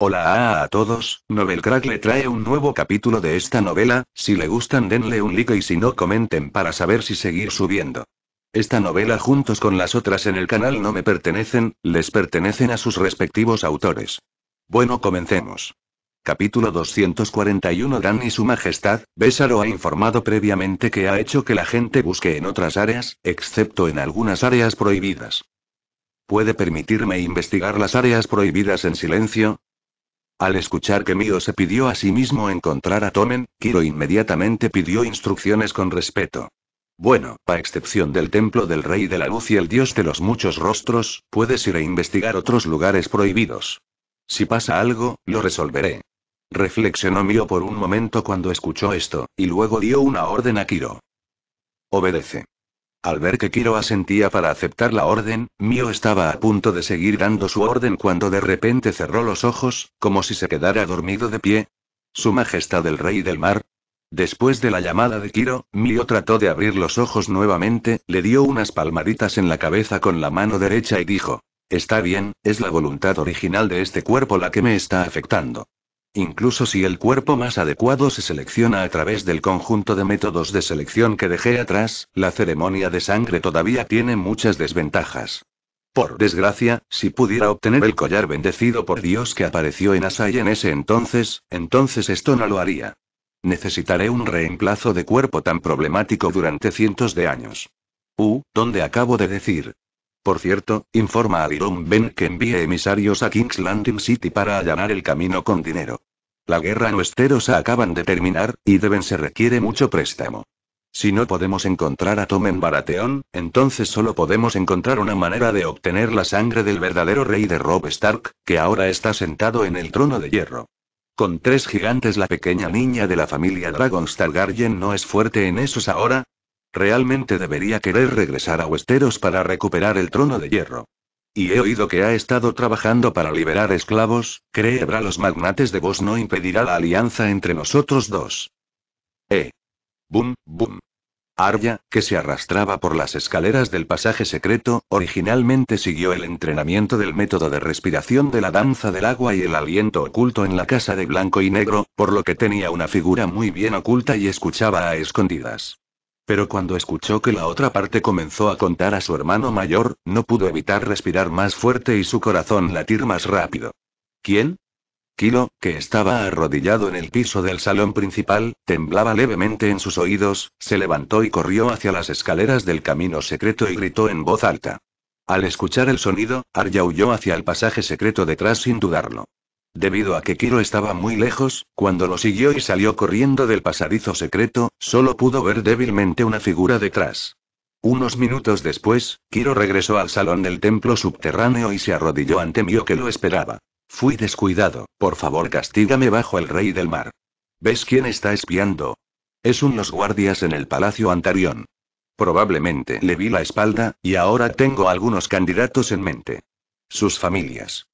Hola a, todos, Novelcrack Crack le trae un nuevo capítulo de esta novela, si le gustan denle un like y si no comenten para saber si seguir subiendo. Esta novela juntos con las otras en el canal no me pertenecen, les pertenecen a sus respectivos autores. Bueno comencemos. Capítulo 241 Dan y su Majestad, Bésaro ha informado previamente que ha hecho que la gente busque en otras áreas, excepto en algunas áreas prohibidas. ¿Puede permitirme investigar las áreas prohibidas en silencio? Al escuchar que Mio se pidió a sí mismo encontrar a Tomen, Kiro inmediatamente pidió instrucciones con respeto. Bueno, a excepción del templo del Rey de la Luz y el Dios de los Muchos Rostros, puedes ir a investigar otros lugares prohibidos. Si pasa algo, lo resolveré. Reflexionó Mio por un momento cuando escuchó esto, y luego dio una orden a Kiro. Obedece. Al ver que Kiro asentía para aceptar la orden, Mio estaba a punto de seguir dando su orden cuando de repente cerró los ojos, como si se quedara dormido de pie. Su Majestad el Rey del Mar. Después de la llamada de Kiro, Mio trató de abrir los ojos nuevamente, le dio unas palmaditas en la cabeza con la mano derecha y dijo, Está bien, es la voluntad original de este cuerpo la que me está afectando. Incluso si el cuerpo más adecuado se selecciona a través del conjunto de métodos de selección que dejé atrás, la ceremonia de sangre todavía tiene muchas desventajas. Por desgracia, si pudiera obtener el collar bendecido por Dios que apareció en Asai en ese entonces, entonces esto no lo haría. Necesitaré un reemplazo de cuerpo tan problemático durante cientos de años. Uh, donde acabo de decir? Por cierto, informa a Iron Ben que envíe emisarios a King's Landing City para allanar el camino con dinero. La guerra esterosa acaban de terminar, y deben se requiere mucho préstamo. Si no podemos encontrar a Tommen Baratheon, entonces solo podemos encontrar una manera de obtener la sangre del verdadero rey de Rob Stark, que ahora está sentado en el trono de hierro. Con tres gigantes la pequeña niña de la familia Dragon Guardian no es fuerte en esos ahora, Realmente debería querer regresar a Westeros para recuperar el trono de hierro. Y he oído que ha estado trabajando para liberar esclavos, habrá los magnates de vos no impedirá la alianza entre nosotros dos. Eh. Bum, bum. Arya, que se arrastraba por las escaleras del pasaje secreto, originalmente siguió el entrenamiento del método de respiración de la danza del agua y el aliento oculto en la casa de blanco y negro, por lo que tenía una figura muy bien oculta y escuchaba a escondidas. Pero cuando escuchó que la otra parte comenzó a contar a su hermano mayor, no pudo evitar respirar más fuerte y su corazón latir más rápido. ¿Quién? Kilo, que estaba arrodillado en el piso del salón principal, temblaba levemente en sus oídos, se levantó y corrió hacia las escaleras del camino secreto y gritó en voz alta. Al escuchar el sonido, Arya huyó hacia el pasaje secreto detrás sin dudarlo. Debido a que Kiro estaba muy lejos, cuando lo siguió y salió corriendo del pasadizo secreto, solo pudo ver débilmente una figura detrás. Unos minutos después, Kiro regresó al salón del templo subterráneo y se arrodilló ante mío que lo esperaba. Fui descuidado, por favor castígame bajo el rey del mar. ¿Ves quién está espiando? Es un los guardias en el palacio Antarión. Probablemente le vi la espalda, y ahora tengo algunos candidatos en mente. Sus familias.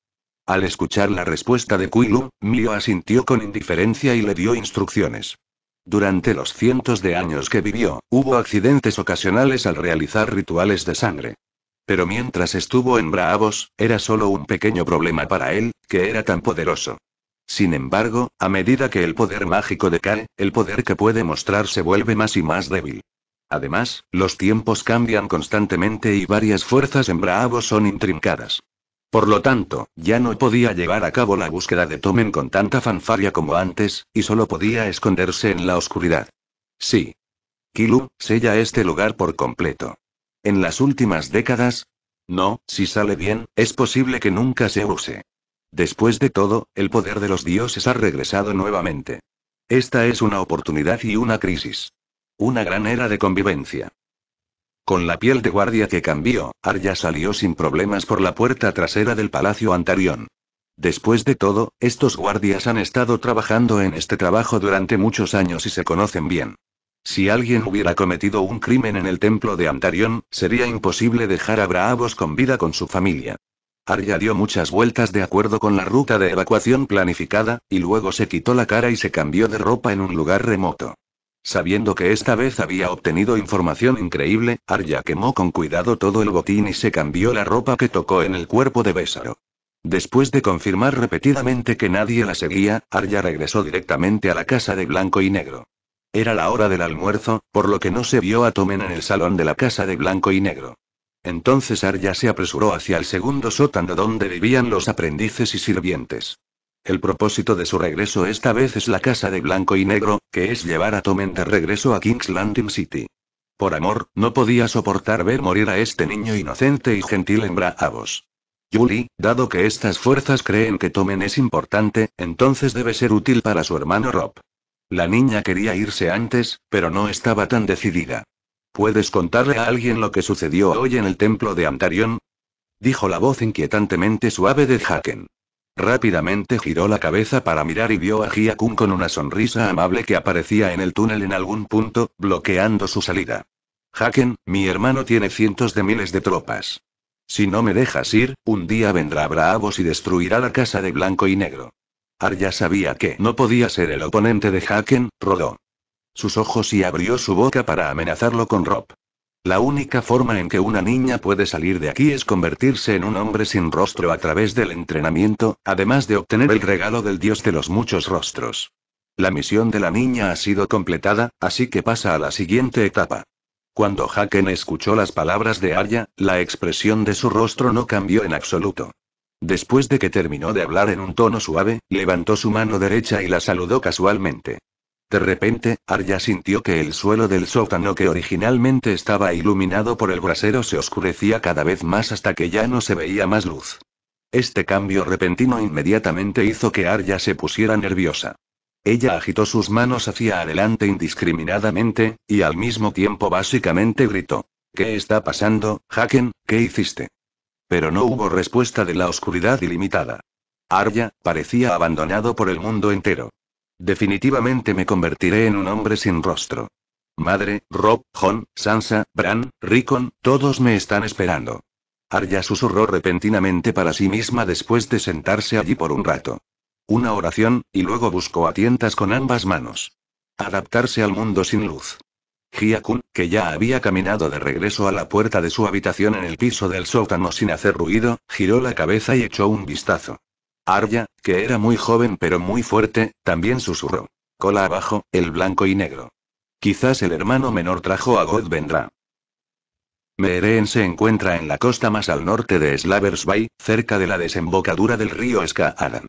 Al escuchar la respuesta de Kuilu, Mio asintió con indiferencia y le dio instrucciones. Durante los cientos de años que vivió, hubo accidentes ocasionales al realizar rituales de sangre. Pero mientras estuvo en Braavos, era solo un pequeño problema para él, que era tan poderoso. Sin embargo, a medida que el poder mágico decae, el poder que puede mostrar se vuelve más y más débil. Además, los tiempos cambian constantemente y varias fuerzas en Braavos son intrincadas. Por lo tanto, ya no podía llevar a cabo la búsqueda de Tomen con tanta fanfarria como antes, y solo podía esconderse en la oscuridad. Sí. Kilu, sella este lugar por completo. En las últimas décadas, no, si sale bien, es posible que nunca se use. Después de todo, el poder de los dioses ha regresado nuevamente. Esta es una oportunidad y una crisis. Una gran era de convivencia. Con la piel de guardia que cambió, Arya salió sin problemas por la puerta trasera del Palacio Antarión. Después de todo, estos guardias han estado trabajando en este trabajo durante muchos años y se conocen bien. Si alguien hubiera cometido un crimen en el templo de Antarión, sería imposible dejar a Braavos con vida con su familia. Arya dio muchas vueltas de acuerdo con la ruta de evacuación planificada, y luego se quitó la cara y se cambió de ropa en un lugar remoto. Sabiendo que esta vez había obtenido información increíble, Arya quemó con cuidado todo el botín y se cambió la ropa que tocó en el cuerpo de Bésaro. Después de confirmar repetidamente que nadie la seguía, Arya regresó directamente a la casa de blanco y negro. Era la hora del almuerzo, por lo que no se vio a Tomen en el salón de la casa de blanco y negro. Entonces Arya se apresuró hacia el segundo sótano donde vivían los aprendices y sirvientes. El propósito de su regreso esta vez es la casa de blanco y negro, que es llevar a Tomen de regreso a King's Landing City. Por amor, no podía soportar ver morir a este niño inocente y gentil en Braavos. Julie, dado que estas fuerzas creen que Tomen es importante, entonces debe ser útil para su hermano Rob. La niña quería irse antes, pero no estaba tan decidida. ¿Puedes contarle a alguien lo que sucedió hoy en el templo de Antarion? Dijo la voz inquietantemente suave de Haken. Rápidamente giró la cabeza para mirar y vio a Gia con una sonrisa amable que aparecía en el túnel en algún punto, bloqueando su salida. Haken, mi hermano tiene cientos de miles de tropas. Si no me dejas ir, un día vendrá Bravos y destruirá la casa de blanco y negro. Arya sabía que no podía ser el oponente de Haken, rodó sus ojos y abrió su boca para amenazarlo con Rob. La única forma en que una niña puede salir de aquí es convertirse en un hombre sin rostro a través del entrenamiento, además de obtener el regalo del dios de los muchos rostros. La misión de la niña ha sido completada, así que pasa a la siguiente etapa. Cuando Haken escuchó las palabras de Arya, la expresión de su rostro no cambió en absoluto. Después de que terminó de hablar en un tono suave, levantó su mano derecha y la saludó casualmente. De repente, Arya sintió que el suelo del sótano que originalmente estaba iluminado por el brasero se oscurecía cada vez más hasta que ya no se veía más luz. Este cambio repentino inmediatamente hizo que Arya se pusiera nerviosa. Ella agitó sus manos hacia adelante indiscriminadamente, y al mismo tiempo básicamente gritó. ¿Qué está pasando, Haken? ¿Qué hiciste? Pero no hubo respuesta de la oscuridad ilimitada. Arya, parecía abandonado por el mundo entero. Definitivamente me convertiré en un hombre sin rostro. Madre, Rob, Hon, Sansa, Bran, Rickon, todos me están esperando. Arya susurró repentinamente para sí misma después de sentarse allí por un rato. Una oración, y luego buscó a tientas con ambas manos. Adaptarse al mundo sin luz. Hyakun, que ya había caminado de regreso a la puerta de su habitación en el piso del sótano sin hacer ruido, giró la cabeza y echó un vistazo. Arya, que era muy joven pero muy fuerte, también susurró. Cola abajo, el blanco y negro. Quizás el hermano menor trajo a God vendrá. Meeren se encuentra en la costa más al norte de Slavers Bay, cerca de la desembocadura del río Skaadan.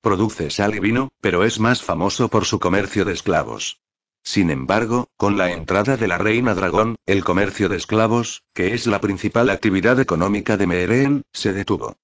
Produce sal y vino, pero es más famoso por su comercio de esclavos. Sin embargo, con la entrada de la reina dragón, el comercio de esclavos, que es la principal actividad económica de Meeren, se detuvo.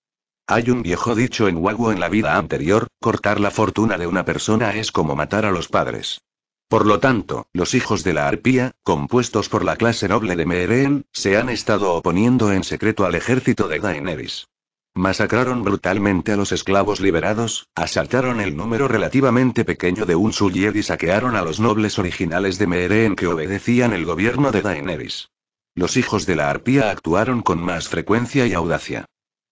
Hay un viejo dicho en Wago en la vida anterior, cortar la fortuna de una persona es como matar a los padres. Por lo tanto, los hijos de la arpía, compuestos por la clase noble de Meeren, se han estado oponiendo en secreto al ejército de Daenerys. Masacraron brutalmente a los esclavos liberados, asaltaron el número relativamente pequeño de un y saquearon a los nobles originales de Meeren que obedecían el gobierno de Daenerys. Los hijos de la arpía actuaron con más frecuencia y audacia.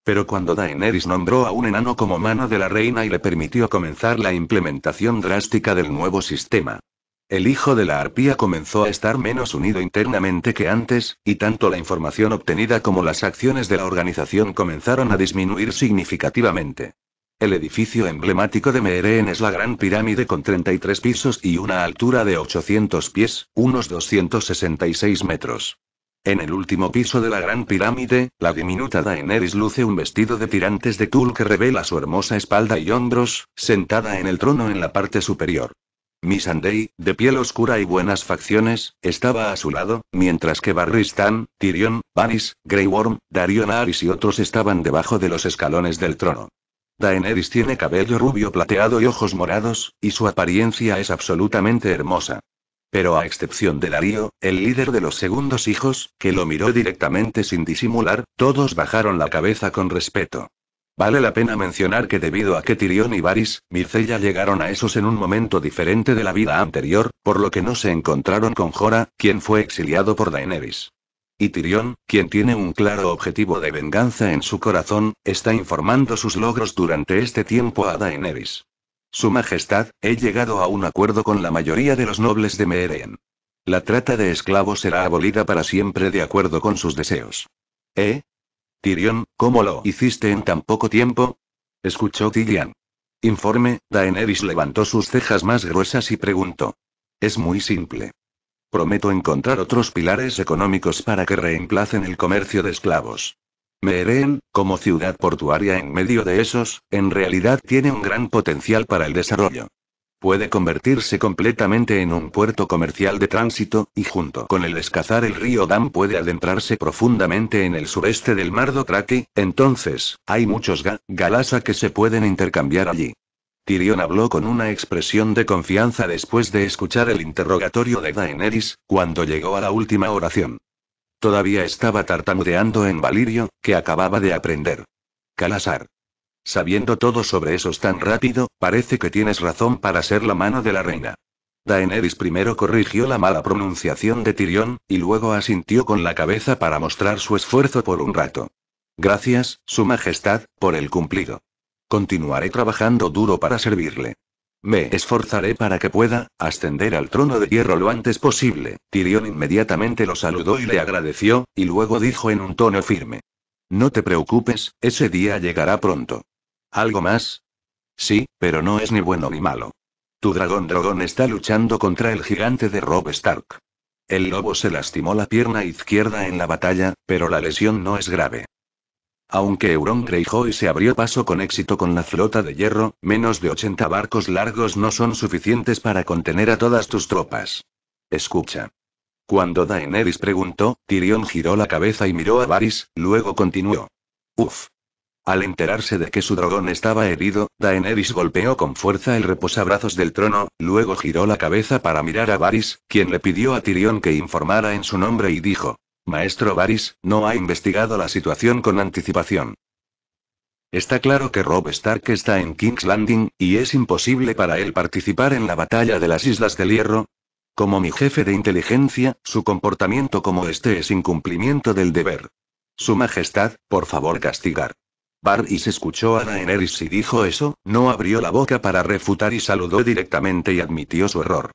Pero cuando Daenerys nombró a un enano como mano de la reina y le permitió comenzar la implementación drástica del nuevo sistema, el hijo de la arpía comenzó a estar menos unido internamente que antes, y tanto la información obtenida como las acciones de la organización comenzaron a disminuir significativamente. El edificio emblemático de Meeren es la gran pirámide con 33 pisos y una altura de 800 pies, unos 266 metros. En el último piso de la Gran Pirámide, la diminuta Daenerys luce un vestido de tirantes de tul que revela su hermosa espalda y hombros, sentada en el trono en la parte superior. Miss Andey, de piel oscura y buenas facciones, estaba a su lado, mientras que Barristan, Tyrion, Varys, Grey Worm, Darion Aris y otros estaban debajo de los escalones del trono. Daenerys tiene cabello rubio plateado y ojos morados, y su apariencia es absolutamente hermosa. Pero a excepción de Darío, el líder de los segundos hijos, que lo miró directamente sin disimular, todos bajaron la cabeza con respeto. Vale la pena mencionar que debido a que Tirión y Varys, Micella llegaron a esos en un momento diferente de la vida anterior, por lo que no se encontraron con Jora, quien fue exiliado por Daenerys. Y Tirión, quien tiene un claro objetivo de venganza en su corazón, está informando sus logros durante este tiempo a Daenerys. Su Majestad, he llegado a un acuerdo con la mayoría de los nobles de Meeren. La trata de esclavos será abolida para siempre de acuerdo con sus deseos. ¿Eh? Tirión, ¿cómo lo hiciste en tan poco tiempo? Escuchó Tyrion. Informe, Daenerys levantó sus cejas más gruesas y preguntó. Es muy simple. Prometo encontrar otros pilares económicos para que reemplacen el comercio de esclavos. Meereen, como ciudad portuaria en medio de esos, en realidad tiene un gran potencial para el desarrollo. Puede convertirse completamente en un puerto comercial de tránsito, y junto con el escazar el río Dan puede adentrarse profundamente en el sureste del mar Dothraki, entonces, hay muchos ga galasa que se pueden intercambiar allí. Tyrion habló con una expresión de confianza después de escuchar el interrogatorio de Daenerys, cuando llegó a la última oración. Todavía estaba tartamudeando en Valirio, que acababa de aprender. Calasar. Sabiendo todo sobre esos tan rápido, parece que tienes razón para ser la mano de la reina. Daenerys primero corrigió la mala pronunciación de Tirión, y luego asintió con la cabeza para mostrar su esfuerzo por un rato. Gracias, Su Majestad, por el cumplido. Continuaré trabajando duro para servirle. Me esforzaré para que pueda, ascender al trono de hierro lo antes posible. Tirión inmediatamente lo saludó y le agradeció, y luego dijo en un tono firme. No te preocupes, ese día llegará pronto. ¿Algo más? Sí, pero no es ni bueno ni malo. Tu dragón dragón está luchando contra el gigante de Rob Stark. El lobo se lastimó la pierna izquierda en la batalla, pero la lesión no es grave. Aunque Euron y se abrió paso con éxito con la flota de hierro, menos de 80 barcos largos no son suficientes para contener a todas tus tropas. Escucha. Cuando Daenerys preguntó, Tyrion giró la cabeza y miró a Varys, luego continuó. Uf. Al enterarse de que su dragón estaba herido, Daenerys golpeó con fuerza el reposabrazos del trono, luego giró la cabeza para mirar a Varys, quien le pidió a Tyrion que informara en su nombre y dijo, Maestro Baris, no ha investigado la situación con anticipación. Está claro que Rob Stark está en King's Landing, y es imposible para él participar en la batalla de las Islas del Hierro. Como mi jefe de inteligencia, su comportamiento como este es incumplimiento del deber. Su Majestad, por favor castigar. Baris escuchó a Daenerys y dijo eso, no abrió la boca para refutar y saludó directamente y admitió su error.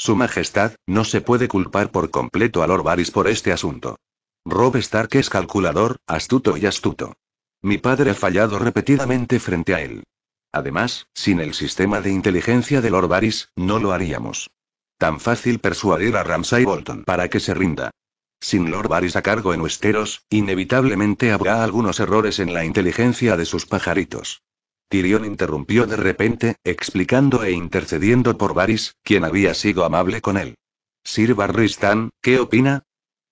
Su Majestad, no se puede culpar por completo a Lord Varys por este asunto. Rob Stark es calculador, astuto y astuto. Mi padre ha fallado repetidamente frente a él. Además, sin el sistema de inteligencia de Lord Varys, no lo haríamos. Tan fácil persuadir a Ramsay Bolton para que se rinda. Sin Lord Varys a cargo en Westeros, inevitablemente habrá algunos errores en la inteligencia de sus pajaritos. Tyrion interrumpió de repente, explicando e intercediendo por Varys, quien había sido amable con él. Sir Barristan, ¿qué opina?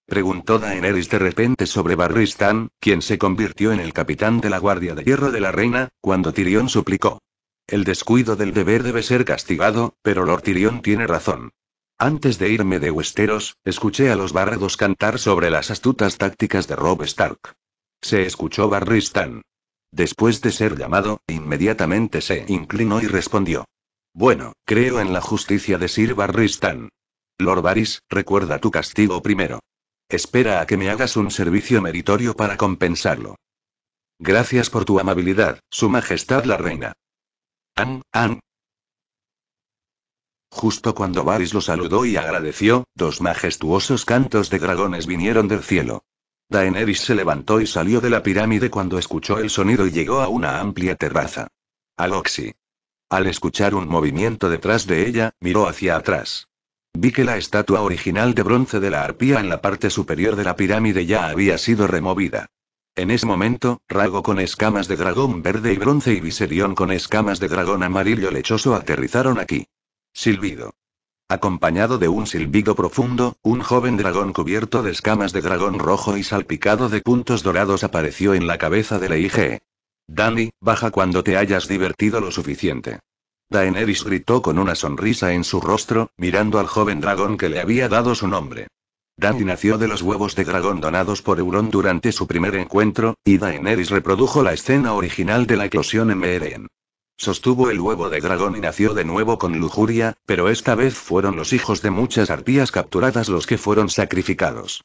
Preguntó Daenerys de repente sobre Barristan, quien se convirtió en el capitán de la Guardia de Hierro de la Reina, cuando Tirión suplicó. El descuido del deber debe ser castigado, pero Lord Tyrion tiene razón. Antes de irme de Westeros, escuché a los bárbaros cantar sobre las astutas tácticas de Rob Stark. Se escuchó Barristan. Después de ser llamado, inmediatamente se inclinó y respondió. Bueno, creo en la justicia de Sir Barristan. Lord Baris, recuerda tu castigo primero. Espera a que me hagas un servicio meritorio para compensarlo. Gracias por tu amabilidad, Su Majestad la Reina. An, an. Justo cuando Baris lo saludó y agradeció, dos majestuosos cantos de dragones vinieron del cielo. Daenerys se levantó y salió de la pirámide cuando escuchó el sonido y llegó a una amplia terraza. Aloxi. Al escuchar un movimiento detrás de ella, miró hacia atrás. Vi que la estatua original de bronce de la arpía en la parte superior de la pirámide ya había sido removida. En ese momento, Rago con escamas de dragón verde y bronce y Viserion con escamas de dragón amarillo lechoso aterrizaron aquí. Silbido. Acompañado de un silbido profundo, un joven dragón cubierto de escamas de dragón rojo y salpicado de puntos dorados apareció en la cabeza de la IG. Dani, baja cuando te hayas divertido lo suficiente. Daenerys gritó con una sonrisa en su rostro, mirando al joven dragón que le había dado su nombre. Dany nació de los huevos de dragón donados por Euron durante su primer encuentro, y Daenerys reprodujo la escena original de la eclosión en Meereen. Sostuvo el huevo de dragón y nació de nuevo con lujuria, pero esta vez fueron los hijos de muchas arpías capturadas los que fueron sacrificados.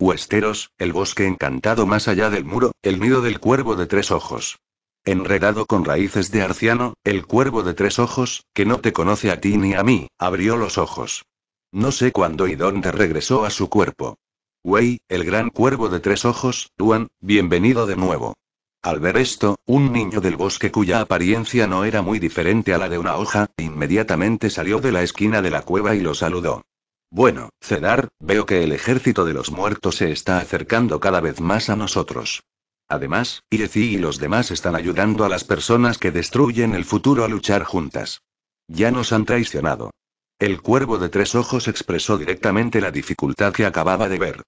Huesteros, el bosque encantado más allá del muro, el nido del cuervo de tres ojos. Enredado con raíces de arciano, el cuervo de tres ojos, que no te conoce a ti ni a mí, abrió los ojos. No sé cuándo y dónde regresó a su cuerpo. Wei, el gran cuervo de tres ojos, Duan, bienvenido de nuevo. Al ver esto, un niño del bosque cuya apariencia no era muy diferente a la de una hoja, inmediatamente salió de la esquina de la cueva y lo saludó. Bueno, Cedar, veo que el ejército de los muertos se está acercando cada vez más a nosotros. Además, Ireci y los demás están ayudando a las personas que destruyen el futuro a luchar juntas. Ya nos han traicionado. El cuervo de tres ojos expresó directamente la dificultad que acababa de ver.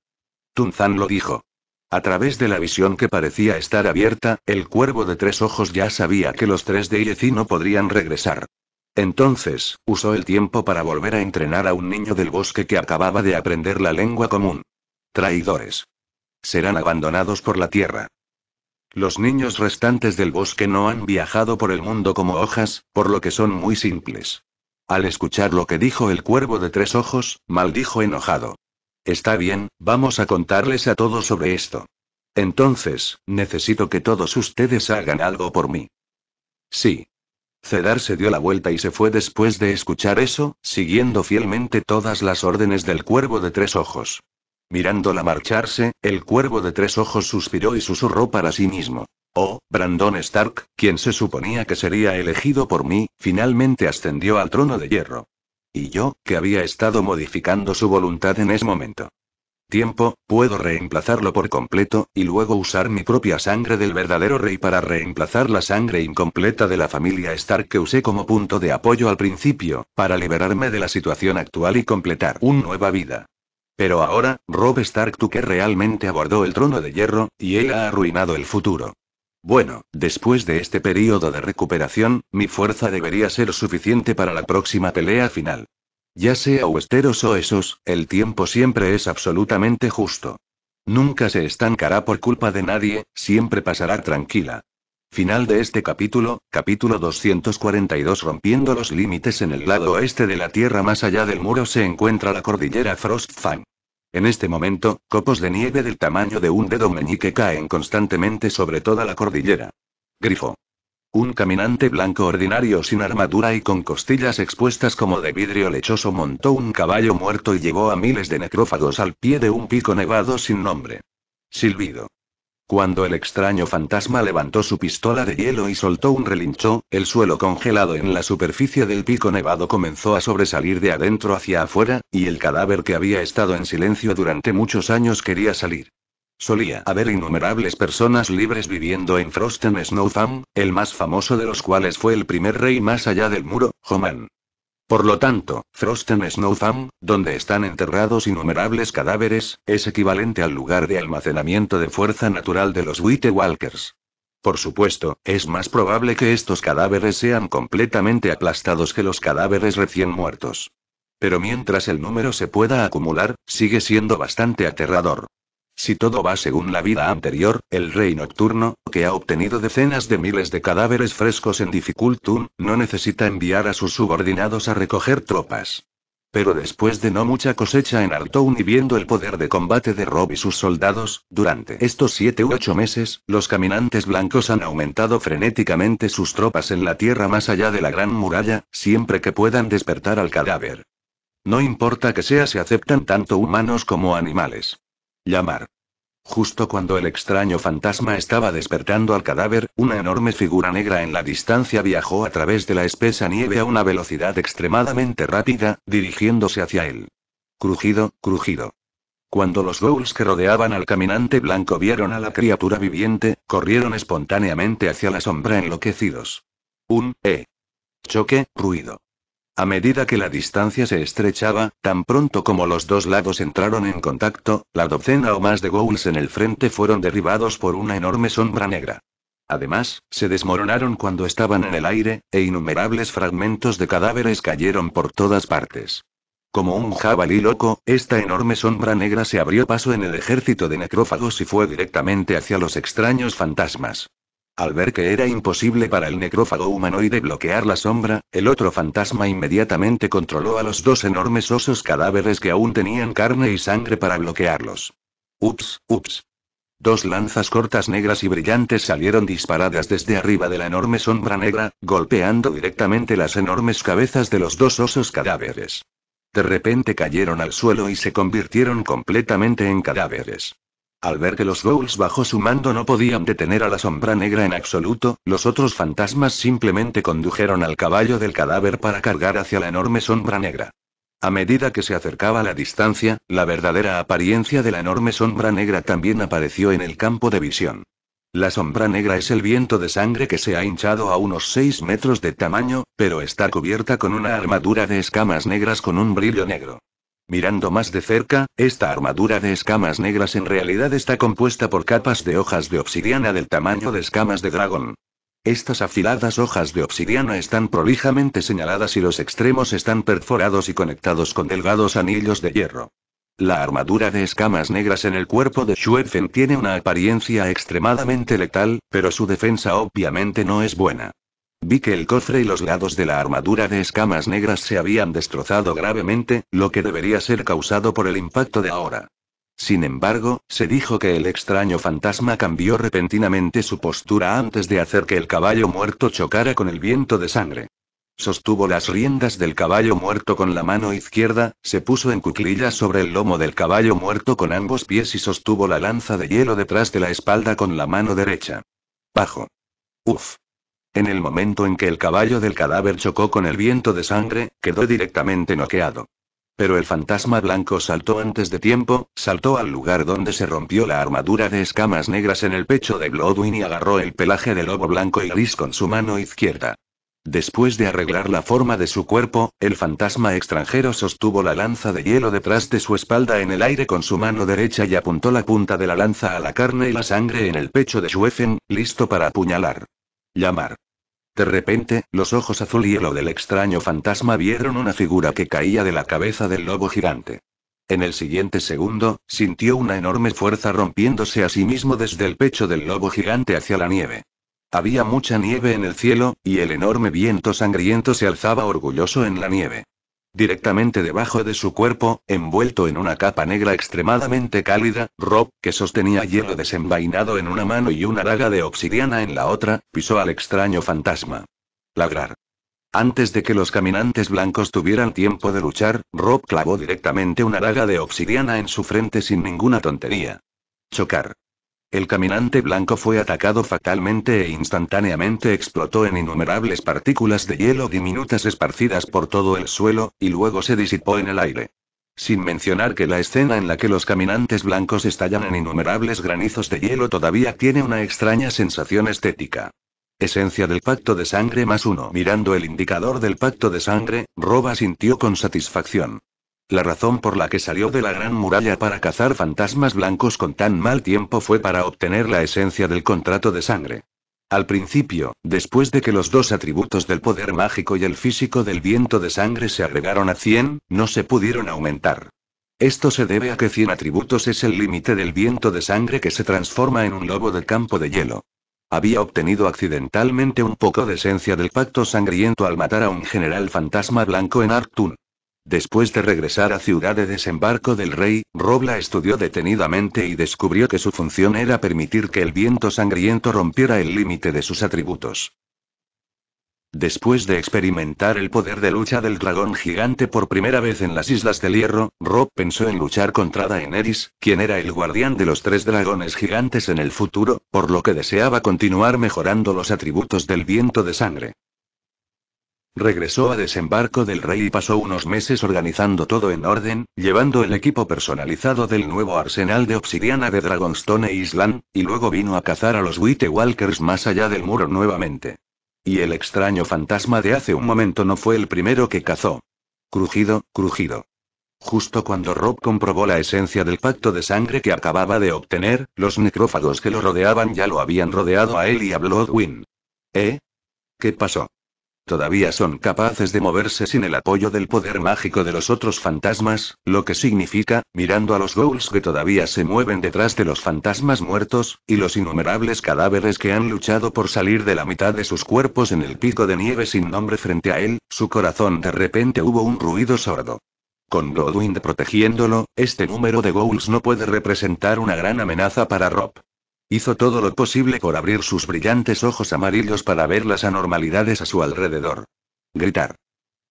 Tunzan lo dijo. A través de la visión que parecía estar abierta, el cuervo de tres ojos ya sabía que los tres de Ieci no podrían regresar. Entonces, usó el tiempo para volver a entrenar a un niño del bosque que acababa de aprender la lengua común. Traidores. Serán abandonados por la tierra. Los niños restantes del bosque no han viajado por el mundo como hojas, por lo que son muy simples. Al escuchar lo que dijo el cuervo de tres ojos, maldijo enojado. Está bien, vamos a contarles a todos sobre esto. Entonces, necesito que todos ustedes hagan algo por mí. Sí. Cedar se dio la vuelta y se fue después de escuchar eso, siguiendo fielmente todas las órdenes del cuervo de tres ojos. Mirándola marcharse, el cuervo de tres ojos suspiró y susurró para sí mismo. Oh, Brandon Stark, quien se suponía que sería elegido por mí, finalmente ascendió al trono de hierro. Y yo, que había estado modificando su voluntad en ese momento. Tiempo, puedo reemplazarlo por completo, y luego usar mi propia sangre del verdadero rey para reemplazar la sangre incompleta de la familia Stark que usé como punto de apoyo al principio, para liberarme de la situación actual y completar una nueva vida. Pero ahora, Rob Stark tú que realmente abordó el trono de hierro, y él ha arruinado el futuro. Bueno, después de este periodo de recuperación, mi fuerza debería ser suficiente para la próxima pelea final. Ya sea Westeros o esos, el tiempo siempre es absolutamente justo. Nunca se estancará por culpa de nadie, siempre pasará tranquila. Final de este capítulo, capítulo 242 Rompiendo los límites en el lado oeste de la Tierra más allá del muro se encuentra la cordillera Frostfang. En este momento, copos de nieve del tamaño de un dedo meñique caen constantemente sobre toda la cordillera. Grifo. Un caminante blanco ordinario sin armadura y con costillas expuestas como de vidrio lechoso montó un caballo muerto y llevó a miles de necrófagos al pie de un pico nevado sin nombre. Silbido. Cuando el extraño fantasma levantó su pistola de hielo y soltó un relincho, el suelo congelado en la superficie del pico nevado comenzó a sobresalir de adentro hacia afuera, y el cadáver que había estado en silencio durante muchos años quería salir. Solía haber innumerables personas libres viviendo en Frosten Snowfam, el más famoso de los cuales fue el primer rey más allá del muro, Homan. Por lo tanto, Frosten Snowtham, donde están enterrados innumerables cadáveres, es equivalente al lugar de almacenamiento de fuerza natural de los White Walkers. Por supuesto, es más probable que estos cadáveres sean completamente aplastados que los cadáveres recién muertos. Pero mientras el número se pueda acumular, sigue siendo bastante aterrador. Si todo va según la vida anterior, el rey nocturno, que ha obtenido decenas de miles de cadáveres frescos en dificultum, no necesita enviar a sus subordinados a recoger tropas. Pero después de no mucha cosecha en Altouni, y viendo el poder de combate de Rob y sus soldados, durante estos siete u ocho meses, los caminantes blancos han aumentado frenéticamente sus tropas en la tierra más allá de la gran muralla, siempre que puedan despertar al cadáver. No importa que sea, se aceptan tanto humanos como animales. Llamar. Justo cuando el extraño fantasma estaba despertando al cadáver, una enorme figura negra en la distancia viajó a través de la espesa nieve a una velocidad extremadamente rápida, dirigiéndose hacia él. Crujido, crujido. Cuando los ghouls que rodeaban al caminante blanco vieron a la criatura viviente, corrieron espontáneamente hacia la sombra enloquecidos. Un, E. Choque, ruido. A medida que la distancia se estrechaba, tan pronto como los dos lados entraron en contacto, la docena o más de ghouls en el frente fueron derribados por una enorme sombra negra. Además, se desmoronaron cuando estaban en el aire, e innumerables fragmentos de cadáveres cayeron por todas partes. Como un jabalí loco, esta enorme sombra negra se abrió paso en el ejército de necrófagos y fue directamente hacia los extraños fantasmas. Al ver que era imposible para el necrófago humanoide bloquear la sombra, el otro fantasma inmediatamente controló a los dos enormes osos cadáveres que aún tenían carne y sangre para bloquearlos. Ups, ups. Dos lanzas cortas negras y brillantes salieron disparadas desde arriba de la enorme sombra negra, golpeando directamente las enormes cabezas de los dos osos cadáveres. De repente cayeron al suelo y se convirtieron completamente en cadáveres. Al ver que los Ghouls bajo su mando no podían detener a la sombra negra en absoluto, los otros fantasmas simplemente condujeron al caballo del cadáver para cargar hacia la enorme sombra negra. A medida que se acercaba la distancia, la verdadera apariencia de la enorme sombra negra también apareció en el campo de visión. La sombra negra es el viento de sangre que se ha hinchado a unos 6 metros de tamaño, pero está cubierta con una armadura de escamas negras con un brillo negro. Mirando más de cerca, esta armadura de escamas negras en realidad está compuesta por capas de hojas de obsidiana del tamaño de escamas de dragón. Estas afiladas hojas de obsidiana están prolijamente señaladas y los extremos están perforados y conectados con delgados anillos de hierro. La armadura de escamas negras en el cuerpo de Shuefen tiene una apariencia extremadamente letal, pero su defensa obviamente no es buena. Vi que el cofre y los lados de la armadura de escamas negras se habían destrozado gravemente, lo que debería ser causado por el impacto de ahora. Sin embargo, se dijo que el extraño fantasma cambió repentinamente su postura antes de hacer que el caballo muerto chocara con el viento de sangre. Sostuvo las riendas del caballo muerto con la mano izquierda, se puso en cuclillas sobre el lomo del caballo muerto con ambos pies y sostuvo la lanza de hielo detrás de la espalda con la mano derecha. Bajo. Uf. En el momento en que el caballo del cadáver chocó con el viento de sangre, quedó directamente noqueado. Pero el fantasma blanco saltó antes de tiempo, saltó al lugar donde se rompió la armadura de escamas negras en el pecho de Bloodwin y agarró el pelaje de lobo blanco y gris con su mano izquierda. Después de arreglar la forma de su cuerpo, el fantasma extranjero sostuvo la lanza de hielo detrás de su espalda en el aire con su mano derecha y apuntó la punta de la lanza a la carne y la sangre en el pecho de Schweffen, listo para apuñalar. Llamar. De repente, los ojos azul y hielo del extraño fantasma vieron una figura que caía de la cabeza del lobo gigante. En el siguiente segundo, sintió una enorme fuerza rompiéndose a sí mismo desde el pecho del lobo gigante hacia la nieve. Había mucha nieve en el cielo, y el enorme viento sangriento se alzaba orgulloso en la nieve. Directamente debajo de su cuerpo, envuelto en una capa negra extremadamente cálida, Rob, que sostenía hielo desenvainado en una mano y una raga de obsidiana en la otra, pisó al extraño fantasma. Lagrar. Antes de que los caminantes blancos tuvieran tiempo de luchar, Rob clavó directamente una raga de obsidiana en su frente sin ninguna tontería. Chocar. El caminante blanco fue atacado fatalmente e instantáneamente explotó en innumerables partículas de hielo diminutas esparcidas por todo el suelo, y luego se disipó en el aire. Sin mencionar que la escena en la que los caminantes blancos estallan en innumerables granizos de hielo todavía tiene una extraña sensación estética. Esencia del pacto de sangre más uno. Mirando el indicador del pacto de sangre, Roba sintió con satisfacción. La razón por la que salió de la gran muralla para cazar fantasmas blancos con tan mal tiempo fue para obtener la esencia del contrato de sangre. Al principio, después de que los dos atributos del poder mágico y el físico del viento de sangre se agregaron a 100, no se pudieron aumentar. Esto se debe a que 100 atributos es el límite del viento de sangre que se transforma en un lobo de campo de hielo. Había obtenido accidentalmente un poco de esencia del pacto sangriento al matar a un general fantasma blanco en Artun. Después de regresar a Ciudad de Desembarco del Rey, Robla estudió detenidamente y descubrió que su función era permitir que el viento sangriento rompiera el límite de sus atributos. Después de experimentar el poder de lucha del dragón gigante por primera vez en las Islas del Hierro, Rob pensó en luchar contra Daenerys, quien era el guardián de los tres dragones gigantes en el futuro, por lo que deseaba continuar mejorando los atributos del viento de sangre. Regresó a desembarco del rey y pasó unos meses organizando todo en orden, llevando el equipo personalizado del nuevo arsenal de obsidiana de Dragonstone e Island, y luego vino a cazar a los Walkers más allá del muro nuevamente. Y el extraño fantasma de hace un momento no fue el primero que cazó. Crujido, crujido. Justo cuando Rob comprobó la esencia del pacto de sangre que acababa de obtener, los necrófagos que lo rodeaban ya lo habían rodeado a él y a Bloodwin. ¿Eh? ¿Qué pasó? todavía son capaces de moverse sin el apoyo del poder mágico de los otros fantasmas, lo que significa, mirando a los ghouls que todavía se mueven detrás de los fantasmas muertos, y los innumerables cadáveres que han luchado por salir de la mitad de sus cuerpos en el pico de nieve sin nombre frente a él, su corazón de repente hubo un ruido sordo. Con Godwin protegiéndolo, este número de ghouls no puede representar una gran amenaza para Rob. Hizo todo lo posible por abrir sus brillantes ojos amarillos para ver las anormalidades a su alrededor. Gritar.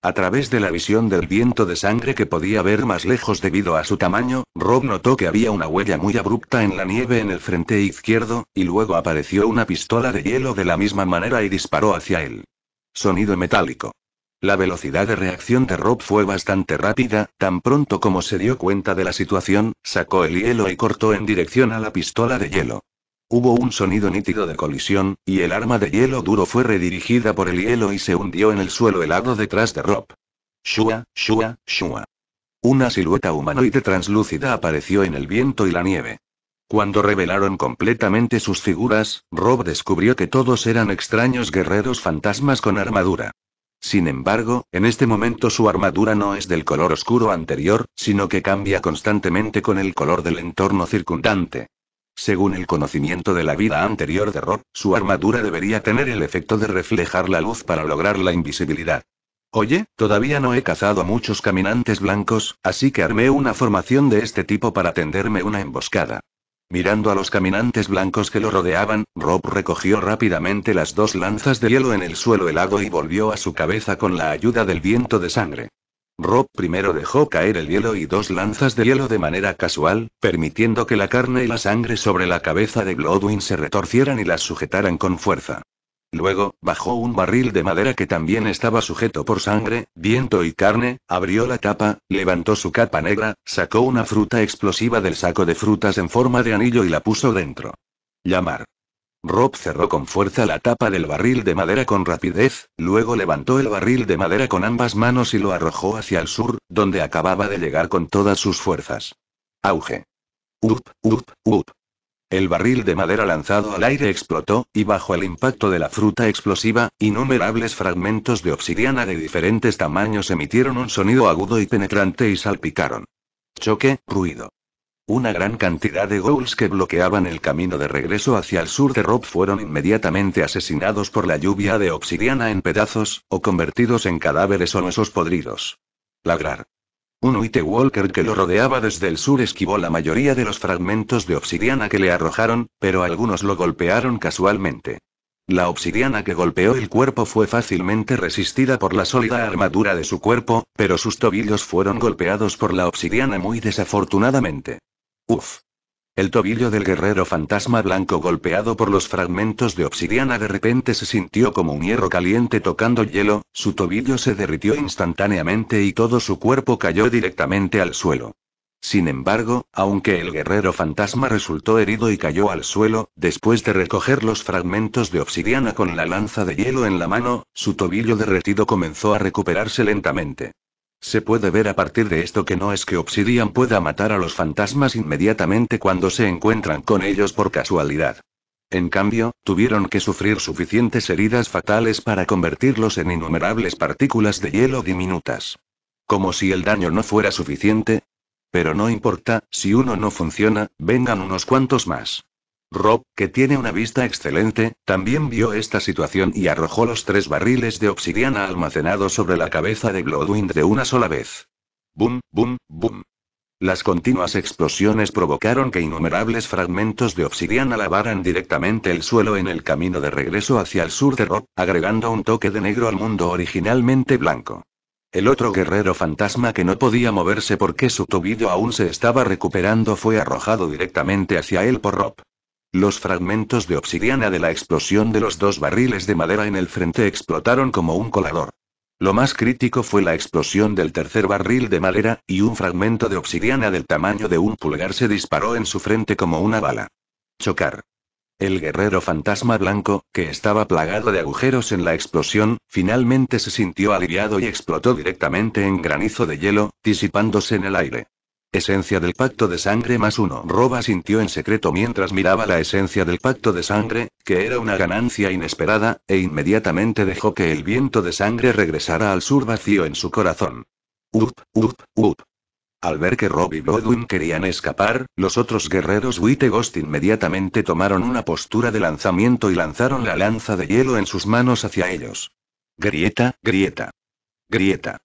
A través de la visión del viento de sangre que podía ver más lejos debido a su tamaño, Rob notó que había una huella muy abrupta en la nieve en el frente izquierdo, y luego apareció una pistola de hielo de la misma manera y disparó hacia él. Sonido metálico. La velocidad de reacción de Rob fue bastante rápida, tan pronto como se dio cuenta de la situación, sacó el hielo y cortó en dirección a la pistola de hielo. Hubo un sonido nítido de colisión, y el arma de hielo duro fue redirigida por el hielo y se hundió en el suelo helado detrás de Rob. Shua, shua, shua. Una silueta humanoide translúcida apareció en el viento y la nieve. Cuando revelaron completamente sus figuras, Rob descubrió que todos eran extraños guerreros fantasmas con armadura. Sin embargo, en este momento su armadura no es del color oscuro anterior, sino que cambia constantemente con el color del entorno circundante. Según el conocimiento de la vida anterior de Rob, su armadura debería tener el efecto de reflejar la luz para lograr la invisibilidad. Oye, todavía no he cazado a muchos caminantes blancos, así que armé una formación de este tipo para tenderme una emboscada. Mirando a los caminantes blancos que lo rodeaban, Rob recogió rápidamente las dos lanzas de hielo en el suelo helado y volvió a su cabeza con la ayuda del viento de sangre. Rob primero dejó caer el hielo y dos lanzas de hielo de manera casual, permitiendo que la carne y la sangre sobre la cabeza de Glodwin se retorcieran y las sujetaran con fuerza. Luego, bajó un barril de madera que también estaba sujeto por sangre, viento y carne, abrió la tapa, levantó su capa negra, sacó una fruta explosiva del saco de frutas en forma de anillo y la puso dentro. Llamar. Rob cerró con fuerza la tapa del barril de madera con rapidez, luego levantó el barril de madera con ambas manos y lo arrojó hacia el sur, donde acababa de llegar con todas sus fuerzas. Auge. Up, up, up. El barril de madera lanzado al aire explotó, y bajo el impacto de la fruta explosiva, innumerables fragmentos de obsidiana de diferentes tamaños emitieron un sonido agudo y penetrante y salpicaron. Choque, ruido. Una gran cantidad de ghouls que bloqueaban el camino de regreso hacia el sur de Rob fueron inmediatamente asesinados por la lluvia de obsidiana en pedazos, o convertidos en cadáveres huesos podridos. Lagrar. Un White Walker que lo rodeaba desde el sur esquivó la mayoría de los fragmentos de obsidiana que le arrojaron, pero algunos lo golpearon casualmente. La obsidiana que golpeó el cuerpo fue fácilmente resistida por la sólida armadura de su cuerpo, pero sus tobillos fueron golpeados por la obsidiana muy desafortunadamente. Uf. El tobillo del guerrero fantasma blanco golpeado por los fragmentos de obsidiana de repente se sintió como un hierro caliente tocando hielo, su tobillo se derritió instantáneamente y todo su cuerpo cayó directamente al suelo. Sin embargo, aunque el guerrero fantasma resultó herido y cayó al suelo, después de recoger los fragmentos de obsidiana con la lanza de hielo en la mano, su tobillo derretido comenzó a recuperarse lentamente. Se puede ver a partir de esto que no es que Obsidian pueda matar a los fantasmas inmediatamente cuando se encuentran con ellos por casualidad. En cambio, tuvieron que sufrir suficientes heridas fatales para convertirlos en innumerables partículas de hielo diminutas. Como si el daño no fuera suficiente. Pero no importa, si uno no funciona, vengan unos cuantos más. Rob, que tiene una vista excelente, también vio esta situación y arrojó los tres barriles de obsidiana almacenados sobre la cabeza de Bloodwind de una sola vez. Bum, bum, bum. Las continuas explosiones provocaron que innumerables fragmentos de obsidiana lavaran directamente el suelo en el camino de regreso hacia el sur de Rob, agregando un toque de negro al mundo originalmente blanco. El otro guerrero fantasma que no podía moverse porque su tobillo aún se estaba recuperando fue arrojado directamente hacia él por Rob. Los fragmentos de obsidiana de la explosión de los dos barriles de madera en el frente explotaron como un colador. Lo más crítico fue la explosión del tercer barril de madera, y un fragmento de obsidiana del tamaño de un pulgar se disparó en su frente como una bala. Chocar. El guerrero fantasma blanco, que estaba plagado de agujeros en la explosión, finalmente se sintió aliviado y explotó directamente en granizo de hielo, disipándose en el aire. Esencia del pacto de sangre más uno. Roba sintió en secreto mientras miraba la esencia del pacto de sangre, que era una ganancia inesperada, e inmediatamente dejó que el viento de sangre regresara al sur vacío en su corazón. Up, up, up. Al ver que Rob y Bodwin querían escapar, los otros guerreros Witte Ghost inmediatamente tomaron una postura de lanzamiento y lanzaron la lanza de hielo en sus manos hacia ellos. Grieta, grieta. Grieta.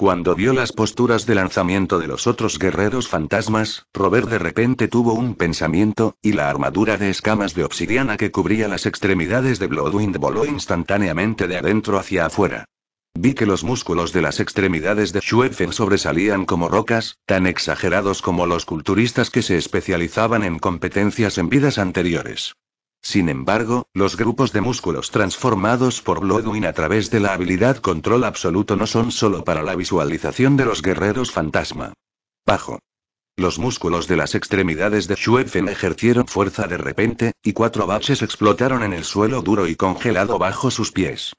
Cuando vio las posturas de lanzamiento de los otros guerreros fantasmas, Robert de repente tuvo un pensamiento, y la armadura de escamas de obsidiana que cubría las extremidades de Bloodwind voló instantáneamente de adentro hacia afuera. Vi que los músculos de las extremidades de Schweffen sobresalían como rocas, tan exagerados como los culturistas que se especializaban en competencias en vidas anteriores. Sin embargo, los grupos de músculos transformados por Bloodwin a través de la habilidad control absoluto no son solo para la visualización de los guerreros fantasma. Bajo. Los músculos de las extremidades de Schweffen ejercieron fuerza de repente, y cuatro baches explotaron en el suelo duro y congelado bajo sus pies.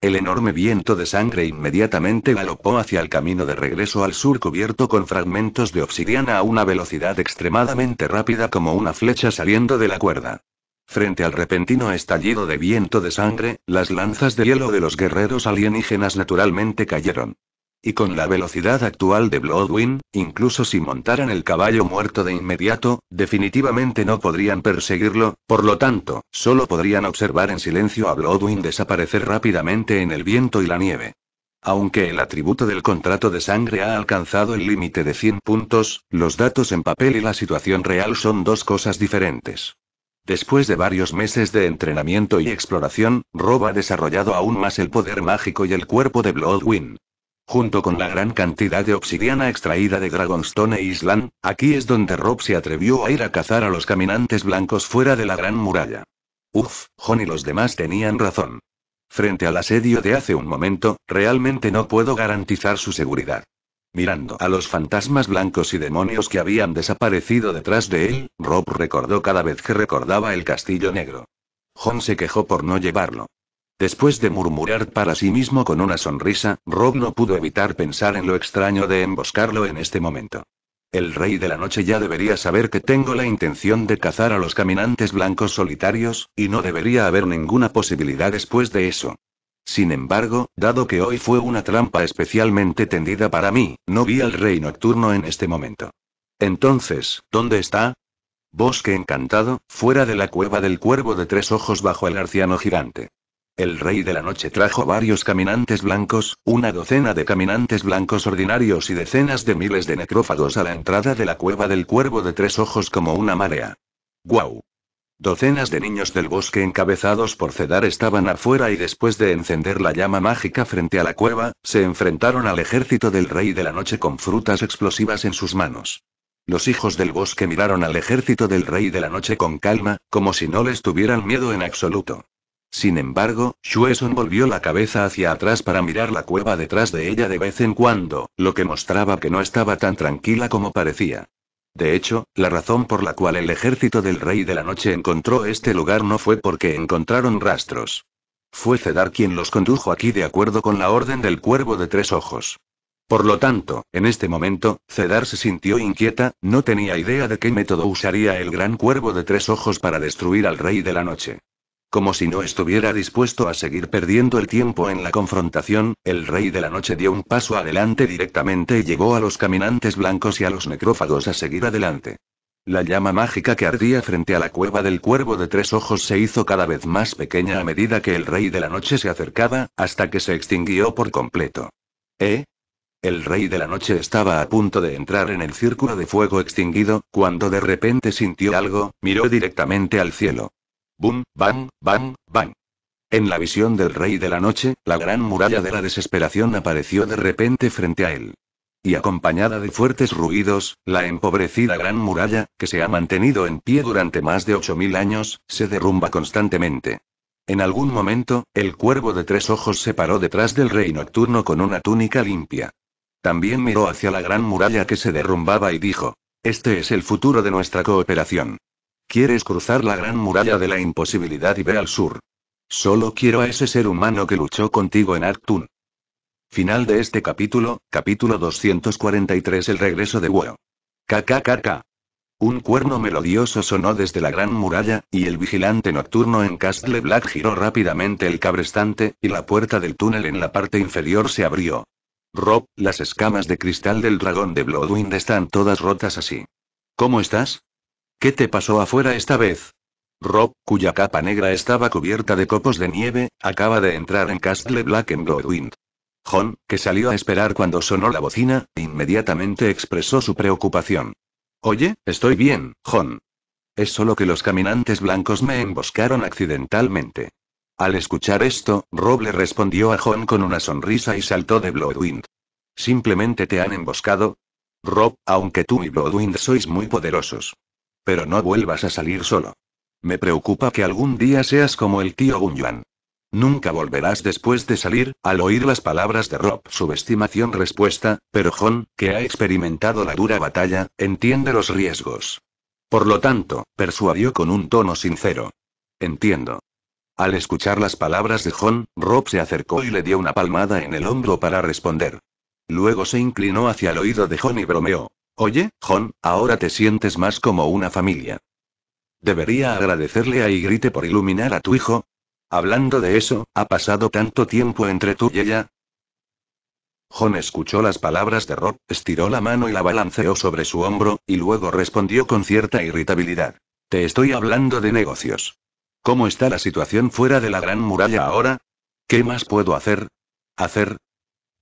El enorme viento de sangre inmediatamente galopó hacia el camino de regreso al sur cubierto con fragmentos de obsidiana a una velocidad extremadamente rápida como una flecha saliendo de la cuerda. Frente al repentino estallido de viento de sangre, las lanzas de hielo de los guerreros alienígenas naturalmente cayeron. Y con la velocidad actual de Bloodwin, incluso si montaran el caballo muerto de inmediato, definitivamente no podrían perseguirlo, por lo tanto, solo podrían observar en silencio a Bloodwin desaparecer rápidamente en el viento y la nieve. Aunque el atributo del contrato de sangre ha alcanzado el límite de 100 puntos, los datos en papel y la situación real son dos cosas diferentes. Después de varios meses de entrenamiento y exploración, Rob ha desarrollado aún más el poder mágico y el cuerpo de Bloodwing. Junto con la gran cantidad de obsidiana extraída de Dragonstone e Island, aquí es donde Rob se atrevió a ir a cazar a los caminantes blancos fuera de la gran muralla. Uf, John y los demás tenían razón. Frente al asedio de hace un momento, realmente no puedo garantizar su seguridad. Mirando a los fantasmas blancos y demonios que habían desaparecido detrás de él, Rob recordó cada vez que recordaba el castillo negro. John se quejó por no llevarlo. Después de murmurar para sí mismo con una sonrisa, Rob no pudo evitar pensar en lo extraño de emboscarlo en este momento. El rey de la noche ya debería saber que tengo la intención de cazar a los caminantes blancos solitarios, y no debería haber ninguna posibilidad después de eso. Sin embargo, dado que hoy fue una trampa especialmente tendida para mí, no vi al rey nocturno en este momento. Entonces, ¿dónde está? Bosque encantado, fuera de la cueva del cuervo de tres ojos bajo el arciano gigante. El rey de la noche trajo varios caminantes blancos, una docena de caminantes blancos ordinarios y decenas de miles de necrófagos a la entrada de la cueva del cuervo de tres ojos como una marea. ¡Guau! Docenas de niños del bosque encabezados por Cedar estaban afuera y después de encender la llama mágica frente a la cueva, se enfrentaron al ejército del rey de la noche con frutas explosivas en sus manos. Los hijos del bosque miraron al ejército del rey de la noche con calma, como si no les tuvieran miedo en absoluto. Sin embargo, Shueson volvió la cabeza hacia atrás para mirar la cueva detrás de ella de vez en cuando, lo que mostraba que no estaba tan tranquila como parecía. De hecho, la razón por la cual el ejército del Rey de la Noche encontró este lugar no fue porque encontraron rastros. Fue Cedar quien los condujo aquí de acuerdo con la orden del Cuervo de Tres Ojos. Por lo tanto, en este momento, Cedar se sintió inquieta, no tenía idea de qué método usaría el gran cuervo de tres ojos para destruir al rey de la noche. Como si no estuviera dispuesto a seguir perdiendo el tiempo en la confrontación, el rey de la noche dio un paso adelante directamente y llevó a los caminantes blancos y a los necrófagos a seguir adelante. La llama mágica que ardía frente a la cueva del cuervo de tres ojos se hizo cada vez más pequeña a medida que el rey de la noche se acercaba, hasta que se extinguió por completo. ¿Eh? El rey de la noche estaba a punto de entrar en el círculo de fuego extinguido, cuando de repente sintió algo, miró directamente al cielo. Bum, bam, bam, bam. En la visión del rey de la noche, la gran muralla de la desesperación apareció de repente frente a él. Y acompañada de fuertes ruidos, la empobrecida gran muralla, que se ha mantenido en pie durante más de 8.000 años, se derrumba constantemente. En algún momento, el cuervo de tres ojos se paró detrás del rey nocturno con una túnica limpia. También miró hacia la gran muralla que se derrumbaba y dijo, Este es el futuro de nuestra cooperación. Quieres cruzar la gran muralla de la imposibilidad y ver al sur. Solo quiero a ese ser humano que luchó contigo en Arctun. Final de este capítulo, capítulo 243 El regreso de Wuo. KKKK. Un cuerno melodioso sonó desde la gran muralla, y el vigilante nocturno en Castle Black giró rápidamente el cabrestante, y la puerta del túnel en la parte inferior se abrió. Rob, las escamas de cristal del dragón de Bloodwind están todas rotas así. ¿Cómo estás? ¿Qué te pasó afuera esta vez? Rob, cuya capa negra estaba cubierta de copos de nieve, acaba de entrar en Castle Black en Bloodwind. John, que salió a esperar cuando sonó la bocina, inmediatamente expresó su preocupación. Oye, estoy bien, John. Es solo que los caminantes blancos me emboscaron accidentalmente. Al escuchar esto, Rob le respondió a John con una sonrisa y saltó de Bloodwind. ¿Simplemente te han emboscado? Rob, aunque tú y Bloodwind sois muy poderosos, pero no vuelvas a salir solo. Me preocupa que algún día seas como el tío Gunyuan. Nunca volverás después de salir, al oír las palabras de Rob. Subestimación respuesta, pero Hon, que ha experimentado la dura batalla, entiende los riesgos. Por lo tanto, persuadió con un tono sincero. Entiendo. Al escuchar las palabras de Hon, Rob se acercó y le dio una palmada en el hombro para responder. Luego se inclinó hacia el oído de Hon y bromeó. Oye, John, ahora te sientes más como una familia. Debería agradecerle a Igrite por iluminar a tu hijo. Hablando de eso, ha pasado tanto tiempo entre tú y ella. John escuchó las palabras de Rob, estiró la mano y la balanceó sobre su hombro, y luego respondió con cierta irritabilidad. Te estoy hablando de negocios. ¿Cómo está la situación fuera de la gran muralla ahora? ¿Qué más puedo hacer? Hacer,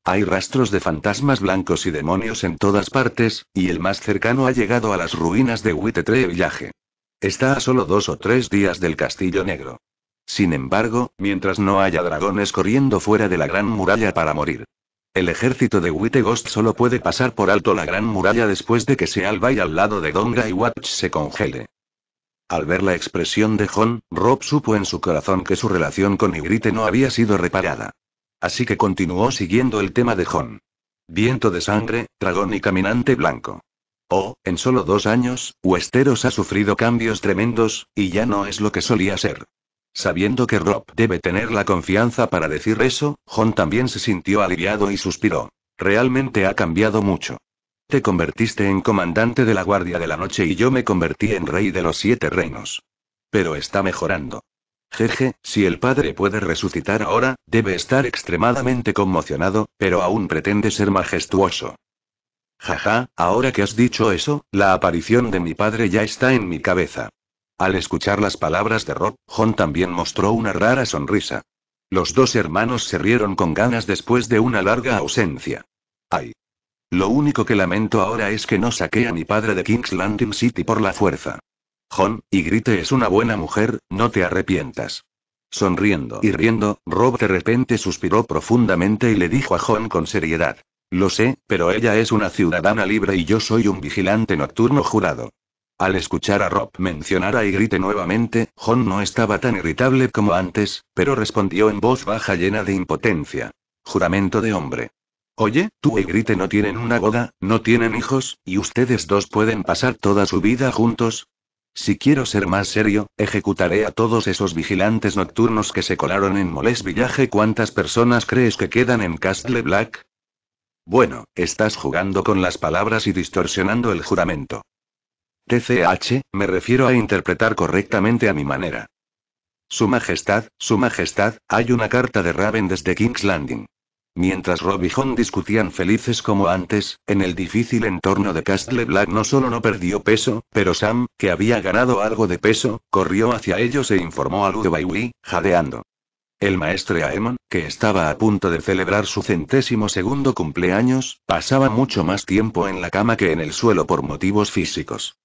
hay rastros de fantasmas blancos y demonios en todas partes, y el más cercano ha llegado a las ruinas de Huitetre Village. Está a solo dos o tres días del Castillo Negro. Sin embargo, mientras no haya dragones corriendo fuera de la Gran Muralla para morir. El ejército de Ghost solo puede pasar por alto la Gran Muralla después de que alba y al lado de Donga y Watch se congele. Al ver la expresión de Jon, Rob supo en su corazón que su relación con Igrite no había sido reparada. Así que continuó siguiendo el tema de Jon. Viento de sangre, dragón y caminante blanco. Oh, en solo dos años, Westeros ha sufrido cambios tremendos, y ya no es lo que solía ser. Sabiendo que Rob debe tener la confianza para decir eso, Jon también se sintió aliviado y suspiró. Realmente ha cambiado mucho. Te convertiste en comandante de la Guardia de la Noche y yo me convertí en rey de los siete reinos. Pero está mejorando. Jeje, si el padre puede resucitar ahora, debe estar extremadamente conmocionado, pero aún pretende ser majestuoso. Jaja, ahora que has dicho eso, la aparición de mi padre ya está en mi cabeza. Al escuchar las palabras de Rob, Jon también mostró una rara sonrisa. Los dos hermanos se rieron con ganas después de una larga ausencia. Ay. Lo único que lamento ahora es que no saqué a mi padre de King's Landing City por la fuerza. Jon, y Grite es una buena mujer, no te arrepientas. Sonriendo y riendo, Rob de repente suspiró profundamente y le dijo a Jon con seriedad. Lo sé, pero ella es una ciudadana libre y yo soy un vigilante nocturno jurado. Al escuchar a Rob mencionar a grite nuevamente, Jon no estaba tan irritable como antes, pero respondió en voz baja llena de impotencia. Juramento de hombre. Oye, tú y Grite no tienen una boda, no tienen hijos, y ustedes dos pueden pasar toda su vida juntos, si quiero ser más serio, ejecutaré a todos esos vigilantes nocturnos que se colaron en Moles Village. ¿Cuántas personas crees que quedan en Castle Black? Bueno, estás jugando con las palabras y distorsionando el juramento. TCH, me refiero a interpretar correctamente a mi manera. Su Majestad, Su Majestad, hay una carta de Raven desde King's Landing. Mientras Rob y John discutían felices como antes, en el difícil entorno de Castle Black no solo no perdió peso, pero Sam, que había ganado algo de peso, corrió hacia ellos e informó a Ludwig, jadeando. El maestre Aemon, que estaba a punto de celebrar su centésimo segundo cumpleaños, pasaba mucho más tiempo en la cama que en el suelo por motivos físicos.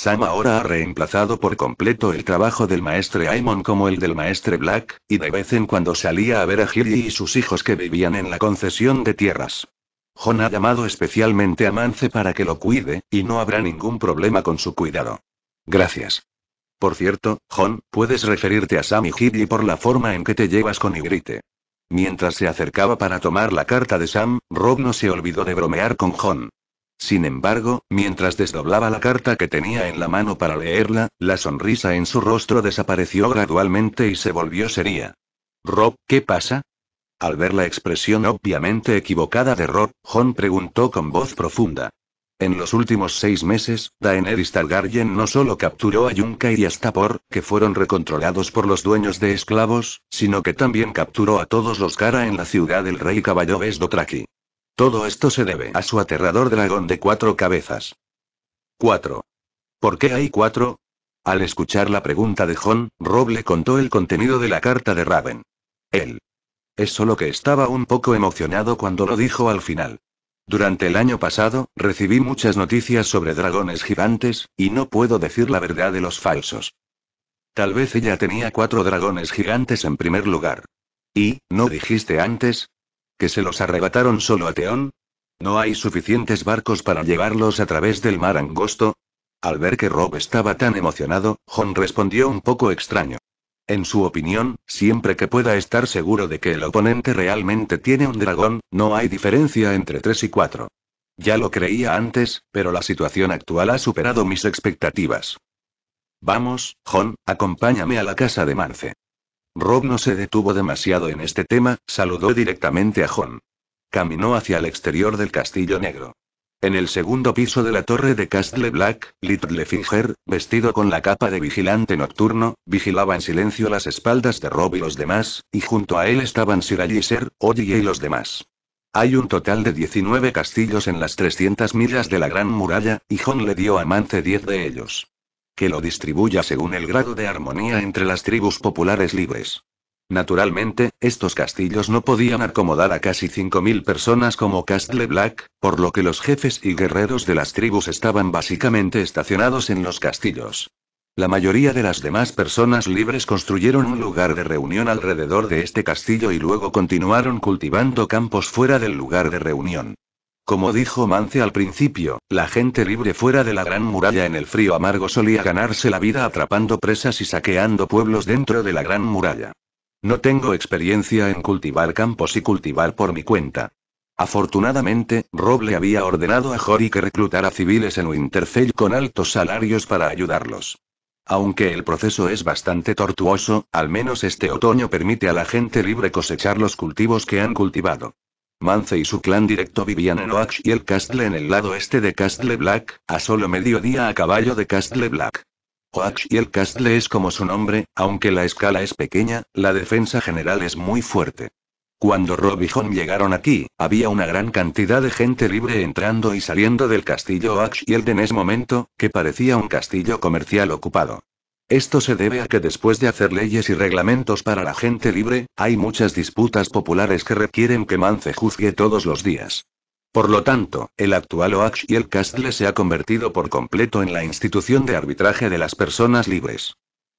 Sam ahora ha reemplazado por completo el trabajo del maestre Aimon como el del maestre Black, y de vez en cuando salía a ver a Gilly y sus hijos que vivían en la concesión de tierras. Jon ha llamado especialmente a Mance para que lo cuide, y no habrá ningún problema con su cuidado. Gracias. Por cierto, Jon, puedes referirte a Sam y Gilly por la forma en que te llevas con Igrite. Mientras se acercaba para tomar la carta de Sam, Rob no se olvidó de bromear con Jon. Sin embargo, mientras desdoblaba la carta que tenía en la mano para leerla, la sonrisa en su rostro desapareció gradualmente y se volvió seria. Rob, ¿qué pasa? Al ver la expresión obviamente equivocada de Rob, John preguntó con voz profunda. En los últimos seis meses, Daenerys Targaryen no solo capturó a Yunka y Astapor, que fueron recontrolados por los dueños de esclavos, sino que también capturó a todos los Kara en la ciudad del rey caballo Esdotraki. Todo esto se debe a su aterrador dragón de cuatro cabezas. ¿Cuatro? ¿Por qué hay cuatro? Al escuchar la pregunta de John, Rob le contó el contenido de la carta de Raven. Él. Es solo que estaba un poco emocionado cuando lo dijo al final. Durante el año pasado, recibí muchas noticias sobre dragones gigantes, y no puedo decir la verdad de los falsos. Tal vez ella tenía cuatro dragones gigantes en primer lugar. Y, ¿no dijiste antes? ¿Que se los arrebataron solo a Teón? ¿No hay suficientes barcos para llevarlos a través del mar angosto? Al ver que Rob estaba tan emocionado, Jon respondió un poco extraño. En su opinión, siempre que pueda estar seguro de que el oponente realmente tiene un dragón, no hay diferencia entre 3 y 4. Ya lo creía antes, pero la situación actual ha superado mis expectativas. Vamos, Jon, acompáñame a la casa de Mance. Rob no se detuvo demasiado en este tema, saludó directamente a John. Caminó hacia el exterior del Castillo Negro. En el segundo piso de la torre de Castle Black, Littlefinger, vestido con la capa de vigilante nocturno, vigilaba en silencio las espaldas de Rob y los demás, y junto a él estaban Sir alyser Ollie y los demás. Hay un total de 19 castillos en las 300 millas de la Gran Muralla, y John le dio a Mance 10 de ellos que lo distribuya según el grado de armonía entre las tribus populares libres. Naturalmente, estos castillos no podían acomodar a casi 5.000 personas como Castle Black, por lo que los jefes y guerreros de las tribus estaban básicamente estacionados en los castillos. La mayoría de las demás personas libres construyeron un lugar de reunión alrededor de este castillo y luego continuaron cultivando campos fuera del lugar de reunión. Como dijo Mance al principio, la gente libre fuera de la gran muralla en el frío amargo solía ganarse la vida atrapando presas y saqueando pueblos dentro de la gran muralla. No tengo experiencia en cultivar campos y cultivar por mi cuenta. Afortunadamente, Roble había ordenado a Jory que reclutara civiles en Winterfell con altos salarios para ayudarlos. Aunque el proceso es bastante tortuoso, al menos este otoño permite a la gente libre cosechar los cultivos que han cultivado. Mance y su clan directo vivían en Oaks y el Castle en el lado este de Castle Black, a solo mediodía a caballo de Castle Black. Oaks y el Castle es como su nombre, aunque la escala es pequeña, la defensa general es muy fuerte. Cuando Rob y llegaron aquí, había una gran cantidad de gente libre entrando y saliendo del castillo y en ese momento, que parecía un castillo comercial ocupado. Esto se debe a que después de hacer leyes y reglamentos para la gente libre, hay muchas disputas populares que requieren que Mance juzgue todos los días. Por lo tanto, el actual OAX y el Castle se ha convertido por completo en la institución de arbitraje de las personas libres.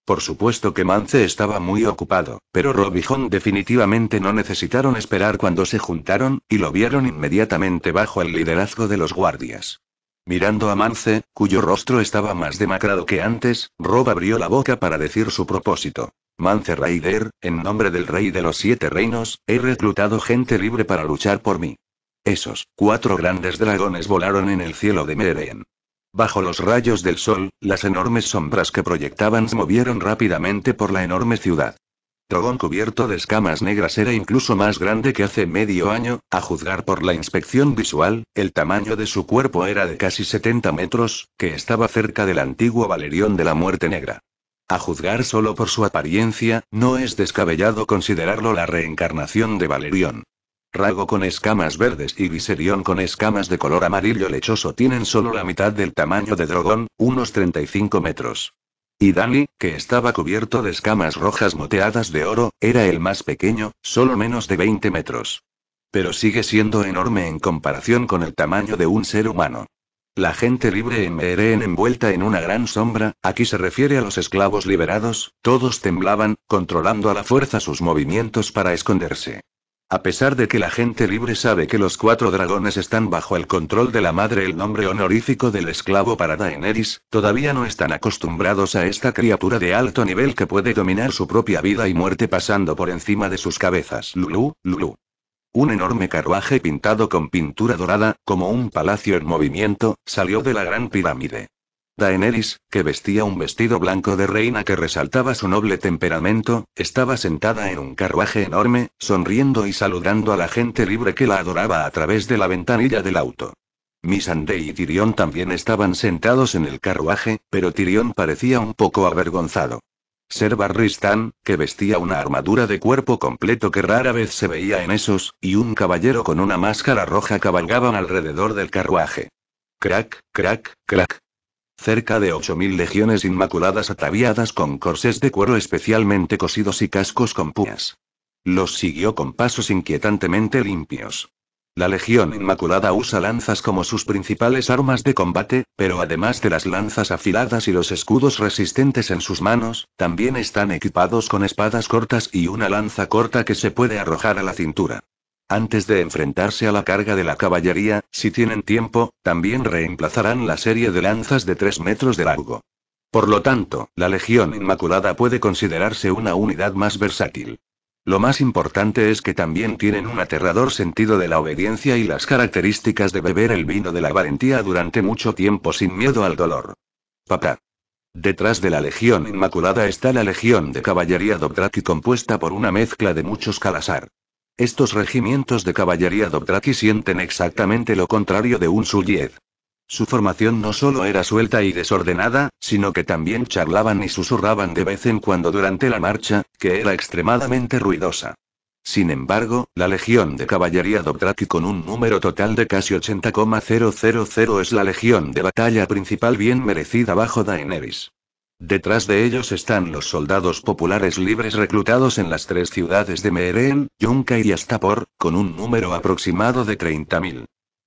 Por supuesto que Mance estaba muy ocupado, pero Robijón definitivamente no necesitaron esperar cuando se juntaron, y lo vieron inmediatamente bajo el liderazgo de los guardias. Mirando a Mance, cuyo rostro estaba más demacrado que antes, Rob abrió la boca para decir su propósito. Mance Raider, en nombre del rey de los siete reinos, he reclutado gente libre para luchar por mí. Esos cuatro grandes dragones volaron en el cielo de Meren. Bajo los rayos del sol, las enormes sombras que proyectaban se movieron rápidamente por la enorme ciudad. Drogón cubierto de escamas negras era incluso más grande que hace medio año, a juzgar por la inspección visual, el tamaño de su cuerpo era de casi 70 metros, que estaba cerca del antiguo Valerión de la Muerte Negra. A juzgar solo por su apariencia, no es descabellado considerarlo la reencarnación de Valerión. Rago con escamas verdes y Viserión con escamas de color amarillo lechoso tienen solo la mitad del tamaño de Drogón, unos 35 metros. Y Dali, que estaba cubierto de escamas rojas moteadas de oro, era el más pequeño, solo menos de 20 metros. Pero sigue siendo enorme en comparación con el tamaño de un ser humano. La gente libre en Meeren envuelta en una gran sombra, aquí se refiere a los esclavos liberados, todos temblaban, controlando a la fuerza sus movimientos para esconderse. A pesar de que la gente libre sabe que los cuatro dragones están bajo el control de la madre, el nombre honorífico del esclavo para Daenerys, todavía no están acostumbrados a esta criatura de alto nivel que puede dominar su propia vida y muerte pasando por encima de sus cabezas. Lulu, Lulu. Un enorme carruaje pintado con pintura dorada, como un palacio en movimiento, salió de la gran pirámide. Daenerys, que vestía un vestido blanco de reina que resaltaba su noble temperamento, estaba sentada en un carruaje enorme, sonriendo y saludando a la gente libre que la adoraba a través de la ventanilla del auto. Missandei y Tyrion también estaban sentados en el carruaje, pero Tyrion parecía un poco avergonzado. Ser Barristan, que vestía una armadura de cuerpo completo que rara vez se veía en esos, y un caballero con una máscara roja cabalgaban alrededor del carruaje. Crack, crack, crack. Cerca de 8.000 legiones inmaculadas ataviadas con corsés de cuero especialmente cosidos y cascos con puñas. Los siguió con pasos inquietantemente limpios. La Legión Inmaculada usa lanzas como sus principales armas de combate, pero además de las lanzas afiladas y los escudos resistentes en sus manos, también están equipados con espadas cortas y una lanza corta que se puede arrojar a la cintura. Antes de enfrentarse a la carga de la caballería, si tienen tiempo, también reemplazarán la serie de lanzas de 3 metros de largo. Por lo tanto, la Legión Inmaculada puede considerarse una unidad más versátil. Lo más importante es que también tienen un aterrador sentido de la obediencia y las características de beber el vino de la valentía durante mucho tiempo sin miedo al dolor. Papá. Detrás de la Legión Inmaculada está la Legión de Caballería y compuesta por una mezcla de muchos calasar. Estos regimientos de caballería dobdraki sienten exactamente lo contrario de un Suyed. Su formación no solo era suelta y desordenada, sino que también charlaban y susurraban de vez en cuando durante la marcha, que era extremadamente ruidosa. Sin embargo, la Legión de Caballería dobdraki con un número total de casi 80,000 es la legión de batalla principal bien merecida bajo Daenerys. Detrás de ellos están los soldados populares libres reclutados en las tres ciudades de Meeren, Yunca y Astapor, con un número aproximado de 30.000.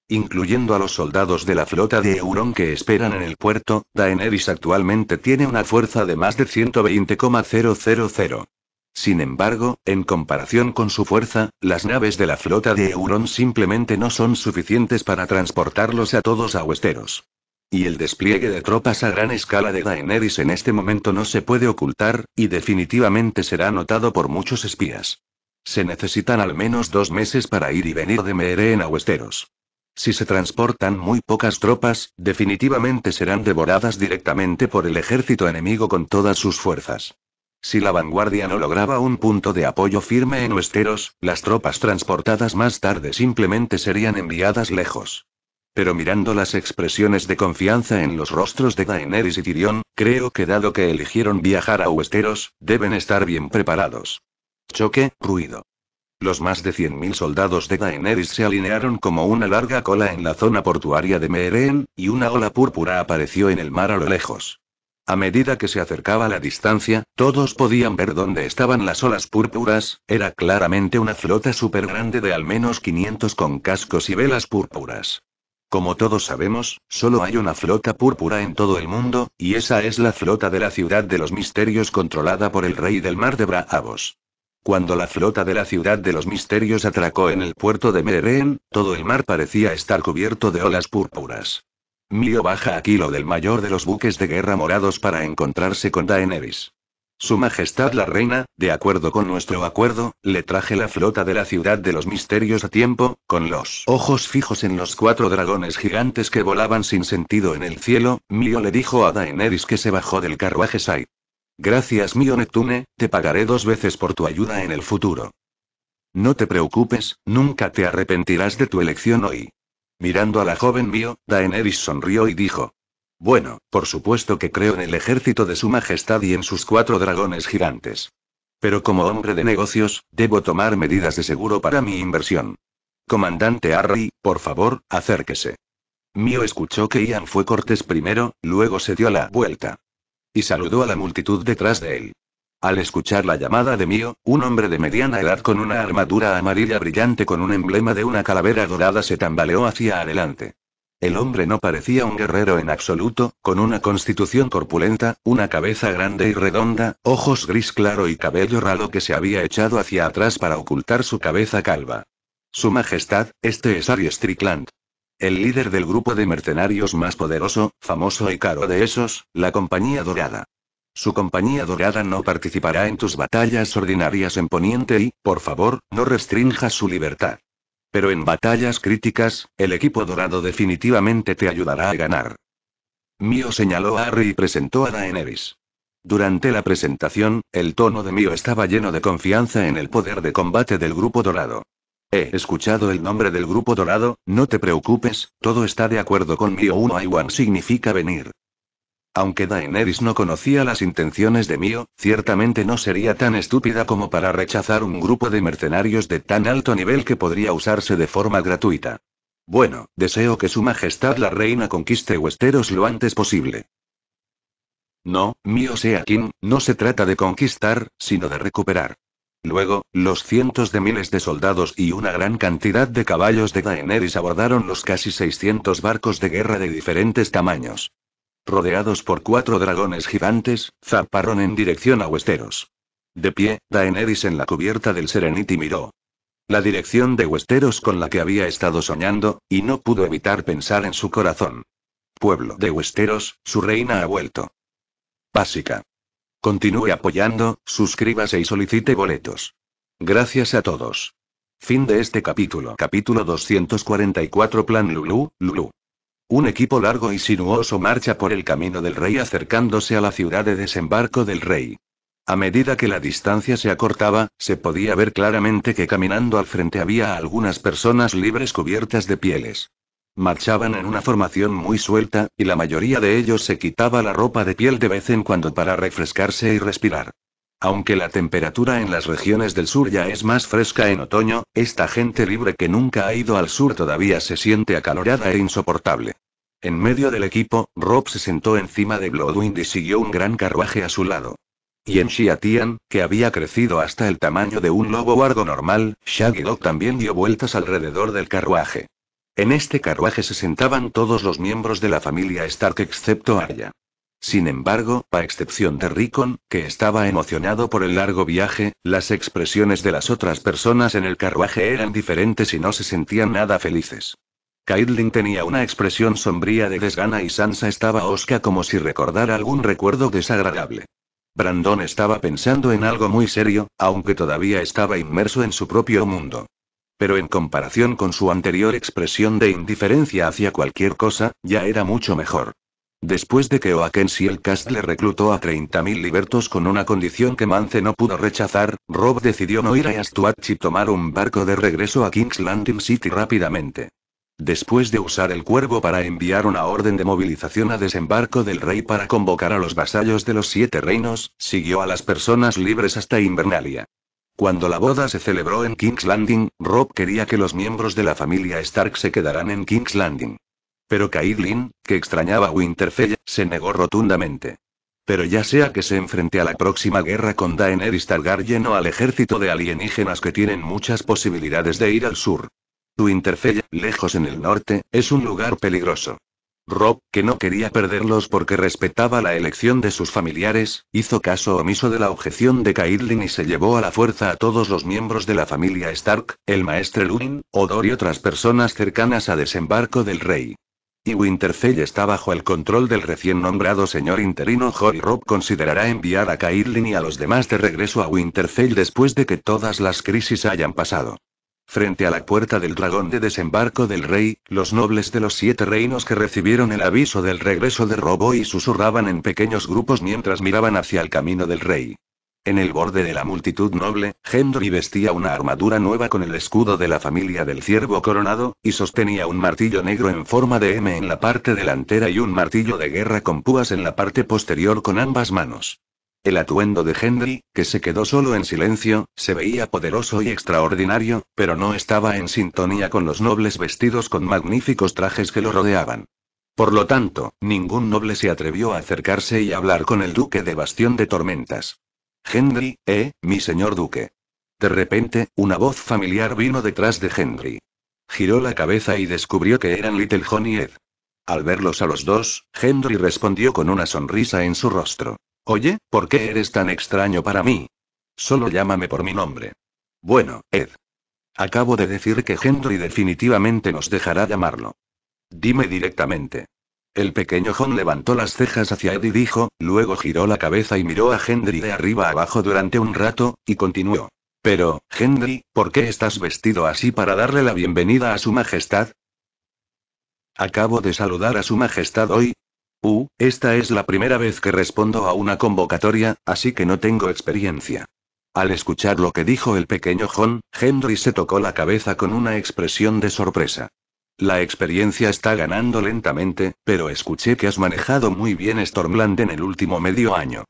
Incluyendo a los soldados de la flota de Euron que esperan en el puerto, Daenerys actualmente tiene una fuerza de más de 120,000. Sin embargo, en comparación con su fuerza, las naves de la flota de Euron simplemente no son suficientes para transportarlos a todos a Westeros. Y el despliegue de tropas a gran escala de Daenerys en este momento no se puede ocultar, y definitivamente será notado por muchos espías. Se necesitan al menos dos meses para ir y venir de Meereen a Westeros. Si se transportan muy pocas tropas, definitivamente serán devoradas directamente por el ejército enemigo con todas sus fuerzas. Si la vanguardia no lograba un punto de apoyo firme en Westeros, las tropas transportadas más tarde simplemente serían enviadas lejos. Pero mirando las expresiones de confianza en los rostros de Daenerys y Tyrion, creo que dado que eligieron viajar a Westeros, deben estar bien preparados. Choque, ruido. Los más de 100.000 soldados de Daenerys se alinearon como una larga cola en la zona portuaria de Meereen, y una ola púrpura apareció en el mar a lo lejos. A medida que se acercaba la distancia, todos podían ver dónde estaban las olas púrpuras, era claramente una flota súper grande de al menos 500 con cascos y velas púrpuras. Como todos sabemos, solo hay una flota púrpura en todo el mundo, y esa es la flota de la Ciudad de los Misterios controlada por el Rey del Mar de Braavos. Cuando la flota de la Ciudad de los Misterios atracó en el puerto de Meren, todo el mar parecía estar cubierto de olas púrpuras. Mio baja aquí lo del mayor de los buques de guerra morados para encontrarse con Daenerys. Su Majestad la Reina, de acuerdo con nuestro acuerdo, le traje la flota de la ciudad de los misterios a tiempo, con los ojos fijos en los cuatro dragones gigantes que volaban sin sentido en el cielo, Mío le dijo a Daenerys que se bajó del carruaje Sai. Gracias mío Neptune, te pagaré dos veces por tu ayuda en el futuro. No te preocupes, nunca te arrepentirás de tu elección hoy. Mirando a la joven Mio, Daenerys sonrió y dijo, bueno, por supuesto que creo en el ejército de Su Majestad y en sus cuatro dragones gigantes. Pero como hombre de negocios, debo tomar medidas de seguro para mi inversión. Comandante Harry, por favor, acérquese. Mio escuchó que Ian fue cortés primero, luego se dio la vuelta. Y saludó a la multitud detrás de él. Al escuchar la llamada de Mio, un hombre de mediana edad con una armadura amarilla brillante con un emblema de una calavera dorada se tambaleó hacia adelante. El hombre no parecía un guerrero en absoluto, con una constitución corpulenta, una cabeza grande y redonda, ojos gris claro y cabello ralo que se había echado hacia atrás para ocultar su cabeza calva. Su Majestad, este es Ari Strickland. El líder del grupo de mercenarios más poderoso, famoso y caro de esos, la Compañía Dorada. Su Compañía Dorada no participará en tus batallas ordinarias en Poniente y, por favor, no restrinja su libertad. Pero en batallas críticas, el equipo dorado definitivamente te ayudará a ganar. Mio señaló a Harry y presentó a Daenerys. Durante la presentación, el tono de Mio estaba lleno de confianza en el poder de combate del Grupo Dorado. He escuchado el nombre del Grupo Dorado, no te preocupes, todo está de acuerdo con Mio 1 One significa venir. Aunque Daenerys no conocía las intenciones de Mio, ciertamente no sería tan estúpida como para rechazar un grupo de mercenarios de tan alto nivel que podría usarse de forma gratuita. Bueno, deseo que su majestad la reina conquiste Westeros lo antes posible. No, sea quien, no se trata de conquistar, sino de recuperar. Luego, los cientos de miles de soldados y una gran cantidad de caballos de Daenerys abordaron los casi 600 barcos de guerra de diferentes tamaños. Rodeados por cuatro dragones gigantes, zarparon en dirección a Westeros. De pie, Daenerys en la cubierta del Serenity miró. La dirección de Westeros con la que había estado soñando, y no pudo evitar pensar en su corazón. Pueblo de Westeros, su reina ha vuelto. Básica. Continúe apoyando, suscríbase y solicite boletos. Gracias a todos. Fin de este capítulo. Capítulo 244 Plan Lulu, Lulu. Un equipo largo y sinuoso marcha por el camino del rey acercándose a la ciudad de desembarco del rey. A medida que la distancia se acortaba, se podía ver claramente que caminando al frente había algunas personas libres cubiertas de pieles. Marchaban en una formación muy suelta, y la mayoría de ellos se quitaba la ropa de piel de vez en cuando para refrescarse y respirar. Aunque la temperatura en las regiones del sur ya es más fresca en otoño, esta gente libre que nunca ha ido al sur todavía se siente acalorada e insoportable. En medio del equipo, Rob se sentó encima de Bloodwind y siguió un gran carruaje a su lado. Y en Shiatian, que había crecido hasta el tamaño de un lobo guardo normal, Shaggy también dio vueltas alrededor del carruaje. En este carruaje se sentaban todos los miembros de la familia Stark excepto Arya. Sin embargo, a excepción de Rickon, que estaba emocionado por el largo viaje, las expresiones de las otras personas en el carruaje eran diferentes y no se sentían nada felices. Caitlin tenía una expresión sombría de desgana y Sansa estaba osca como si recordara algún recuerdo desagradable. Brandon estaba pensando en algo muy serio, aunque todavía estaba inmerso en su propio mundo. Pero en comparación con su anterior expresión de indiferencia hacia cualquier cosa, ya era mucho mejor. Después de que el cast le reclutó a 30.000 libertos con una condición que Mance no pudo rechazar, Rob decidió no ir a Astuach y tomar un barco de regreso a King's Landing City rápidamente después de usar el cuervo para enviar una orden de movilización a desembarco del rey para convocar a los vasallos de los siete reinos, siguió a las personas libres hasta Invernalia. Cuando la boda se celebró en King's Landing, Rob quería que los miembros de la familia Stark se quedaran en King's Landing. Pero Caitlin, que extrañaba Winterfell, se negó rotundamente. Pero ya sea que se enfrente a la próxima guerra con Daenerys Targaryen o al ejército de alienígenas que tienen muchas posibilidades de ir al sur, Winterfell, lejos en el norte, es un lugar peligroso. Rob, que no quería perderlos porque respetaba la elección de sus familiares, hizo caso omiso de la objeción de Caitlin y se llevó a la fuerza a todos los miembros de la familia Stark, el maestre Luin, Odor y otras personas cercanas a desembarco del rey. Y Winterfell está bajo el control del recién nombrado señor interino y Rob considerará enviar a Caitlin y a los demás de regreso a Winterfell después de que todas las crisis hayan pasado. Frente a la puerta del dragón de desembarco del rey, los nobles de los siete reinos que recibieron el aviso del regreso de y susurraban en pequeños grupos mientras miraban hacia el camino del rey. En el borde de la multitud noble, Gendry vestía una armadura nueva con el escudo de la familia del ciervo coronado, y sostenía un martillo negro en forma de M en la parte delantera y un martillo de guerra con púas en la parte posterior con ambas manos. El atuendo de Henry, que se quedó solo en silencio, se veía poderoso y extraordinario, pero no estaba en sintonía con los nobles vestidos con magníficos trajes que lo rodeaban. Por lo tanto, ningún noble se atrevió a acercarse y hablar con el duque de Bastión de Tormentas. Henry, eh, mi señor duque. De repente, una voz familiar vino detrás de Henry. Giró la cabeza y descubrió que eran Little John y Ed. Al verlos a los dos, Henry respondió con una sonrisa en su rostro. Oye, ¿por qué eres tan extraño para mí? Solo llámame por mi nombre. Bueno, Ed. Acabo de decir que Henry definitivamente nos dejará llamarlo. Dime directamente. El pequeño John levantó las cejas hacia Ed y dijo, luego giró la cabeza y miró a Henry de arriba abajo durante un rato, y continuó. Pero, Henry, ¿por qué estás vestido así para darle la bienvenida a Su Majestad? Acabo de saludar a Su Majestad hoy, Uh, esta es la primera vez que respondo a una convocatoria, así que no tengo experiencia. Al escuchar lo que dijo el pequeño John, Henry se tocó la cabeza con una expresión de sorpresa. La experiencia está ganando lentamente, pero escuché que has manejado muy bien Stormland en el último medio año.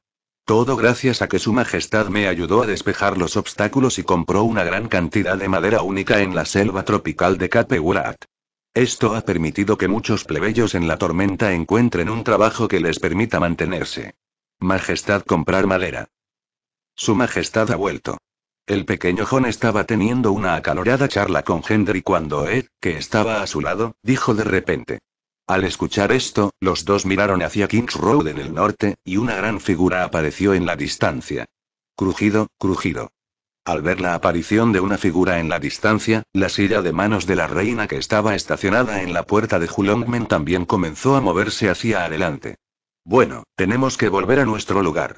Todo gracias a que Su Majestad me ayudó a despejar los obstáculos y compró una gran cantidad de madera única en la selva tropical de Capewarat. Esto ha permitido que muchos plebeyos en la tormenta encuentren un trabajo que les permita mantenerse. Majestad comprar madera. Su Majestad ha vuelto. El pequeño John estaba teniendo una acalorada charla con Henry cuando Ed, que estaba a su lado, dijo de repente. Al escuchar esto, los dos miraron hacia Kings Road en el norte, y una gran figura apareció en la distancia. Crujido, crujido. Al ver la aparición de una figura en la distancia, la silla de manos de la reina que estaba estacionada en la puerta de Hulongmen también comenzó a moverse hacia adelante. Bueno, tenemos que volver a nuestro lugar.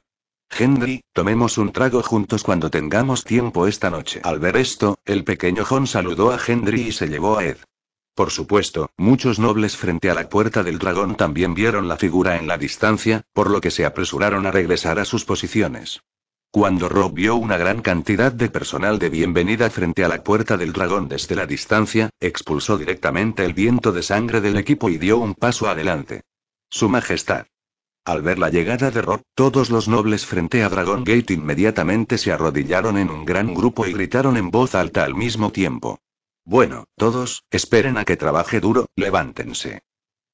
Henry, tomemos un trago juntos cuando tengamos tiempo esta noche. Al ver esto, el pequeño Hon saludó a Henry y se llevó a Ed. Por supuesto, muchos nobles frente a la puerta del dragón también vieron la figura en la distancia, por lo que se apresuraron a regresar a sus posiciones. Cuando Rob vio una gran cantidad de personal de bienvenida frente a la puerta del dragón desde la distancia, expulsó directamente el viento de sangre del equipo y dio un paso adelante. Su Majestad. Al ver la llegada de Rob, todos los nobles frente a Dragon Gate inmediatamente se arrodillaron en un gran grupo y gritaron en voz alta al mismo tiempo. Bueno, todos, esperen a que trabaje duro, levántense.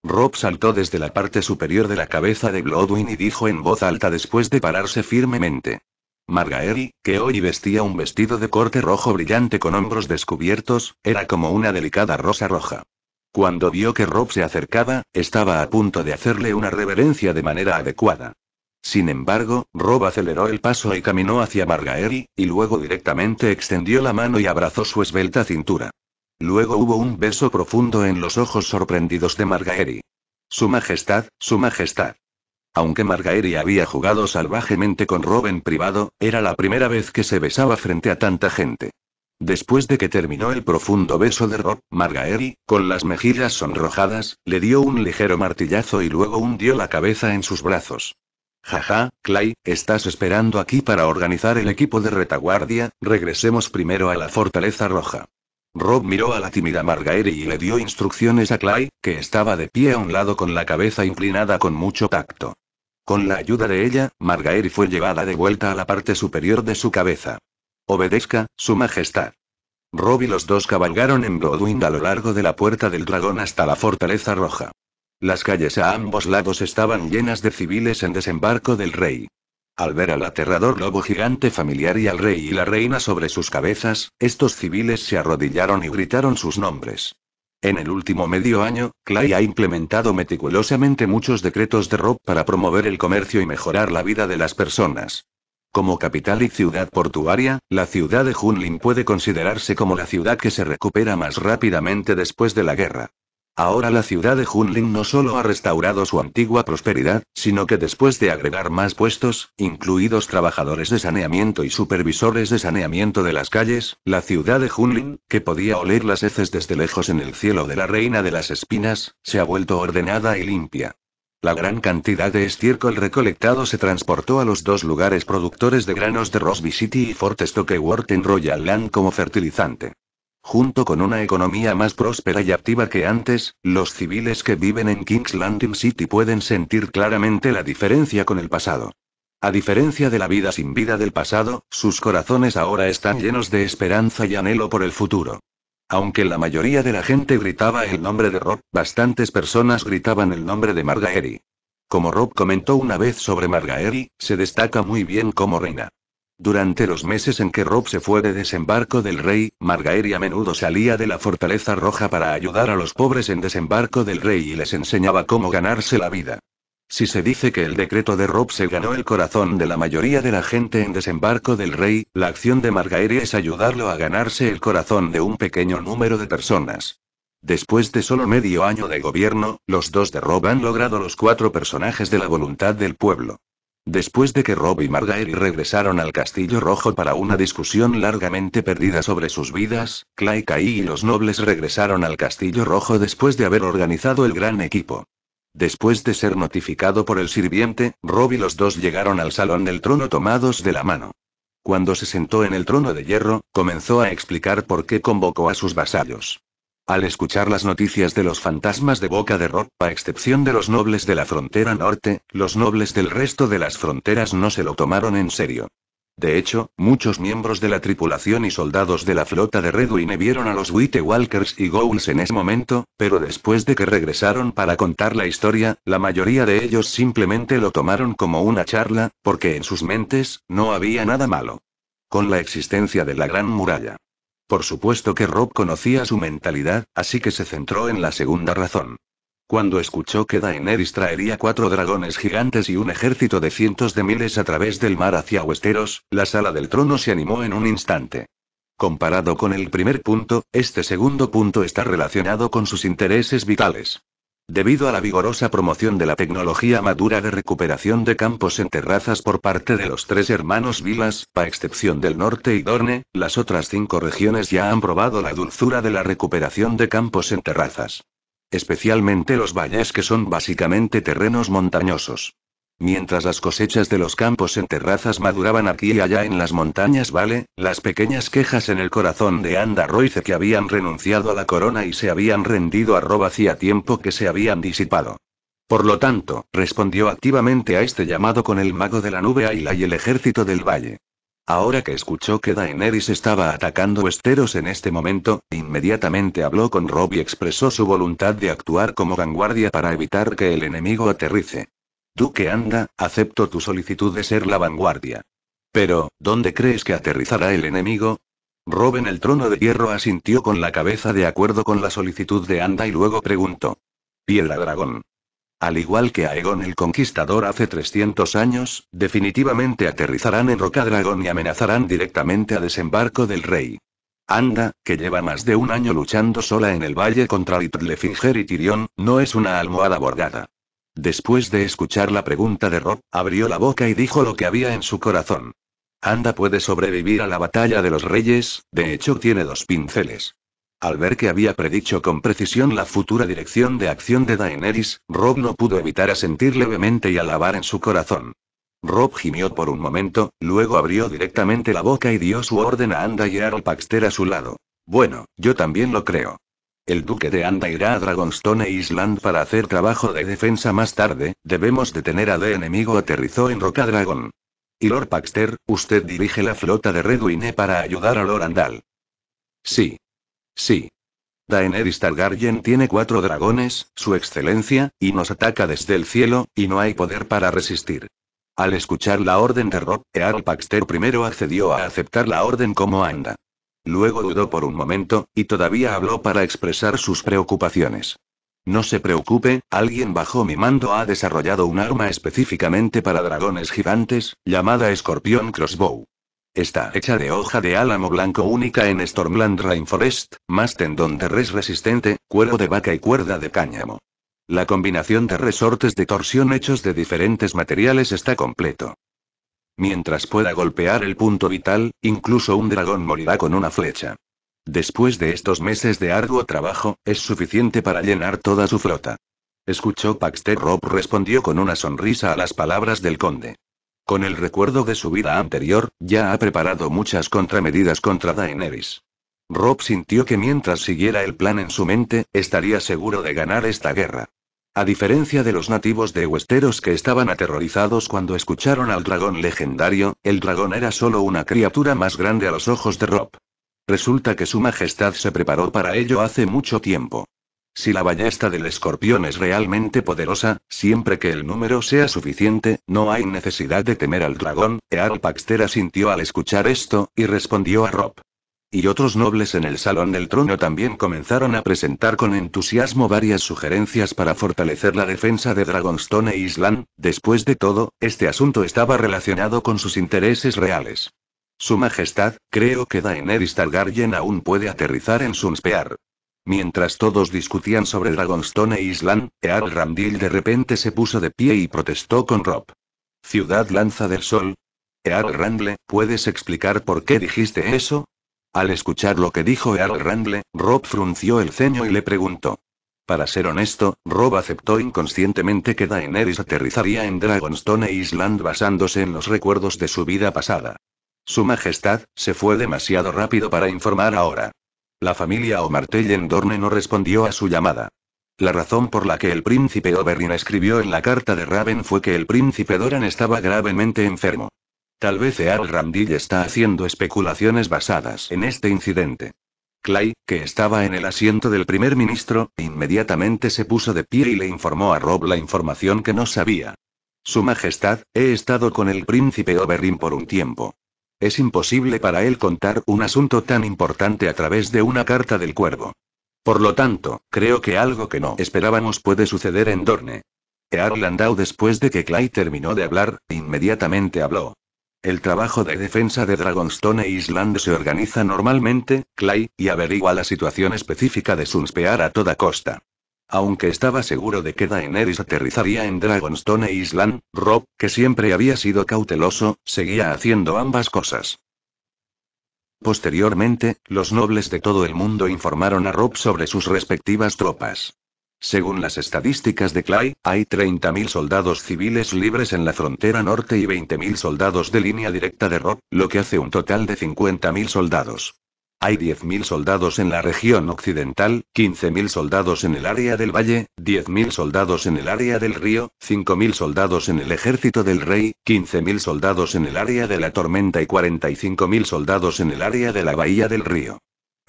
Rob saltó desde la parte superior de la cabeza de Bloodwin y dijo en voz alta después de pararse firmemente. Margaery, que hoy vestía un vestido de corte rojo brillante con hombros descubiertos, era como una delicada rosa roja. Cuando vio que Rob se acercaba, estaba a punto de hacerle una reverencia de manera adecuada. Sin embargo, Rob aceleró el paso y caminó hacia Margaery, y luego directamente extendió la mano y abrazó su esbelta cintura. Luego hubo un beso profundo en los ojos sorprendidos de Margaery. Su Majestad, Su Majestad. Aunque Margaery había jugado salvajemente con Rob en privado, era la primera vez que se besaba frente a tanta gente. Después de que terminó el profundo beso de Rob, Margaery, con las mejillas sonrojadas, le dio un ligero martillazo y luego hundió la cabeza en sus brazos. Jaja, Clay, estás esperando aquí para organizar el equipo de retaguardia, regresemos primero a la Fortaleza Roja. Rob miró a la tímida Margaery y le dio instrucciones a Clay, que estaba de pie a un lado con la cabeza inclinada con mucho tacto. Con la ayuda de ella, Margaery fue llevada de vuelta a la parte superior de su cabeza. Obedezca, Su Majestad. Rob y los dos cabalgaron en Broadwind a lo largo de la Puerta del Dragón hasta la Fortaleza Roja. Las calles a ambos lados estaban llenas de civiles en desembarco del rey. Al ver al aterrador lobo gigante familiar y al rey y la reina sobre sus cabezas, estos civiles se arrodillaron y gritaron sus nombres. En el último medio año, Clay ha implementado meticulosamente muchos decretos de ROP para promover el comercio y mejorar la vida de las personas. Como capital y ciudad portuaria, la ciudad de Hunlin puede considerarse como la ciudad que se recupera más rápidamente después de la guerra. Ahora la ciudad de hunlin no solo ha restaurado su antigua prosperidad, sino que después de agregar más puestos, incluidos trabajadores de saneamiento y supervisores de saneamiento de las calles, la ciudad de hunlin que podía oler las heces desde lejos en el cielo de la reina de las espinas, se ha vuelto ordenada y limpia. La gran cantidad de estiércol recolectado se transportó a los dos lugares productores de granos de Rosby City y Fort Ward en Royal Land como fertilizante. Junto con una economía más próspera y activa que antes, los civiles que viven en King's Landing City pueden sentir claramente la diferencia con el pasado. A diferencia de la vida sin vida del pasado, sus corazones ahora están llenos de esperanza y anhelo por el futuro. Aunque la mayoría de la gente gritaba el nombre de Rob, bastantes personas gritaban el nombre de Margaery. Como Rob comentó una vez sobre Margaery, se destaca muy bien como reina. Durante los meses en que Rob se fue de desembarco del rey, Margaery a menudo salía de la fortaleza roja para ayudar a los pobres en desembarco del rey y les enseñaba cómo ganarse la vida. Si se dice que el decreto de Rob se ganó el corazón de la mayoría de la gente en desembarco del rey, la acción de Margaery es ayudarlo a ganarse el corazón de un pequeño número de personas. Después de solo medio año de gobierno, los dos de Rob han logrado los cuatro personajes de la voluntad del pueblo. Después de que Rob y Margaery regresaron al Castillo Rojo para una discusión largamente perdida sobre sus vidas, Clay Kai y los nobles regresaron al Castillo Rojo después de haber organizado el gran equipo. Después de ser notificado por el sirviente, Rob y los dos llegaron al salón del trono tomados de la mano. Cuando se sentó en el trono de hierro, comenzó a explicar por qué convocó a sus vasallos. Al escuchar las noticias de los fantasmas de Boca de Rock, a excepción de los nobles de la frontera norte, los nobles del resto de las fronteras no se lo tomaron en serio. De hecho, muchos miembros de la tripulación y soldados de la flota de Redwine vieron a los Walkers y Gouls en ese momento, pero después de que regresaron para contar la historia, la mayoría de ellos simplemente lo tomaron como una charla, porque en sus mentes, no había nada malo. Con la existencia de la Gran Muralla por supuesto que Rob conocía su mentalidad, así que se centró en la segunda razón. Cuando escuchó que Daenerys traería cuatro dragones gigantes y un ejército de cientos de miles a través del mar hacia Westeros, la sala del trono se animó en un instante. Comparado con el primer punto, este segundo punto está relacionado con sus intereses vitales. Debido a la vigorosa promoción de la tecnología madura de recuperación de campos en terrazas por parte de los tres hermanos Vilas, a excepción del norte y Dorne, las otras cinco regiones ya han probado la dulzura de la recuperación de campos en terrazas. Especialmente los valles que son básicamente terrenos montañosos. Mientras las cosechas de los campos en terrazas maduraban aquí y allá en las montañas Vale, las pequeñas quejas en el corazón de Anda que habían renunciado a la corona y se habían rendido a Rob hacía tiempo que se habían disipado. Por lo tanto, respondió activamente a este llamado con el mago de la nube Aila y el ejército del valle. Ahora que escuchó que Daenerys estaba atacando Westeros en este momento, inmediatamente habló con Rob y expresó su voluntad de actuar como vanguardia para evitar que el enemigo aterrice que Anda, acepto tu solicitud de ser la vanguardia. Pero, ¿dónde crees que aterrizará el enemigo? Robin el trono de hierro asintió con la cabeza de acuerdo con la solicitud de Anda y luego preguntó. Piedra dragón. Al igual que Aegon el Conquistador hace 300 años, definitivamente aterrizarán en Roca Dragón y amenazarán directamente a desembarco del rey. Anda, que lleva más de un año luchando sola en el valle contra Littlefinger y Tirión, no es una almohada bordada. Después de escuchar la pregunta de Rob, abrió la boca y dijo lo que había en su corazón. Anda puede sobrevivir a la batalla de los reyes, de hecho tiene dos pinceles. Al ver que había predicho con precisión la futura dirección de acción de Daenerys, Rob no pudo evitar asentir levemente y alabar en su corazón. Rob gimió por un momento, luego abrió directamente la boca y dio su orden a Anda y al Paxter a su lado. Bueno, yo también lo creo. El duque de Anda irá a Dragonstone Island para hacer trabajo de defensa más tarde, debemos detener a de enemigo aterrizó en Roca Dragón. Y Lord Paxter, usted dirige la flota de Redwine para ayudar a Lord Andal. Sí. Sí. Daenerys Targaryen tiene cuatro dragones, su excelencia, y nos ataca desde el cielo, y no hay poder para resistir. Al escuchar la orden de Rob, Earl Paxter primero accedió a aceptar la orden como anda. Luego dudó por un momento, y todavía habló para expresar sus preocupaciones. No se preocupe, alguien bajo mi mando ha desarrollado un arma específicamente para dragones gigantes, llamada Scorpion Crossbow. Está hecha de hoja de álamo blanco única en Stormland Rainforest, más tendón de res resistente, cuero de vaca y cuerda de cáñamo. La combinación de resortes de torsión hechos de diferentes materiales está completo. Mientras pueda golpear el punto vital, incluso un dragón morirá con una flecha. Después de estos meses de arduo trabajo, es suficiente para llenar toda su flota. Escuchó Paxter Rob respondió con una sonrisa a las palabras del conde. Con el recuerdo de su vida anterior, ya ha preparado muchas contramedidas contra Daenerys. Rob sintió que mientras siguiera el plan en su mente, estaría seguro de ganar esta guerra. A diferencia de los nativos de Westeros que estaban aterrorizados cuando escucharon al dragón legendario, el dragón era solo una criatura más grande a los ojos de Rob. Resulta que su majestad se preparó para ello hace mucho tiempo. Si la ballesta del escorpión es realmente poderosa, siempre que el número sea suficiente, no hay necesidad de temer al dragón. Earl Paxter asintió al escuchar esto, y respondió a Rob y otros nobles en el Salón del Trono también comenzaron a presentar con entusiasmo varias sugerencias para fortalecer la defensa de Dragonstone e Island, después de todo, este asunto estaba relacionado con sus intereses reales. Su Majestad, creo que Daenerys Targaryen aún puede aterrizar en Sunspear. Mientras todos discutían sobre Dragonstone e Island, Earl Randil de repente se puso de pie y protestó con Rob. Ciudad Lanza del Sol. Earl Randle, ¿puedes explicar por qué dijiste eso? Al escuchar lo que dijo Earl Randle, Rob frunció el ceño y le preguntó. Para ser honesto, Rob aceptó inconscientemente que Daenerys aterrizaría en Dragonstone Island basándose en los recuerdos de su vida pasada. Su Majestad, se fue demasiado rápido para informar ahora. La familia Omartell en Dorne no respondió a su llamada. La razón por la que el príncipe Oberyn escribió en la carta de Raven fue que el príncipe Doran estaba gravemente enfermo. Tal vez Earl Randil está haciendo especulaciones basadas en este incidente. Clay, que estaba en el asiento del primer ministro, inmediatamente se puso de pie y le informó a Rob la información que no sabía. Su Majestad, he estado con el príncipe Oberyn por un tiempo. Es imposible para él contar un asunto tan importante a través de una carta del cuervo. Por lo tanto, creo que algo que no esperábamos puede suceder en Dorne. Earl Landau después de que Clay terminó de hablar, inmediatamente habló. El trabajo de defensa de Dragonstone e Island se organiza normalmente, Clay, y averigua la situación específica de Sunspear a toda costa. Aunque estaba seguro de que Daenerys aterrizaría en Dragonstone e Island, Rob, que siempre había sido cauteloso, seguía haciendo ambas cosas. Posteriormente, los nobles de todo el mundo informaron a Rob sobre sus respectivas tropas. Según las estadísticas de Clay, hay 30.000 soldados civiles libres en la frontera norte y 20.000 soldados de línea directa de Rock, lo que hace un total de 50.000 soldados. Hay 10.000 soldados en la región occidental, 15.000 soldados en el área del valle, 10.000 soldados en el área del río, 5.000 soldados en el ejército del rey, 15.000 soldados en el área de la tormenta y 45.000 soldados en el área de la bahía del río.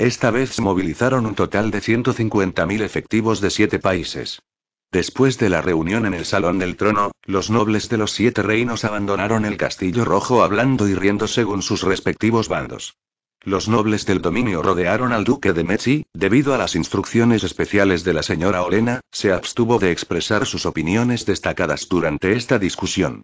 Esta vez movilizaron un total de 150.000 efectivos de siete países. Después de la reunión en el Salón del Trono, los nobles de los siete reinos abandonaron el Castillo Rojo hablando y riendo según sus respectivos bandos. Los nobles del dominio rodearon al duque de Metz debido a las instrucciones especiales de la señora Olena, se abstuvo de expresar sus opiniones destacadas durante esta discusión.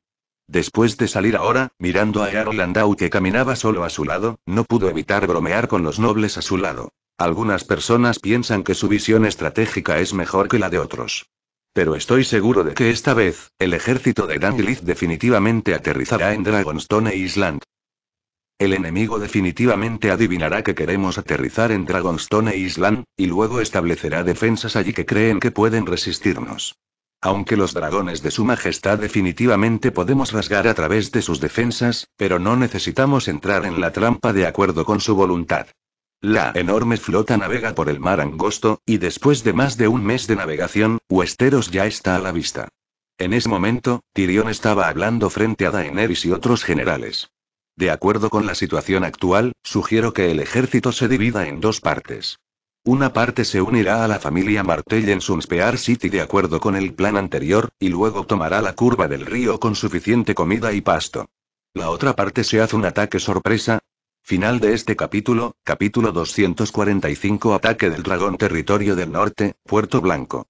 Después de salir ahora, mirando a Earl Landau que caminaba solo a su lado, no pudo evitar bromear con los nobles a su lado. Algunas personas piensan que su visión estratégica es mejor que la de otros. Pero estoy seguro de que esta vez, el ejército de Danglith definitivamente aterrizará en Dragonstone Island. El enemigo definitivamente adivinará que queremos aterrizar en Dragonstone Island, y luego establecerá defensas allí que creen que pueden resistirnos aunque los dragones de su majestad definitivamente podemos rasgar a través de sus defensas, pero no necesitamos entrar en la trampa de acuerdo con su voluntad. La enorme flota navega por el mar angosto, y después de más de un mes de navegación, Westeros ya está a la vista. En ese momento, Tyrion estaba hablando frente a Daenerys y otros generales. De acuerdo con la situación actual, sugiero que el ejército se divida en dos partes. Una parte se unirá a la familia Martell en Sunspear City de acuerdo con el plan anterior, y luego tomará la curva del río con suficiente comida y pasto. La otra parte se hace un ataque sorpresa. Final de este capítulo, capítulo 245 Ataque del dragón Territorio del Norte, Puerto Blanco.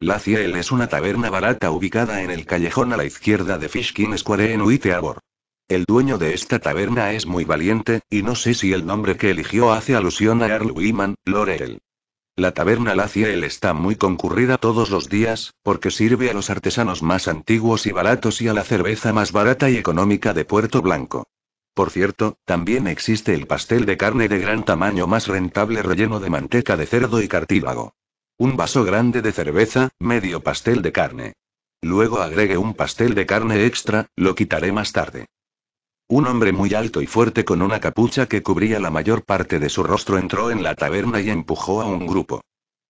La Ciel es una taberna barata ubicada en el callejón a la izquierda de Fishkin Square en Uiteabor. El dueño de esta taberna es muy valiente, y no sé si el nombre que eligió hace alusión a Earl Wiman, Lorel. La taberna Laciel está muy concurrida todos los días, porque sirve a los artesanos más antiguos y baratos y a la cerveza más barata y económica de Puerto Blanco. Por cierto, también existe el pastel de carne de gran tamaño más rentable relleno de manteca de cerdo y cartílago. Un vaso grande de cerveza, medio pastel de carne. Luego agregue un pastel de carne extra, lo quitaré más tarde. Un hombre muy alto y fuerte con una capucha que cubría la mayor parte de su rostro entró en la taberna y empujó a un grupo.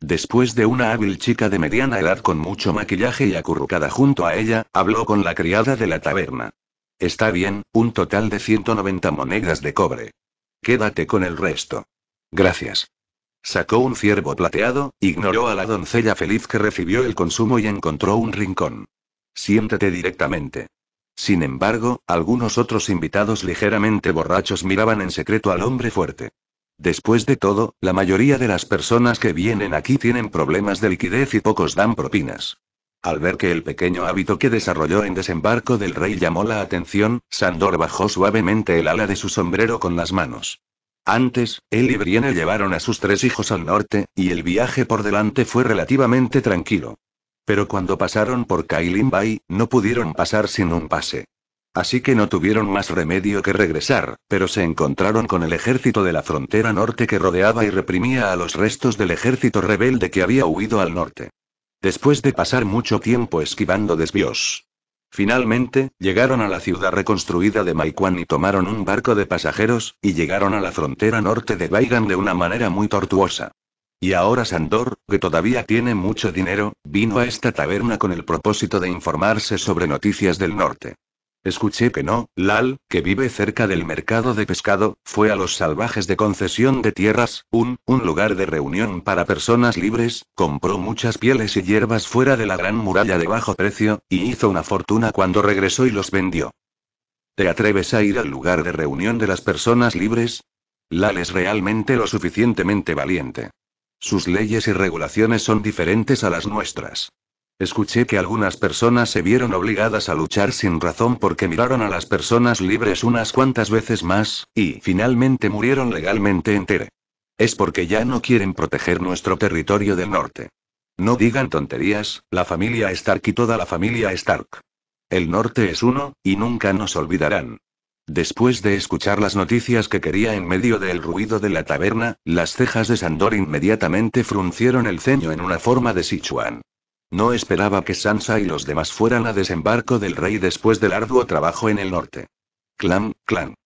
Después de una hábil chica de mediana edad con mucho maquillaje y acurrucada junto a ella, habló con la criada de la taberna. Está bien, un total de 190 monedas de cobre. Quédate con el resto. Gracias. Sacó un ciervo plateado, ignoró a la doncella feliz que recibió el consumo y encontró un rincón. Siéntate directamente. Sin embargo, algunos otros invitados ligeramente borrachos miraban en secreto al hombre fuerte. Después de todo, la mayoría de las personas que vienen aquí tienen problemas de liquidez y pocos dan propinas. Al ver que el pequeño hábito que desarrolló en desembarco del rey llamó la atención, Sandor bajó suavemente el ala de su sombrero con las manos. Antes, él y Brienne llevaron a sus tres hijos al norte, y el viaje por delante fue relativamente tranquilo. Pero cuando pasaron por Kailin Bay, no pudieron pasar sin un pase. Así que no tuvieron más remedio que regresar, pero se encontraron con el ejército de la frontera norte que rodeaba y reprimía a los restos del ejército rebelde que había huido al norte. Después de pasar mucho tiempo esquivando desvíos. Finalmente, llegaron a la ciudad reconstruida de Maikwan y tomaron un barco de pasajeros, y llegaron a la frontera norte de Baigan de una manera muy tortuosa. Y ahora Sandor, que todavía tiene mucho dinero, vino a esta taberna con el propósito de informarse sobre noticias del norte. Escuché que no, Lal, que vive cerca del mercado de pescado, fue a los salvajes de concesión de tierras, un, un lugar de reunión para personas libres, compró muchas pieles y hierbas fuera de la gran muralla de bajo precio, y hizo una fortuna cuando regresó y los vendió. ¿Te atreves a ir al lugar de reunión de las personas libres? Lal es realmente lo suficientemente valiente. Sus leyes y regulaciones son diferentes a las nuestras. Escuché que algunas personas se vieron obligadas a luchar sin razón porque miraron a las personas libres unas cuantas veces más, y finalmente murieron legalmente entera. Es porque ya no quieren proteger nuestro territorio del norte. No digan tonterías, la familia Stark y toda la familia Stark. El norte es uno, y nunca nos olvidarán. Después de escuchar las noticias que quería en medio del ruido de la taberna, las cejas de Sandor inmediatamente fruncieron el ceño en una forma de Sichuan. No esperaba que Sansa y los demás fueran a desembarco del rey después del arduo trabajo en el norte. Clan, clan.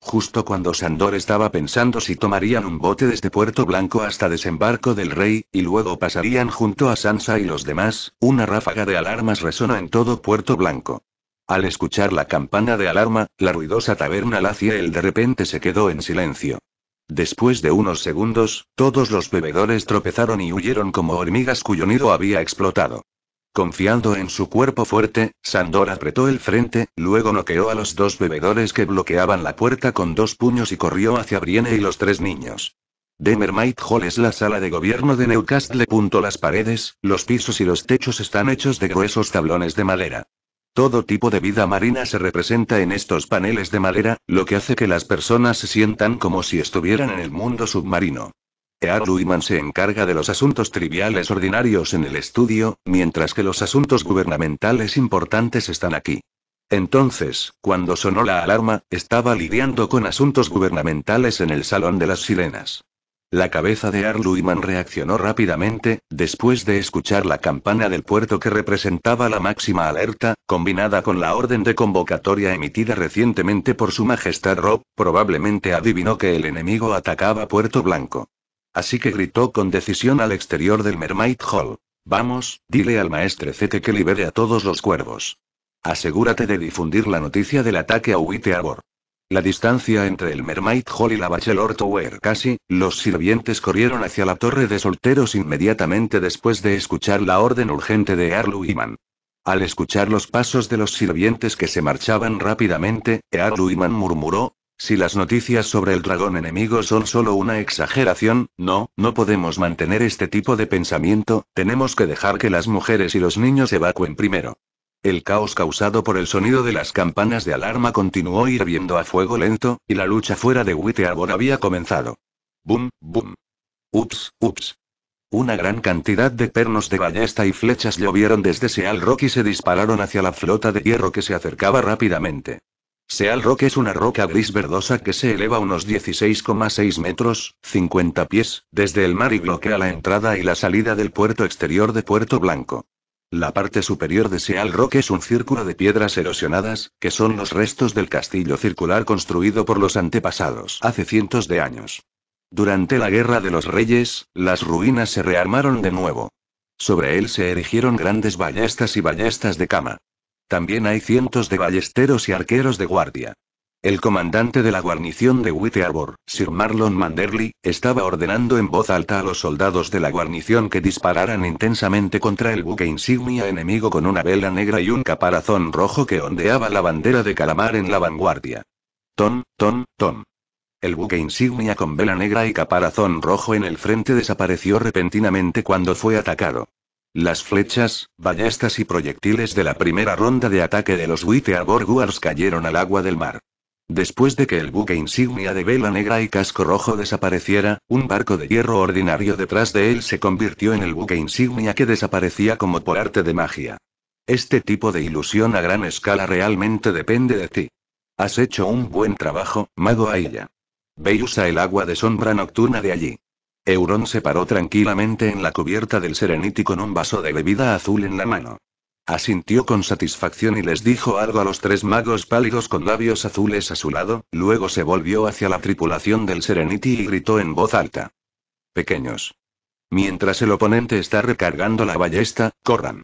Justo cuando Sandor estaba pensando si tomarían un bote desde Puerto Blanco hasta desembarco del rey, y luego pasarían junto a Sansa y los demás, una ráfaga de alarmas resonó en todo Puerto Blanco. Al escuchar la campana de alarma, la ruidosa taberna Laciel de repente se quedó en silencio. Después de unos segundos, todos los bebedores tropezaron y huyeron como hormigas cuyo nido había explotado. Confiando en su cuerpo fuerte, Sandor apretó el frente, luego noqueó a los dos bebedores que bloqueaban la puerta con dos puños y corrió hacia Brienne y los tres niños. Demermite Hall es la sala de gobierno de Newcastle. Las paredes, los pisos y los techos están hechos de gruesos tablones de madera. Todo tipo de vida marina se representa en estos paneles de madera, lo que hace que las personas se sientan como si estuvieran en el mundo submarino. Ear Luiman se encarga de los asuntos triviales ordinarios en el estudio, mientras que los asuntos gubernamentales importantes están aquí. Entonces, cuando sonó la alarma, estaba lidiando con asuntos gubernamentales en el Salón de las Sirenas. La cabeza de Arluiman reaccionó rápidamente, después de escuchar la campana del puerto que representaba la máxima alerta, combinada con la orden de convocatoria emitida recientemente por su majestad Rob, probablemente adivinó que el enemigo atacaba Puerto Blanco. Así que gritó con decisión al exterior del Mermaid Hall. Vamos, dile al maestre Zeke que libere a todos los cuervos. Asegúrate de difundir la noticia del ataque a Arbor." La distancia entre el Mermaid Hall y la Bachelor Tower casi, los sirvientes corrieron hacia la torre de solteros inmediatamente después de escuchar la orden urgente de Earl Iman. Al escuchar los pasos de los sirvientes que se marchaban rápidamente, Earl Iman murmuró, si las noticias sobre el dragón enemigo son solo una exageración, no, no podemos mantener este tipo de pensamiento, tenemos que dejar que las mujeres y los niños evacuen primero. El caos causado por el sonido de las campanas de alarma continuó hirviendo a fuego lento, y la lucha fuera de Arbor había comenzado. bum! boom. Ups, ups. Una gran cantidad de pernos de ballesta y flechas llovieron desde Seal Rock y se dispararon hacia la flota de hierro que se acercaba rápidamente. Seal Rock es una roca gris verdosa que se eleva unos 16,6 metros, 50 pies, desde el mar y bloquea la entrada y la salida del puerto exterior de Puerto Blanco. La parte superior de Seal Rock es un círculo de piedras erosionadas, que son los restos del castillo circular construido por los antepasados hace cientos de años. Durante la Guerra de los Reyes, las ruinas se rearmaron de nuevo. Sobre él se erigieron grandes ballestas y ballestas de cama. También hay cientos de ballesteros y arqueros de guardia. El comandante de la guarnición de White Arbor, Sir Marlon Manderly, estaba ordenando en voz alta a los soldados de la guarnición que dispararan intensamente contra el buque insignia enemigo con una vela negra y un caparazón rojo que ondeaba la bandera de calamar en la vanguardia. Ton, ton, ton. El buque insignia con vela negra y caparazón rojo en el frente desapareció repentinamente cuando fue atacado. Las flechas, ballestas y proyectiles de la primera ronda de ataque de los White Arbor Guards cayeron al agua del mar. Después de que el buque insignia de vela negra y casco rojo desapareciera, un barco de hierro ordinario detrás de él se convirtió en el buque insignia que desaparecía como por arte de magia. Este tipo de ilusión a gran escala realmente depende de ti. Has hecho un buen trabajo, mago Ailla. Ve y usa el agua de sombra nocturna de allí. Euron se paró tranquilamente en la cubierta del Serenity con un vaso de bebida azul en la mano. Asintió con satisfacción y les dijo algo a los tres magos pálidos con labios azules a su lado, luego se volvió hacia la tripulación del Serenity y gritó en voz alta. Pequeños. Mientras el oponente está recargando la ballesta, corran.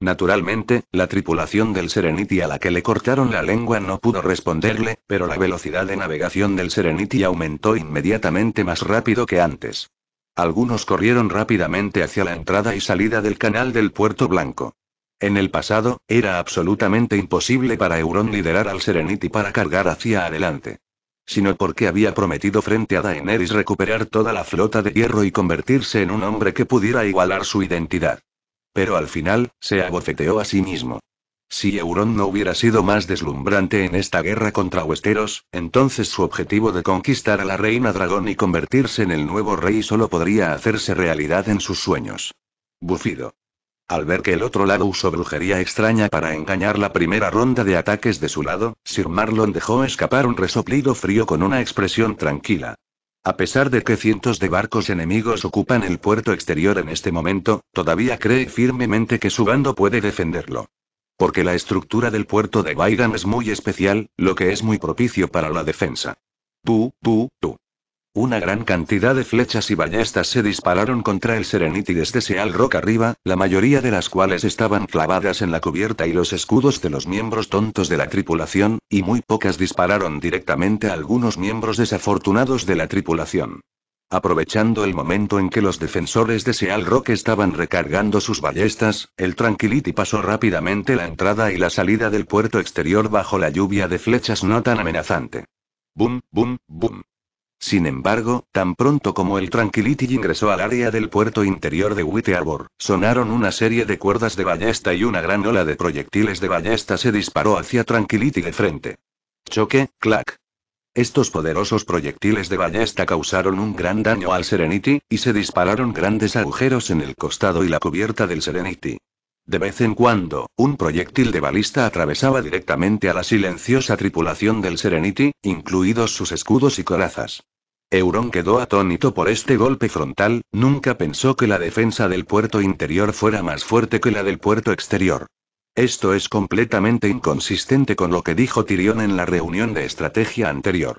Naturalmente, la tripulación del Serenity a la que le cortaron la lengua no pudo responderle, pero la velocidad de navegación del Serenity aumentó inmediatamente más rápido que antes. Algunos corrieron rápidamente hacia la entrada y salida del canal del Puerto Blanco. En el pasado, era absolutamente imposible para Euron liderar al Serenity para cargar hacia adelante. Sino porque había prometido frente a Daenerys recuperar toda la flota de hierro y convertirse en un hombre que pudiera igualar su identidad. Pero al final, se abofeteó a sí mismo. Si Euron no hubiera sido más deslumbrante en esta guerra contra Westeros, entonces su objetivo de conquistar a la reina dragón y convertirse en el nuevo rey solo podría hacerse realidad en sus sueños. Bufido. Al ver que el otro lado usó brujería extraña para engañar la primera ronda de ataques de su lado, Sir Marlon dejó escapar un resoplido frío con una expresión tranquila. A pesar de que cientos de barcos enemigos ocupan el puerto exterior en este momento, todavía cree firmemente que su bando puede defenderlo. Porque la estructura del puerto de Baigan es muy especial, lo que es muy propicio para la defensa. Tú, tú, tú. Una gran cantidad de flechas y ballestas se dispararon contra el Serenity desde Seal Rock arriba, la mayoría de las cuales estaban clavadas en la cubierta y los escudos de los miembros tontos de la tripulación, y muy pocas dispararon directamente a algunos miembros desafortunados de la tripulación. Aprovechando el momento en que los defensores de Seal Rock estaban recargando sus ballestas, el Tranquility pasó rápidamente la entrada y la salida del puerto exterior bajo la lluvia de flechas no tan amenazante. Boom, boom, boom. Sin embargo, tan pronto como el Tranquility ingresó al área del puerto interior de White Arbor, sonaron una serie de cuerdas de ballesta y una gran ola de proyectiles de ballesta se disparó hacia Tranquility de frente. Choque, clac. Estos poderosos proyectiles de ballesta causaron un gran daño al Serenity, y se dispararon grandes agujeros en el costado y la cubierta del Serenity. De vez en cuando, un proyectil de balista atravesaba directamente a la silenciosa tripulación del Serenity, incluidos sus escudos y corazas. Euron quedó atónito por este golpe frontal, nunca pensó que la defensa del puerto interior fuera más fuerte que la del puerto exterior. Esto es completamente inconsistente con lo que dijo Tirión en la reunión de estrategia anterior.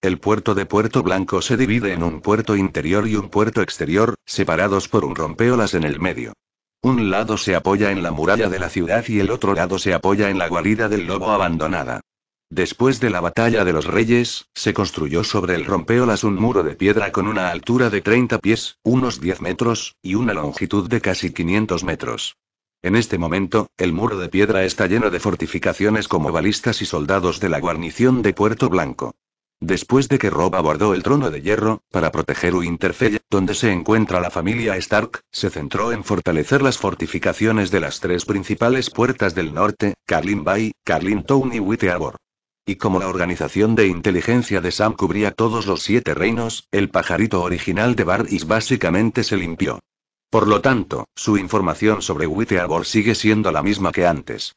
El puerto de Puerto Blanco se divide en un puerto interior y un puerto exterior, separados por un rompeolas en el medio. Un lado se apoya en la muralla de la ciudad y el otro lado se apoya en la guarida del lobo abandonada. Después de la batalla de los reyes, se construyó sobre el rompeolas un muro de piedra con una altura de 30 pies, unos 10 metros, y una longitud de casi 500 metros. En este momento, el muro de piedra está lleno de fortificaciones como balistas y soldados de la guarnición de Puerto Blanco. Después de que Rob abordó el trono de hierro, para proteger Winterfell, donde se encuentra la familia Stark, se centró en fortalecer las fortificaciones de las tres principales puertas del norte, Carlin Bay, Carlin Town y Whiteabor. Y como la organización de inteligencia de Sam cubría todos los siete reinos, el pajarito original de Bardis básicamente se limpió. Por lo tanto, su información sobre Whiteabor sigue siendo la misma que antes.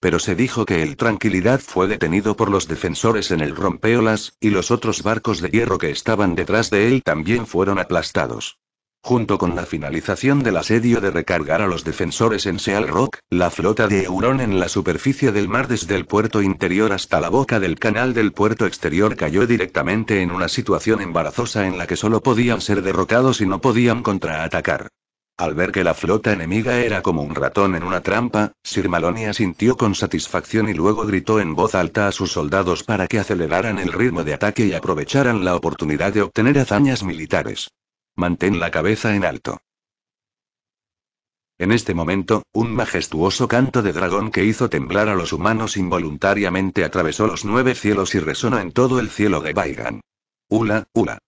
Pero se dijo que el Tranquilidad fue detenido por los defensores en el rompeolas, y los otros barcos de hierro que estaban detrás de él también fueron aplastados. Junto con la finalización del asedio de recargar a los defensores en Seal Rock, la flota de Euron en la superficie del mar desde el puerto interior hasta la boca del canal del puerto exterior cayó directamente en una situación embarazosa en la que solo podían ser derrocados y no podían contraatacar. Al ver que la flota enemiga era como un ratón en una trampa, Sir Malonia sintió con satisfacción y luego gritó en voz alta a sus soldados para que aceleraran el ritmo de ataque y aprovecharan la oportunidad de obtener hazañas militares. Mantén la cabeza en alto. En este momento, un majestuoso canto de dragón que hizo temblar a los humanos involuntariamente atravesó los nueve cielos y resonó en todo el cielo de Baigan. Ula, ula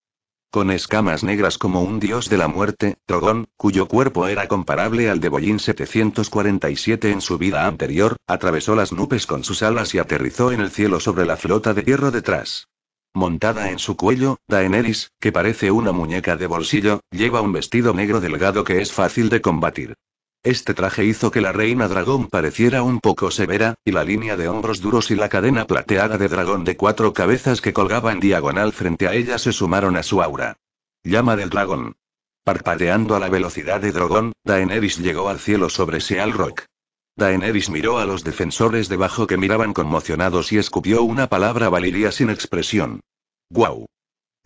con escamas negras como un dios de la muerte, Trogón, cuyo cuerpo era comparable al de Boyin 747 en su vida anterior, atravesó las nubes con sus alas y aterrizó en el cielo sobre la flota de hierro detrás. Montada en su cuello, Daenerys, que parece una muñeca de bolsillo, lleva un vestido negro delgado que es fácil de combatir. Este traje hizo que la reina dragón pareciera un poco severa, y la línea de hombros duros y la cadena plateada de dragón de cuatro cabezas que colgaba en diagonal frente a ella se sumaron a su aura. Llama del dragón. Parpadeando a la velocidad de dragón, Daenerys llegó al cielo sobre Seal Rock. Daenerys miró a los defensores debajo que miraban conmocionados y escupió una palabra valiría sin expresión. ¡Guau!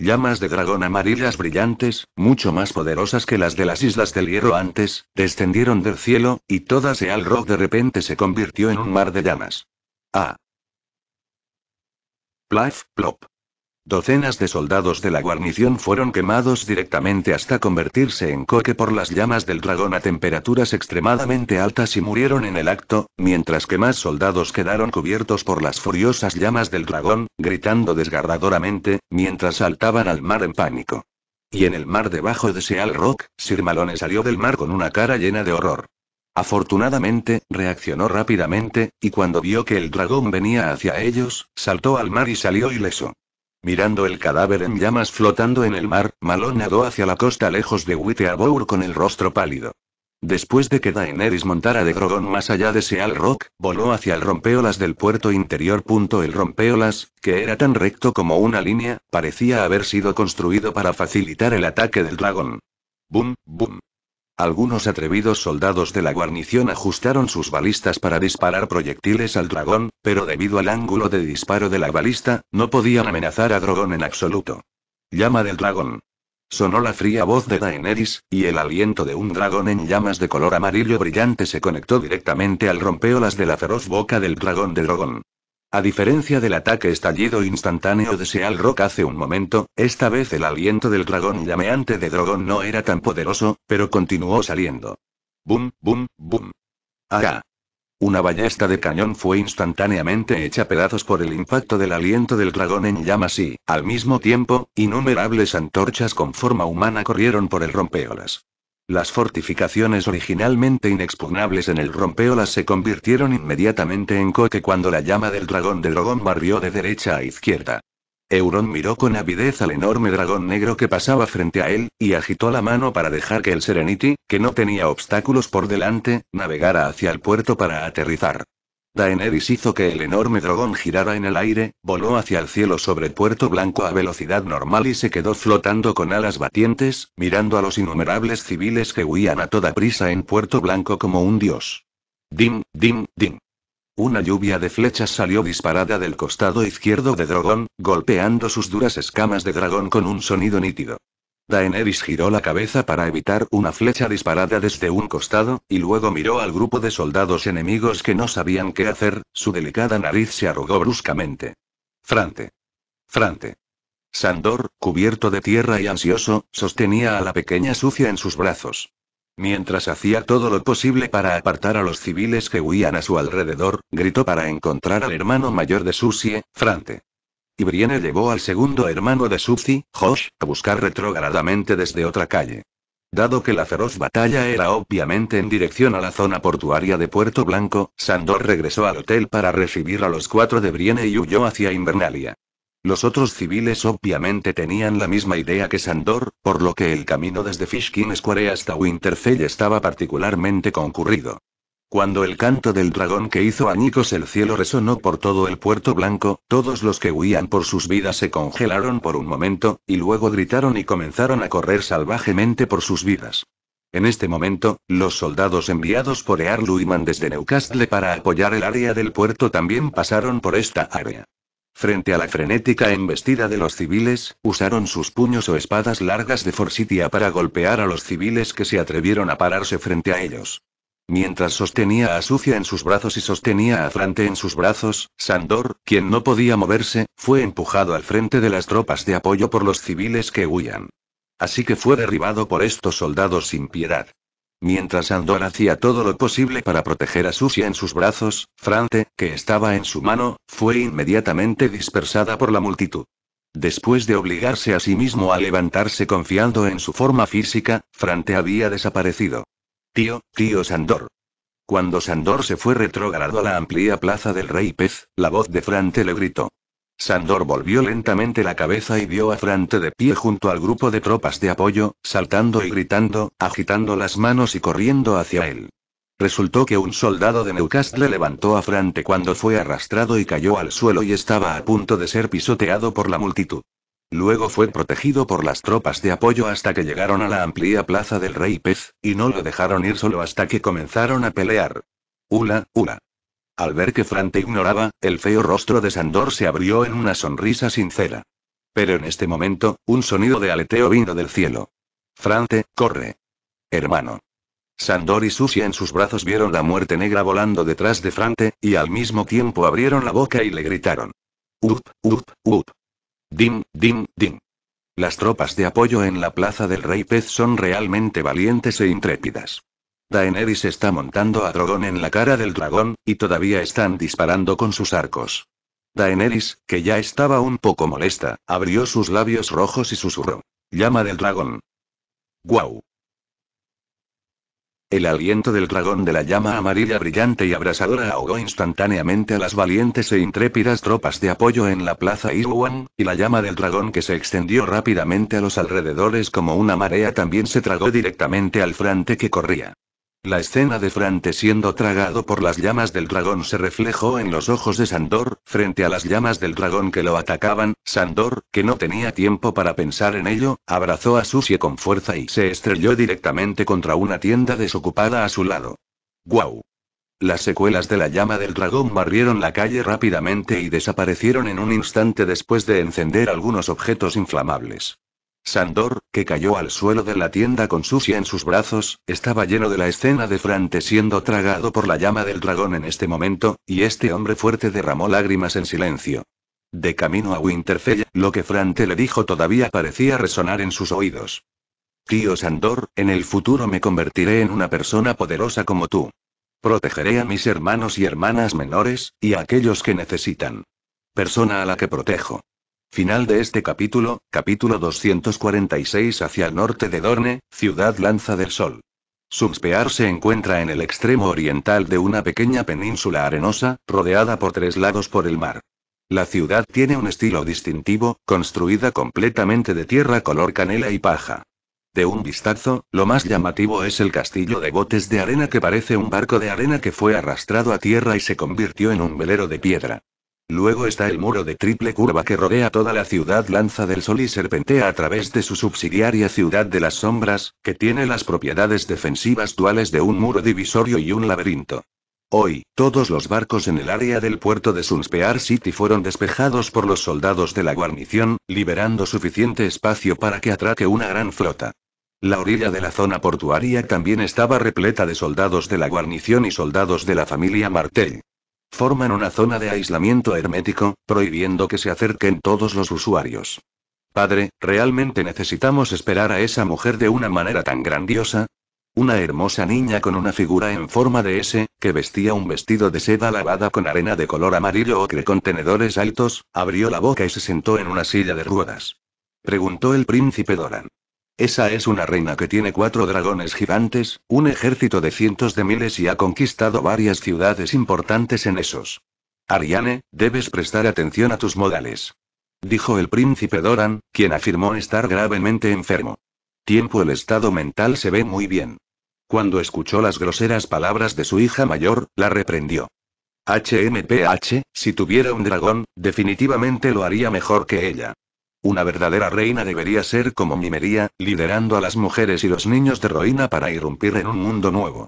Llamas de dragón amarillas brillantes, mucho más poderosas que las de las Islas del Hierro antes, descendieron del cielo, y toda Seal Rock de repente se convirtió en un mar de llamas. ¡Ah! Plaf, plop. Docenas de soldados de la guarnición fueron quemados directamente hasta convertirse en coque por las llamas del dragón a temperaturas extremadamente altas y murieron en el acto, mientras que más soldados quedaron cubiertos por las furiosas llamas del dragón, gritando desgarradoramente, mientras saltaban al mar en pánico. Y en el mar debajo de Seal Rock, Sir Malone salió del mar con una cara llena de horror. Afortunadamente, reaccionó rápidamente, y cuando vio que el dragón venía hacia ellos, saltó al mar y salió ileso. Mirando el cadáver en llamas flotando en el mar, Malón nadó hacia la costa lejos de Witteabour con el rostro pálido. Después de que Daenerys montara de Drogon más allá de Seal Rock, voló hacia el rompeolas del puerto interior. El rompeolas, que era tan recto como una línea, parecía haber sido construido para facilitar el ataque del dragón. Boom, boom. Algunos atrevidos soldados de la guarnición ajustaron sus balistas para disparar proyectiles al dragón, pero debido al ángulo de disparo de la balista, no podían amenazar a Dragón en absoluto. Llama del dragón. Sonó la fría voz de Daenerys, y el aliento de un dragón en llamas de color amarillo brillante se conectó directamente al rompeolas de la feroz boca del dragón de Dragón. A diferencia del ataque estallido instantáneo de Seal Rock hace un momento, esta vez el aliento del dragón llameante de dragón no era tan poderoso, pero continuó saliendo. Bum, bum, bum. Ahá. Una ballesta de cañón fue instantáneamente hecha pedazos por el impacto del aliento del dragón en llamas y, al mismo tiempo, innumerables antorchas con forma humana corrieron por el rompeolas. Las fortificaciones originalmente inexpugnables en el rompeolas se convirtieron inmediatamente en coque cuando la llama del dragón de dragón barrió de derecha a izquierda. Euron miró con avidez al enorme dragón negro que pasaba frente a él, y agitó la mano para dejar que el Serenity, que no tenía obstáculos por delante, navegara hacia el puerto para aterrizar. Daenerys hizo que el enorme dragón girara en el aire, voló hacia el cielo sobre Puerto Blanco a velocidad normal y se quedó flotando con alas batientes, mirando a los innumerables civiles que huían a toda prisa en Puerto Blanco como un dios. Dim, dim, dim. Una lluvia de flechas salió disparada del costado izquierdo de Dragón, golpeando sus duras escamas de dragón con un sonido nítido. Daenerys giró la cabeza para evitar una flecha disparada desde un costado, y luego miró al grupo de soldados enemigos que no sabían qué hacer, su delicada nariz se arrugó bruscamente. Frante. Frante. Sandor, cubierto de tierra y ansioso, sostenía a la pequeña sucia en sus brazos. Mientras hacía todo lo posible para apartar a los civiles que huían a su alrededor, gritó para encontrar al hermano mayor de Susie, Frante y Brienne llevó al segundo hermano de Suzy, Josh, a buscar retrogradamente desde otra calle. Dado que la feroz batalla era obviamente en dirección a la zona portuaria de Puerto Blanco, Sandor regresó al hotel para recibir a los cuatro de Brienne y huyó hacia Invernalia. Los otros civiles obviamente tenían la misma idea que Sandor, por lo que el camino desde Fishkin Square hasta Winterfell estaba particularmente concurrido. Cuando el canto del dragón que hizo añicos el cielo resonó por todo el puerto blanco, todos los que huían por sus vidas se congelaron por un momento, y luego gritaron y comenzaron a correr salvajemente por sus vidas. En este momento, los soldados enviados por Earl Luiman desde Newcastle para apoyar el área del puerto también pasaron por esta área. Frente a la frenética embestida de los civiles, usaron sus puños o espadas largas de forsitia para golpear a los civiles que se atrevieron a pararse frente a ellos. Mientras sostenía a Sucia en sus brazos y sostenía a Frante en sus brazos, Sandor, quien no podía moverse, fue empujado al frente de las tropas de apoyo por los civiles que huían. Así que fue derribado por estos soldados sin piedad. Mientras Sandor hacía todo lo posible para proteger a Sucia en sus brazos, Frante, que estaba en su mano, fue inmediatamente dispersada por la multitud. Después de obligarse a sí mismo a levantarse confiando en su forma física, Frante había desaparecido. Tío, tío Sandor. Cuando Sandor se fue retrógrado a la amplia plaza del Rey Pez, la voz de Frante le gritó. Sandor volvió lentamente la cabeza y vio a Frante de pie junto al grupo de tropas de apoyo, saltando y gritando, agitando las manos y corriendo hacia él. Resultó que un soldado de Newcastle levantó a Frante cuando fue arrastrado y cayó al suelo y estaba a punto de ser pisoteado por la multitud. Luego fue protegido por las tropas de apoyo hasta que llegaron a la amplia plaza del Rey Pez, y no lo dejaron ir solo hasta que comenzaron a pelear. Hula, hula. Al ver que Frante ignoraba, el feo rostro de Sandor se abrió en una sonrisa sincera. Pero en este momento, un sonido de aleteo vino del cielo. Frante, corre. Hermano. Sandor y Susia en sus brazos vieron la muerte negra volando detrás de Frante, y al mismo tiempo abrieron la boca y le gritaron. Up, up, up. Dim, dim, dim. Las tropas de apoyo en la Plaza del Rey Pez son realmente valientes e intrépidas. Daenerys está montando a Drogon en la cara del dragón, y todavía están disparando con sus arcos. Daenerys, que ya estaba un poco molesta, abrió sus labios rojos y susurró. Llama del dragón. ¡Guau! El aliento del dragón de la llama amarilla brillante y abrasadora ahogó instantáneamente a las valientes e intrépidas tropas de apoyo en la plaza Irwan, y la llama del dragón que se extendió rápidamente a los alrededores como una marea también se tragó directamente al frente que corría. La escena de Frante siendo tragado por las llamas del dragón se reflejó en los ojos de Sandor, frente a las llamas del dragón que lo atacaban, Sandor, que no tenía tiempo para pensar en ello, abrazó a Susie con fuerza y se estrelló directamente contra una tienda desocupada a su lado. ¡Guau! Las secuelas de la llama del dragón barrieron la calle rápidamente y desaparecieron en un instante después de encender algunos objetos inflamables. Sandor, que cayó al suelo de la tienda con Susia en sus brazos, estaba lleno de la escena de Frante siendo tragado por la llama del dragón en este momento, y este hombre fuerte derramó lágrimas en silencio. De camino a Winterfell, lo que Frante le dijo todavía parecía resonar en sus oídos. Tío Sandor, en el futuro me convertiré en una persona poderosa como tú. Protegeré a mis hermanos y hermanas menores, y a aquellos que necesitan. Persona a la que protejo. Final de este capítulo, capítulo 246 hacia el norte de Dorne, ciudad Lanza del Sol. Subspear se encuentra en el extremo oriental de una pequeña península arenosa, rodeada por tres lados por el mar. La ciudad tiene un estilo distintivo, construida completamente de tierra color canela y paja. De un vistazo, lo más llamativo es el castillo de botes de arena que parece un barco de arena que fue arrastrado a tierra y se convirtió en un velero de piedra. Luego está el muro de triple curva que rodea toda la ciudad Lanza del Sol y serpentea a través de su subsidiaria ciudad de las sombras, que tiene las propiedades defensivas duales de un muro divisorio y un laberinto. Hoy, todos los barcos en el área del puerto de Sunspear City fueron despejados por los soldados de la guarnición, liberando suficiente espacio para que atraque una gran flota. La orilla de la zona portuaria también estaba repleta de soldados de la guarnición y soldados de la familia Martell. Forman una zona de aislamiento hermético, prohibiendo que se acerquen todos los usuarios. Padre, ¿realmente necesitamos esperar a esa mujer de una manera tan grandiosa? Una hermosa niña con una figura en forma de S, que vestía un vestido de seda lavada con arena de color amarillo ocre con tenedores altos, abrió la boca y se sentó en una silla de ruedas. Preguntó el príncipe Doran. Esa es una reina que tiene cuatro dragones gigantes, un ejército de cientos de miles y ha conquistado varias ciudades importantes en esos. Ariane, debes prestar atención a tus modales. Dijo el príncipe Doran, quien afirmó estar gravemente enfermo. Tiempo el estado mental se ve muy bien. Cuando escuchó las groseras palabras de su hija mayor, la reprendió. HMPH, si tuviera un dragón, definitivamente lo haría mejor que ella. Una verdadera reina debería ser como Mimería, liderando a las mujeres y los niños de Roina para irrumpir en un mundo nuevo.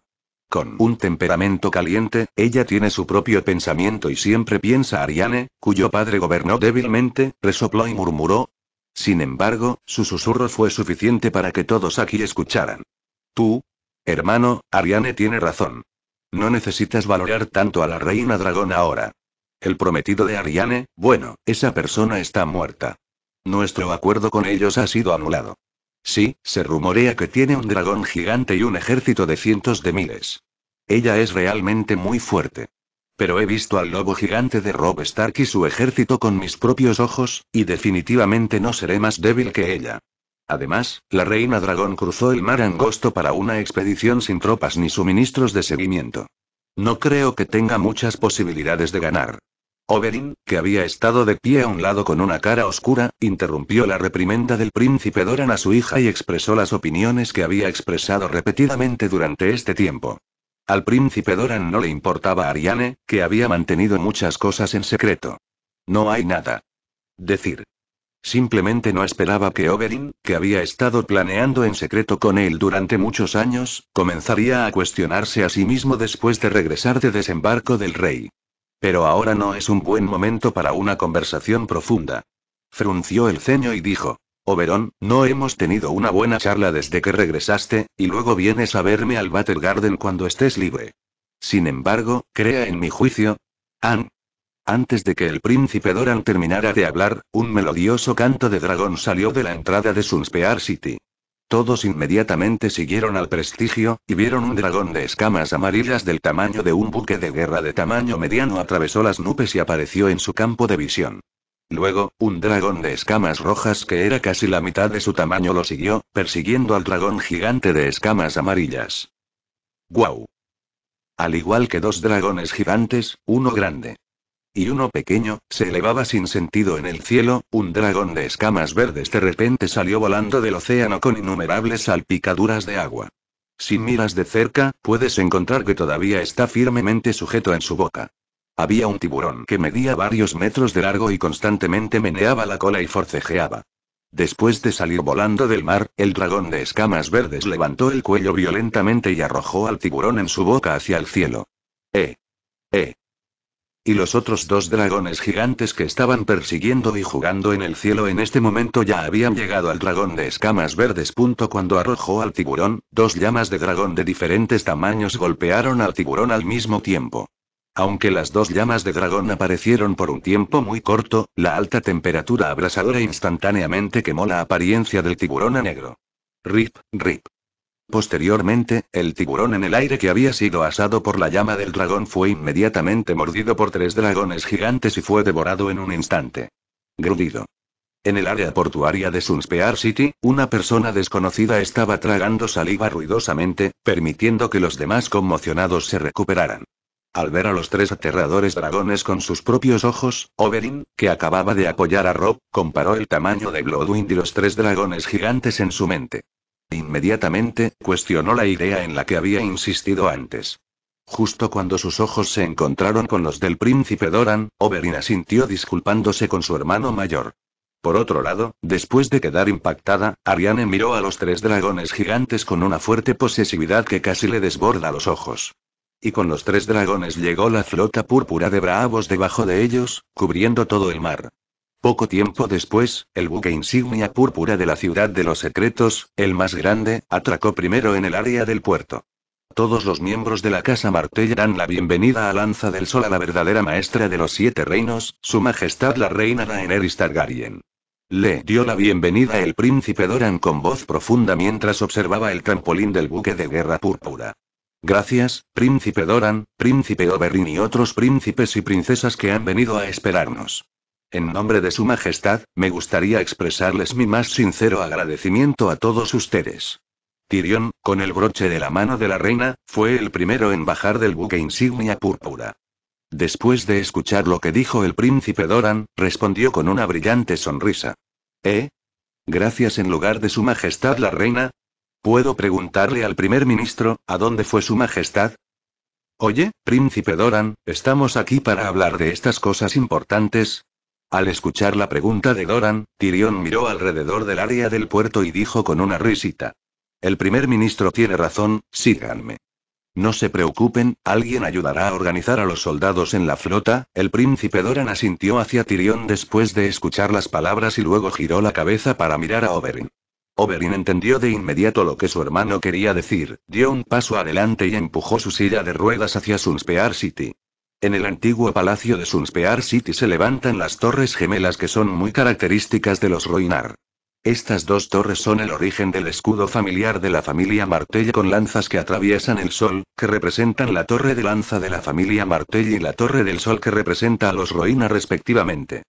Con un temperamento caliente, ella tiene su propio pensamiento y siempre piensa Ariane, cuyo padre gobernó débilmente, resopló y murmuró. Sin embargo, su susurro fue suficiente para que todos aquí escucharan. Tú, hermano, Ariane tiene razón. No necesitas valorar tanto a la reina dragón ahora. El prometido de Ariane, bueno, esa persona está muerta. Nuestro acuerdo con ellos ha sido anulado. Sí, se rumorea que tiene un dragón gigante y un ejército de cientos de miles. Ella es realmente muy fuerte. Pero he visto al lobo gigante de Rob Stark y su ejército con mis propios ojos, y definitivamente no seré más débil que ella. Además, la reina dragón cruzó el mar angosto para una expedición sin tropas ni suministros de seguimiento. No creo que tenga muchas posibilidades de ganar. Oberyn, que había estado de pie a un lado con una cara oscura, interrumpió la reprimenda del príncipe Doran a su hija y expresó las opiniones que había expresado repetidamente durante este tiempo. Al príncipe Doran no le importaba Ariane, que había mantenido muchas cosas en secreto. No hay nada. Decir. Simplemente no esperaba que Oberin, que había estado planeando en secreto con él durante muchos años, comenzaría a cuestionarse a sí mismo después de regresar de desembarco del rey. Pero ahora no es un buen momento para una conversación profunda. Frunció el ceño y dijo, Oberón, no hemos tenido una buena charla desde que regresaste, y luego vienes a verme al Battle Garden cuando estés libre. Sin embargo, crea en mi juicio. An. Antes de que el príncipe Doran terminara de hablar, un melodioso canto de dragón salió de la entrada de Sunspear City. Todos inmediatamente siguieron al prestigio, y vieron un dragón de escamas amarillas del tamaño de un buque de guerra de tamaño mediano atravesó las nubes y apareció en su campo de visión. Luego, un dragón de escamas rojas que era casi la mitad de su tamaño lo siguió, persiguiendo al dragón gigante de escamas amarillas. ¡Guau! Al igual que dos dragones gigantes, uno grande, y uno pequeño, se elevaba sin sentido en el cielo, un dragón de escamas verdes de repente salió volando del océano con innumerables salpicaduras de agua. Si miras de cerca, puedes encontrar que todavía está firmemente sujeto en su boca. Había un tiburón que medía varios metros de largo y constantemente meneaba la cola y forcejeaba. Después de salir volando del mar, el dragón de escamas verdes levantó el cuello violentamente y arrojó al tiburón en su boca hacia el cielo. ¡Eh! ¡Eh! Y los otros dos dragones gigantes que estaban persiguiendo y jugando en el cielo en este momento ya habían llegado al dragón de escamas verdes. Punto cuando arrojó al tiburón, dos llamas de dragón de diferentes tamaños golpearon al tiburón al mismo tiempo. Aunque las dos llamas de dragón aparecieron por un tiempo muy corto, la alta temperatura abrasadora instantáneamente quemó la apariencia del tiburón a negro. Rip, rip. Posteriormente, el tiburón en el aire que había sido asado por la llama del dragón fue inmediatamente mordido por tres dragones gigantes y fue devorado en un instante. Grudido. En el área portuaria de Sunspear City, una persona desconocida estaba tragando saliva ruidosamente, permitiendo que los demás conmocionados se recuperaran. Al ver a los tres aterradores dragones con sus propios ojos, Oberyn, que acababa de apoyar a Rob, comparó el tamaño de Bloodwind y los tres dragones gigantes en su mente. Inmediatamente, cuestionó la idea en la que había insistido antes. Justo cuando sus ojos se encontraron con los del príncipe Doran, Oberyn asintió disculpándose con su hermano mayor. Por otro lado, después de quedar impactada, Ariane miró a los tres dragones gigantes con una fuerte posesividad que casi le desborda los ojos. Y con los tres dragones llegó la flota púrpura de bravos debajo de ellos, cubriendo todo el mar. Poco tiempo después, el buque insignia púrpura de la ciudad de los secretos, el más grande, atracó primero en el área del puerto. Todos los miembros de la Casa Martell dan la bienvenida a Lanza del Sol a la verdadera maestra de los siete reinos, su majestad la reina Daenerys Targaryen. Le dio la bienvenida el príncipe Doran con voz profunda mientras observaba el trampolín del buque de guerra púrpura. Gracias, príncipe Doran, príncipe Oberyn y otros príncipes y princesas que han venido a esperarnos. En nombre de Su Majestad, me gustaría expresarles mi más sincero agradecimiento a todos ustedes. Tirión, con el broche de la mano de la reina, fue el primero en bajar del buque insignia púrpura. Después de escuchar lo que dijo el príncipe Doran, respondió con una brillante sonrisa. ¿Eh? Gracias en lugar de Su Majestad la reina. ¿Puedo preguntarle al primer ministro, a dónde fue Su Majestad? Oye, príncipe Doran, estamos aquí para hablar de estas cosas importantes, al escuchar la pregunta de Doran, Tyrion miró alrededor del área del puerto y dijo con una risita. El primer ministro tiene razón, síganme. No se preocupen, alguien ayudará a organizar a los soldados en la flota, el príncipe Doran asintió hacia Tyrion después de escuchar las palabras y luego giró la cabeza para mirar a Oberyn. Oberyn entendió de inmediato lo que su hermano quería decir, dio un paso adelante y empujó su silla de ruedas hacia Sunspear City. En el antiguo palacio de Sunspear City se levantan las torres gemelas que son muy características de los Roinar. Estas dos torres son el origen del escudo familiar de la familia Martell con lanzas que atraviesan el sol, que representan la torre de lanza de la familia Martell y la torre del sol que representa a los Roinar respectivamente.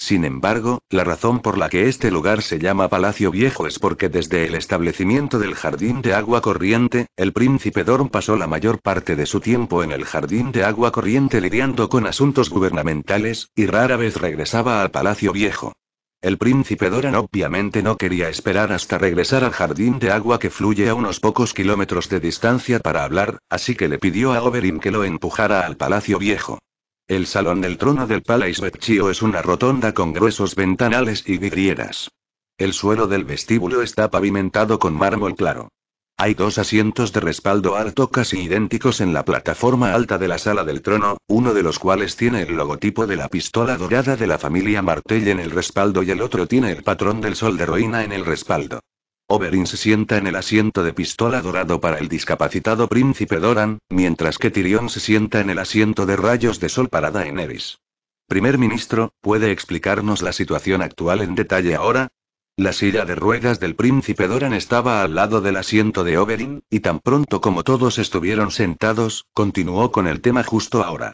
Sin embargo, la razón por la que este lugar se llama Palacio Viejo es porque desde el establecimiento del jardín de agua corriente, el príncipe Doran pasó la mayor parte de su tiempo en el jardín de agua corriente lidiando con asuntos gubernamentales, y rara vez regresaba al Palacio Viejo. El príncipe Doran obviamente no quería esperar hasta regresar al jardín de agua que fluye a unos pocos kilómetros de distancia para hablar, así que le pidió a Oberyn que lo empujara al Palacio Viejo. El salón del trono del Palais Vecchio es una rotonda con gruesos ventanales y vidrieras. El suelo del vestíbulo está pavimentado con mármol claro. Hay dos asientos de respaldo alto casi idénticos en la plataforma alta de la sala del trono, uno de los cuales tiene el logotipo de la pistola dorada de la familia Martell en el respaldo y el otro tiene el patrón del sol de Roina en el respaldo. Oberyn se sienta en el asiento de pistola dorado para el discapacitado príncipe Doran, mientras que Tyrion se sienta en el asiento de rayos de sol para Daenerys. Primer ministro, ¿puede explicarnos la situación actual en detalle ahora? La silla de ruedas del príncipe Doran estaba al lado del asiento de Oberyn, y tan pronto como todos estuvieron sentados, continuó con el tema justo ahora.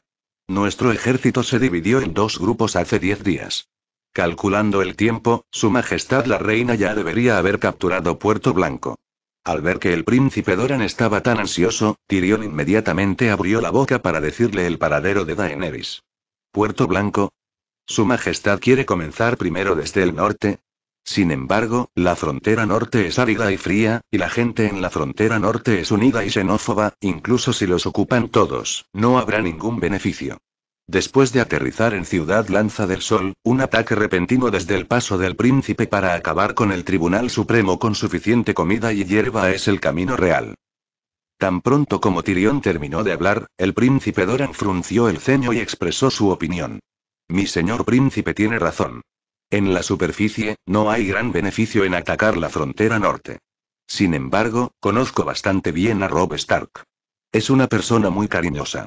Nuestro ejército se dividió en dos grupos hace diez días. Calculando el tiempo, Su Majestad la Reina ya debería haber capturado Puerto Blanco. Al ver que el príncipe Doran estaba tan ansioso, Tyrion inmediatamente abrió la boca para decirle el paradero de Daenerys. ¿Puerto Blanco? Su Majestad quiere comenzar primero desde el norte, sin embargo, la frontera norte es árida y fría, y la gente en la frontera norte es unida y xenófoba, incluso si los ocupan todos, no habrá ningún beneficio. Después de aterrizar en Ciudad Lanza del Sol, un ataque repentino desde el paso del príncipe para acabar con el Tribunal Supremo con suficiente comida y hierba es el camino real. Tan pronto como Tirión terminó de hablar, el príncipe Doran frunció el ceño y expresó su opinión. Mi señor príncipe tiene razón. En la superficie, no hay gran beneficio en atacar la frontera norte. Sin embargo, conozco bastante bien a Rob Stark. Es una persona muy cariñosa.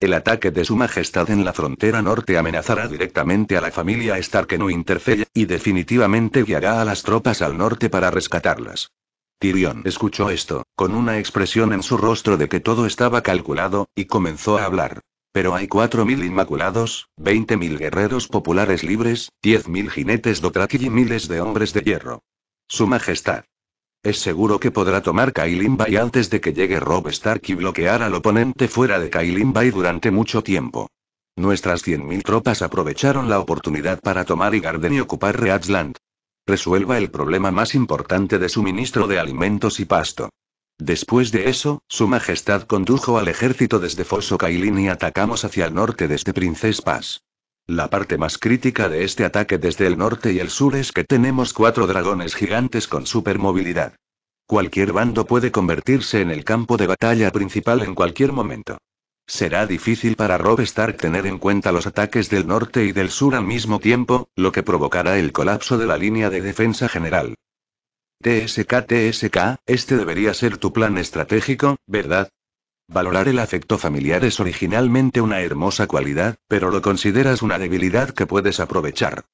El ataque de su majestad en la frontera norte amenazará directamente a la familia Stark no Winterfell, y definitivamente guiará a las tropas al norte para rescatarlas. Tyrion escuchó esto, con una expresión en su rostro de que todo estaba calculado, y comenzó a hablar. Pero hay cuatro mil inmaculados, 20.000 guerreros populares libres, 10.000 jinetes dothraki y miles de hombres de hierro. Su Majestad, es seguro que podrá tomar Kailin Bay antes de que llegue Rob Stark y bloquear al oponente fuera de Kailin Bay durante mucho tiempo. Nuestras 100.000 tropas aprovecharon la oportunidad para tomar Igarden y ocupar Reachland. Resuelva el problema más importante de suministro de alimentos y pasto. Después de eso, Su Majestad condujo al ejército desde Foso Kailin y atacamos hacia el norte desde Princess Pass. La parte más crítica de este ataque desde el norte y el sur es que tenemos cuatro dragones gigantes con supermovilidad. Cualquier bando puede convertirse en el campo de batalla principal en cualquier momento. Será difícil para Rob Stark tener en cuenta los ataques del norte y del sur al mismo tiempo, lo que provocará el colapso de la línea de defensa general. TSK TSK, este debería ser tu plan estratégico, ¿verdad? Valorar el afecto familiar es originalmente una hermosa cualidad, pero lo consideras una debilidad que puedes aprovechar.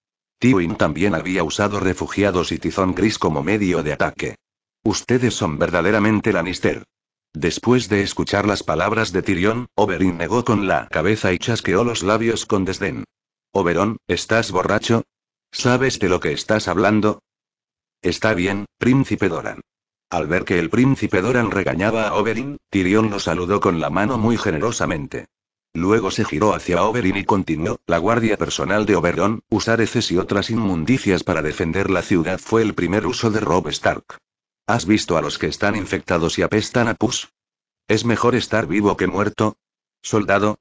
Tywin también había usado refugiados y tizón gris como medio de ataque. Ustedes son verdaderamente Lannister. Después de escuchar las palabras de Tyrion, Oberyn negó con la cabeza y chasqueó los labios con desdén. Oberon, ¿estás borracho? ¿Sabes de lo que estás hablando? Está bien, príncipe Doran. Al ver que el príncipe Doran regañaba a Oberyn, Tyrion lo saludó con la mano muy generosamente. Luego se giró hacia Oberyn y continuó, la guardia personal de Oberyn, usar heces y otras inmundicias para defender la ciudad fue el primer uso de Rob Stark. ¿Has visto a los que están infectados y apestan a pus? ¿Es mejor estar vivo que muerto? Soldado.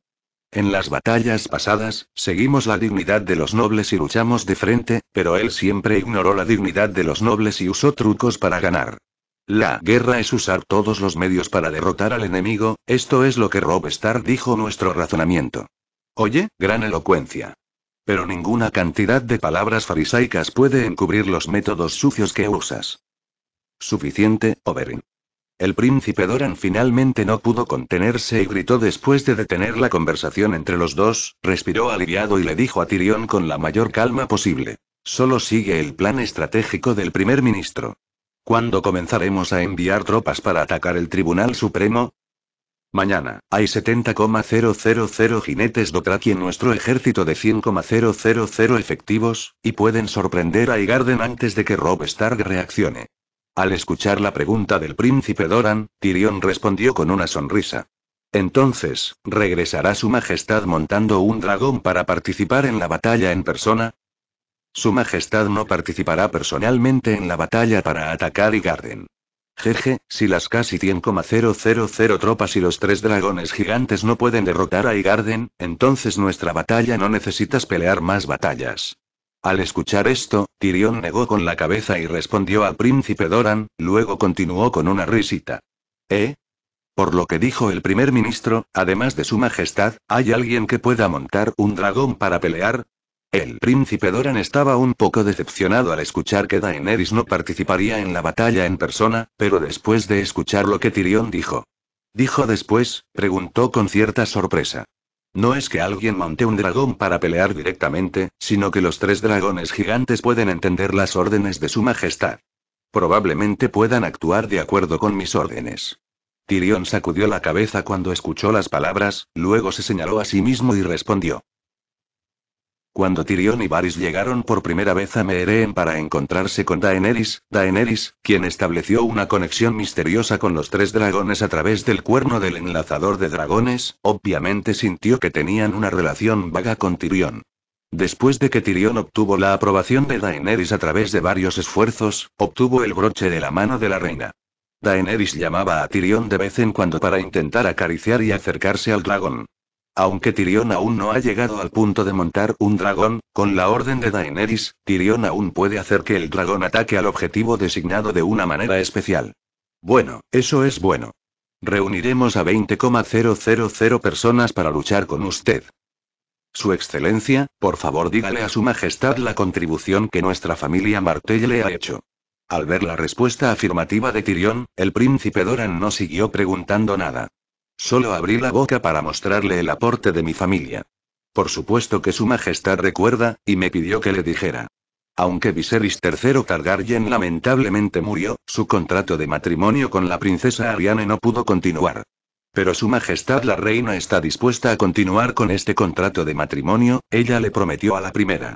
En las batallas pasadas, seguimos la dignidad de los nobles y luchamos de frente, pero él siempre ignoró la dignidad de los nobles y usó trucos para ganar. La guerra es usar todos los medios para derrotar al enemigo, esto es lo que Rob Star dijo nuestro razonamiento. Oye, gran elocuencia. Pero ninguna cantidad de palabras farisaicas puede encubrir los métodos sucios que usas. Suficiente, Oberyn. El príncipe Doran finalmente no pudo contenerse y gritó después de detener la conversación entre los dos, respiró aliviado y le dijo a Tirión con la mayor calma posible. Solo sigue el plan estratégico del primer ministro. ¿Cuándo comenzaremos a enviar tropas para atacar el Tribunal Supremo? Mañana, hay 70,000 jinetes Dothraki en nuestro ejército de 100,000 efectivos, y pueden sorprender a Igarden antes de que Rob Stark reaccione. Al escuchar la pregunta del príncipe Doran, Tyrion respondió con una sonrisa. Entonces, ¿regresará su majestad montando un dragón para participar en la batalla en persona? Su Majestad no participará personalmente en la batalla para atacar a Igarden. Jeje, si las casi 100,000 tropas y los tres dragones gigantes no pueden derrotar a Igarden, entonces nuestra batalla no necesitas pelear más batallas. Al escuchar esto, Tirión negó con la cabeza y respondió al príncipe Doran, luego continuó con una risita. ¿Eh? Por lo que dijo el primer ministro, además de su majestad, ¿hay alguien que pueda montar un dragón para pelear? El príncipe Doran estaba un poco decepcionado al escuchar que Daenerys no participaría en la batalla en persona, pero después de escuchar lo que Tyrion dijo. Dijo después, preguntó con cierta sorpresa. No es que alguien monte un dragón para pelear directamente, sino que los tres dragones gigantes pueden entender las órdenes de su majestad. Probablemente puedan actuar de acuerdo con mis órdenes. Tyrion sacudió la cabeza cuando escuchó las palabras, luego se señaló a sí mismo y respondió. Cuando Tyrion y Varys llegaron por primera vez a Meereen para encontrarse con Daenerys, Daenerys, quien estableció una conexión misteriosa con los tres dragones a través del cuerno del enlazador de dragones, obviamente sintió que tenían una relación vaga con Tyrion. Después de que Tyrion obtuvo la aprobación de Daenerys a través de varios esfuerzos, obtuvo el broche de la mano de la reina. Daenerys llamaba a Tyrion de vez en cuando para intentar acariciar y acercarse al dragón. Aunque Tyrion aún no ha llegado al punto de montar un dragón, con la orden de Daenerys, Tyrion aún puede hacer que el dragón ataque al objetivo designado de una manera especial. Bueno, eso es bueno. Reuniremos a 20,000 personas para luchar con usted. Su Excelencia, por favor dígale a Su Majestad la contribución que nuestra familia Martell le ha hecho. Al ver la respuesta afirmativa de Tyrion, el príncipe Doran no siguió preguntando nada. Solo abrí la boca para mostrarle el aporte de mi familia. Por supuesto que su majestad recuerda, y me pidió que le dijera. Aunque Viserys III Targaryen lamentablemente murió, su contrato de matrimonio con la princesa Ariane no pudo continuar. Pero su majestad la reina está dispuesta a continuar con este contrato de matrimonio, ella le prometió a la primera.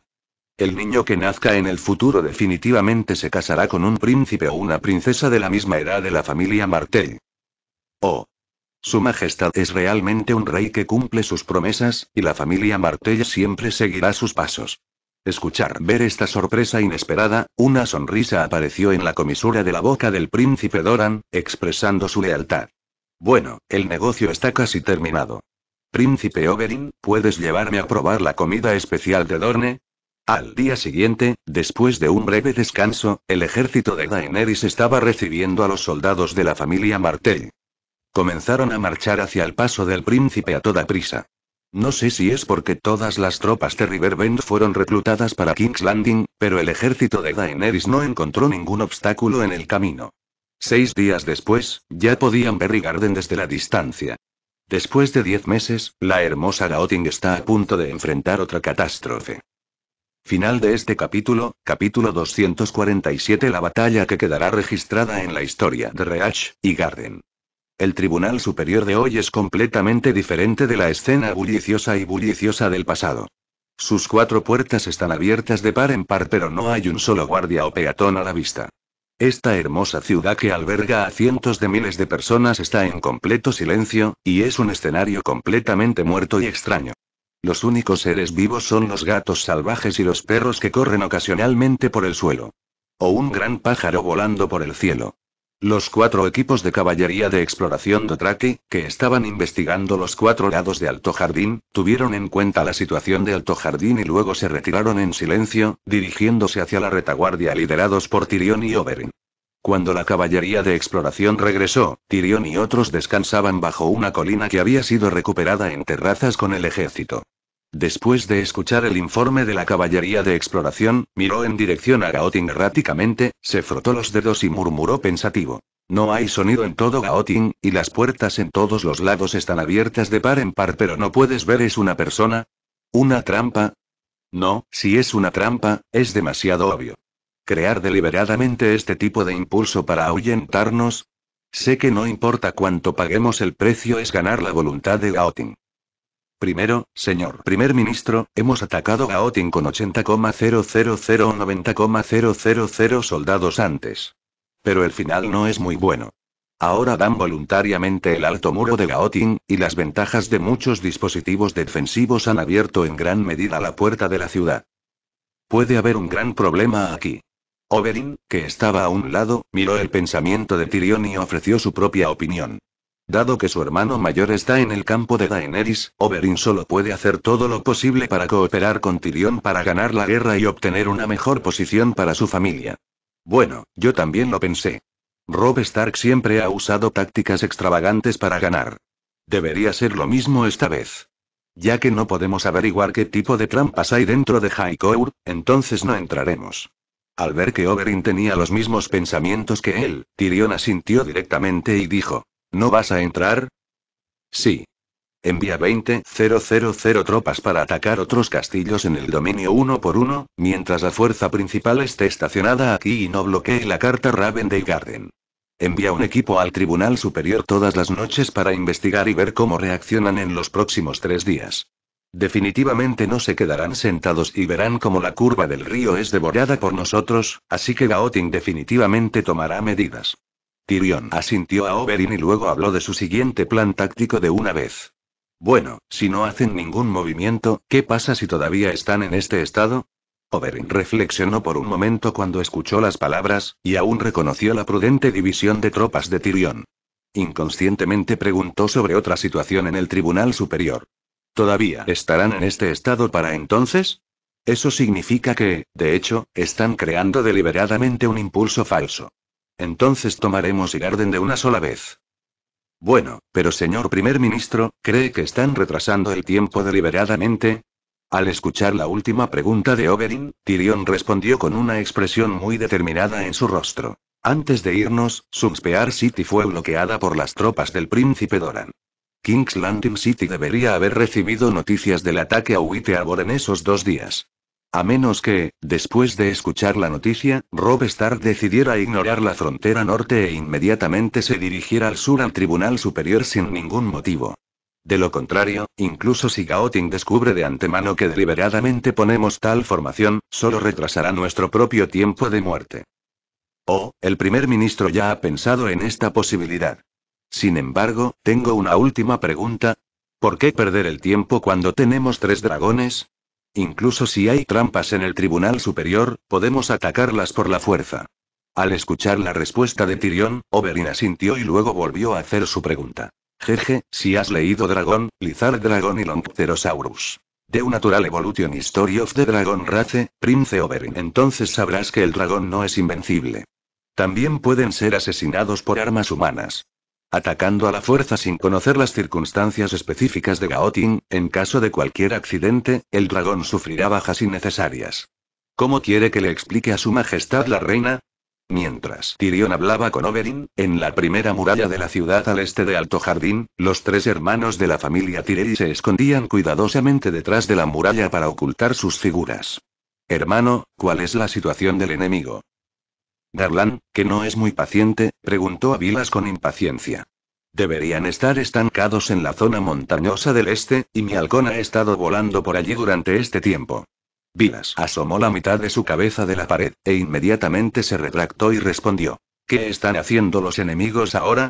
El niño que nazca en el futuro definitivamente se casará con un príncipe o una princesa de la misma edad de la familia Martell. Oh, su Majestad es realmente un rey que cumple sus promesas, y la familia Martell siempre seguirá sus pasos. Escuchar ver esta sorpresa inesperada, una sonrisa apareció en la comisura de la boca del príncipe Doran, expresando su lealtad. Bueno, el negocio está casi terminado. Príncipe Oberyn, ¿puedes llevarme a probar la comida especial de Dorne? Al día siguiente, después de un breve descanso, el ejército de Daenerys estaba recibiendo a los soldados de la familia Martell. Comenzaron a marchar hacia el paso del príncipe a toda prisa. No sé si es porque todas las tropas de Riverbend fueron reclutadas para King's Landing, pero el ejército de Daenerys no encontró ningún obstáculo en el camino. Seis días después, ya podían ver Garden desde la distancia. Después de diez meses, la hermosa Gaoting está a punto de enfrentar otra catástrofe. Final de este capítulo, capítulo 247 La batalla que quedará registrada en la historia de Reach y Garden. El Tribunal Superior de hoy es completamente diferente de la escena bulliciosa y bulliciosa del pasado. Sus cuatro puertas están abiertas de par en par, pero no hay un solo guardia o peatón a la vista. Esta hermosa ciudad que alberga a cientos de miles de personas está en completo silencio, y es un escenario completamente muerto y extraño. Los únicos seres vivos son los gatos salvajes y los perros que corren ocasionalmente por el suelo. O un gran pájaro volando por el cielo. Los cuatro equipos de caballería de exploración Dotraki, que estaban investigando los cuatro lados de Alto Jardín, tuvieron en cuenta la situación de Alto Jardín y luego se retiraron en silencio, dirigiéndose hacia la retaguardia liderados por Tyrion y Oberyn. Cuando la caballería de exploración regresó, Tyrion y otros descansaban bajo una colina que había sido recuperada en terrazas con el ejército. Después de escuchar el informe de la caballería de exploración, miró en dirección a Gaotin erráticamente, se frotó los dedos y murmuró pensativo. No hay sonido en todo Gaotin, y las puertas en todos los lados están abiertas de par en par, pero no puedes ver es una persona. ¿Una trampa? No, si es una trampa, es demasiado obvio. Crear deliberadamente este tipo de impulso para ahuyentarnos. Sé que no importa cuánto paguemos, el precio es ganar la voluntad de Gaotin. Primero, señor primer ministro, hemos atacado Gaotin con 80,000 o 90,000 soldados antes. Pero el final no es muy bueno. Ahora dan voluntariamente el alto muro de Gaotin, y las ventajas de muchos dispositivos defensivos han abierto en gran medida la puerta de la ciudad. Puede haber un gran problema aquí. Oberyn, que estaba a un lado, miró el pensamiento de Tyrion y ofreció su propia opinión. Dado que su hermano mayor está en el campo de Daenerys, Oberyn solo puede hacer todo lo posible para cooperar con Tyrion para ganar la guerra y obtener una mejor posición para su familia. Bueno, yo también lo pensé. Rob Stark siempre ha usado tácticas extravagantes para ganar. Debería ser lo mismo esta vez. Ya que no podemos averiguar qué tipo de trampas hay dentro de Haikour, entonces no entraremos. Al ver que Oberyn tenía los mismos pensamientos que él, Tyrion asintió directamente y dijo, ¿No vas a entrar? Sí. Envía 20.000 tropas para atacar otros castillos en el dominio uno por uno, mientras la fuerza principal esté estacionada aquí y no bloquee la carta Raven de Garden. Envía un equipo al Tribunal Superior todas las noches para investigar y ver cómo reaccionan en los próximos tres días. Definitivamente no se quedarán sentados y verán cómo la curva del río es devorada por nosotros, así que Gaotin definitivamente tomará medidas. Tyrion asintió a Oberyn y luego habló de su siguiente plan táctico de una vez. Bueno, si no hacen ningún movimiento, ¿qué pasa si todavía están en este estado? Oberyn reflexionó por un momento cuando escuchó las palabras, y aún reconoció la prudente división de tropas de Tyrion. Inconscientemente preguntó sobre otra situación en el Tribunal Superior. ¿Todavía estarán en este estado para entonces? Eso significa que, de hecho, están creando deliberadamente un impulso falso. Entonces tomaremos orden de una sola vez. Bueno, pero señor primer ministro, ¿cree que están retrasando el tiempo deliberadamente? Al escuchar la última pregunta de Oberyn, Tyrion respondió con una expresión muy determinada en su rostro. Antes de irnos, Sunspear City fue bloqueada por las tropas del príncipe Doran. King's Landing City debería haber recibido noticias del ataque a Witte Arbor en esos dos días. A menos que, después de escuchar la noticia, Rob Stark decidiera ignorar la frontera norte e inmediatamente se dirigiera al sur al Tribunal Superior sin ningún motivo. De lo contrario, incluso si Gaoting descubre de antemano que deliberadamente ponemos tal formación, solo retrasará nuestro propio tiempo de muerte. Oh, el primer ministro ya ha pensado en esta posibilidad. Sin embargo, tengo una última pregunta. ¿Por qué perder el tiempo cuando tenemos tres dragones? Incluso si hay trampas en el Tribunal Superior, podemos atacarlas por la fuerza. Al escuchar la respuesta de Tyrion, Oberyn asintió y luego volvió a hacer su pregunta. Jeje, si has leído Dragón, Lizard Dragón y Lompterosaurus. De Natural Evolution History of the Dragon Race, Prince Oberyn. Entonces sabrás que el dragón no es invencible. También pueden ser asesinados por armas humanas. Atacando a la fuerza sin conocer las circunstancias específicas de Gaotín, en caso de cualquier accidente, el dragón sufrirá bajas innecesarias. ¿Cómo quiere que le explique a su majestad la reina? Mientras Tirión hablaba con Oberyn, en la primera muralla de la ciudad al este de Alto Jardín, los tres hermanos de la familia Tirei se escondían cuidadosamente detrás de la muralla para ocultar sus figuras. Hermano, ¿cuál es la situación del enemigo? Darlan, que no es muy paciente, preguntó a Vilas con impaciencia. Deberían estar estancados en la zona montañosa del este, y mi halcón ha estado volando por allí durante este tiempo. Vilas asomó la mitad de su cabeza de la pared, e inmediatamente se retractó y respondió. ¿Qué están haciendo los enemigos ahora?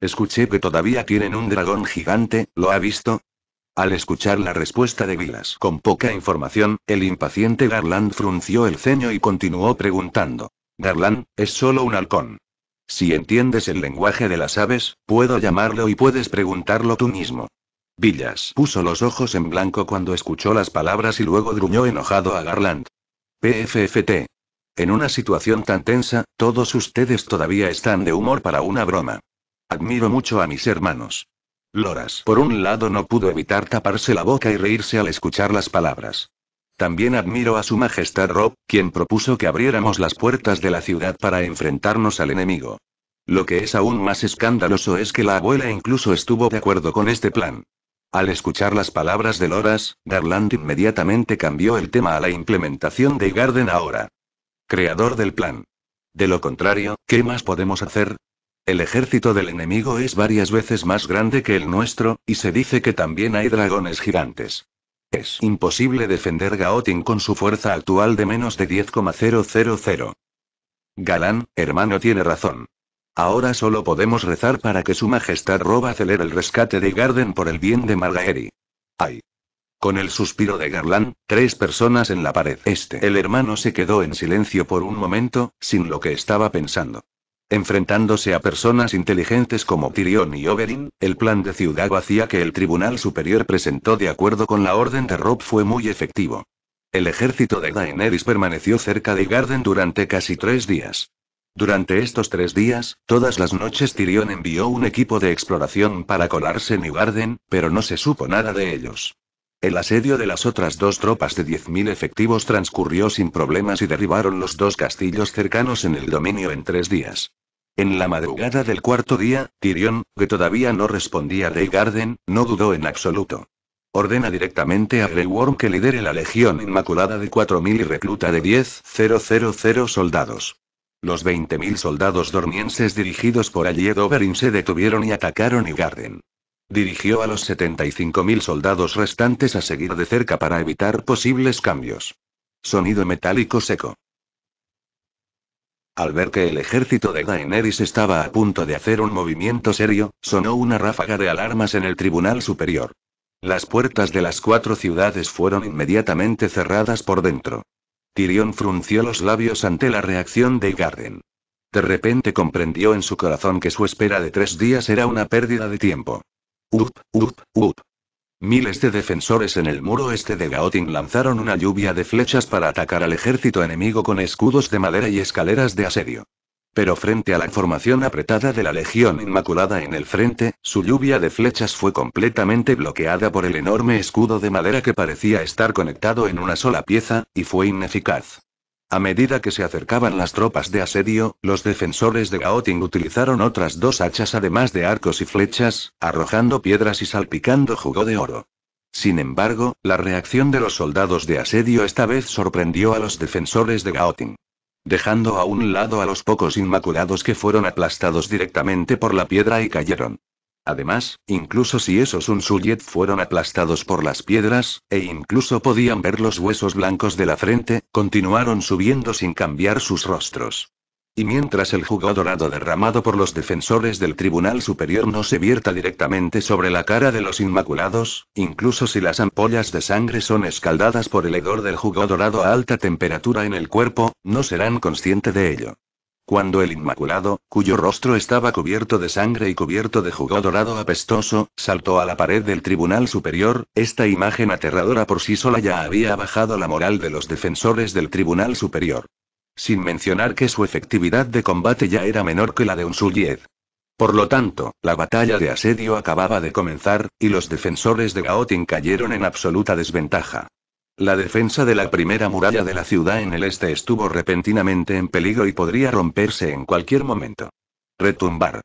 Escuché que todavía tienen un dragón gigante, ¿lo ha visto? Al escuchar la respuesta de Vilas con poca información, el impaciente Garland frunció el ceño y continuó preguntando. Garland, es solo un halcón. Si entiendes el lenguaje de las aves, puedo llamarlo y puedes preguntarlo tú mismo. Villas puso los ojos en blanco cuando escuchó las palabras y luego gruñó enojado a Garland. PFFT. En una situación tan tensa, todos ustedes todavía están de humor para una broma. Admiro mucho a mis hermanos. Loras, por un lado, no pudo evitar taparse la boca y reírse al escuchar las palabras. También admiro a su Majestad Rob, quien propuso que abriéramos las puertas de la ciudad para enfrentarnos al enemigo. Lo que es aún más escandaloso es que la abuela incluso estuvo de acuerdo con este plan. Al escuchar las palabras de Loras, Garland inmediatamente cambió el tema a la implementación de Garden ahora. Creador del plan. De lo contrario, ¿qué más podemos hacer? El ejército del enemigo es varias veces más grande que el nuestro, y se dice que también hay dragones gigantes. Es imposible defender Gaotin con su fuerza actual de menos de 10,000. Galán, hermano tiene razón. Ahora solo podemos rezar para que su majestad roba acelere el rescate de Garden por el bien de Margaery. Ay. Con el suspiro de Garland, tres personas en la pared este. El hermano se quedó en silencio por un momento, sin lo que estaba pensando. Enfrentándose a personas inteligentes como Tyrion y Oberyn, el plan de ciudad vacía que el Tribunal Superior presentó de acuerdo con la orden de Rob fue muy efectivo. El ejército de Daenerys permaneció cerca de Garden durante casi tres días. Durante estos tres días, todas las noches Tyrion envió un equipo de exploración para colarse en Garden, pero no se supo nada de ellos. El asedio de las otras dos tropas de 10.000 efectivos transcurrió sin problemas y derribaron los dos castillos cercanos en el dominio en tres días. En la madrugada del cuarto día, Tyrion, que todavía no respondía a no dudó en absoluto. Ordena directamente a Grey Worm que lidere la Legión Inmaculada de 4.000 y recluta de 10.000 soldados. Los 20.000 soldados dormienses dirigidos por Overin se detuvieron y atacaron Igarden. Dirigió a los 75.000 soldados restantes a seguir de cerca para evitar posibles cambios. Sonido metálico seco. Al ver que el ejército de Daenerys estaba a punto de hacer un movimiento serio, sonó una ráfaga de alarmas en el Tribunal Superior. Las puertas de las cuatro ciudades fueron inmediatamente cerradas por dentro. Tyrion frunció los labios ante la reacción de Garden. De repente comprendió en su corazón que su espera de tres días era una pérdida de tiempo. Up, up, Miles de defensores en el muro este de Gaoting lanzaron una lluvia de flechas para atacar al ejército enemigo con escudos de madera y escaleras de asedio. Pero frente a la formación apretada de la Legión Inmaculada en el frente, su lluvia de flechas fue completamente bloqueada por el enorme escudo de madera que parecía estar conectado en una sola pieza, y fue ineficaz. A medida que se acercaban las tropas de asedio, los defensores de Gaoting utilizaron otras dos hachas además de arcos y flechas, arrojando piedras y salpicando jugo de oro. Sin embargo, la reacción de los soldados de asedio esta vez sorprendió a los defensores de Gaoting. Dejando a un lado a los pocos inmaculados que fueron aplastados directamente por la piedra y cayeron. Además, incluso si esos Unsullet fueron aplastados por las piedras, e incluso podían ver los huesos blancos de la frente, continuaron subiendo sin cambiar sus rostros. Y mientras el jugo dorado derramado por los defensores del Tribunal Superior no se vierta directamente sobre la cara de los Inmaculados, incluso si las ampollas de sangre son escaldadas por el hedor del jugo dorado a alta temperatura en el cuerpo, no serán conscientes de ello. Cuando el Inmaculado, cuyo rostro estaba cubierto de sangre y cubierto de jugo dorado apestoso, saltó a la pared del Tribunal Superior, esta imagen aterradora por sí sola ya había bajado la moral de los defensores del Tribunal Superior. Sin mencionar que su efectividad de combate ya era menor que la de un Suyed. Por lo tanto, la batalla de asedio acababa de comenzar, y los defensores de Gaotin cayeron en absoluta desventaja. La defensa de la primera muralla de la ciudad en el este estuvo repentinamente en peligro y podría romperse en cualquier momento. Retumbar.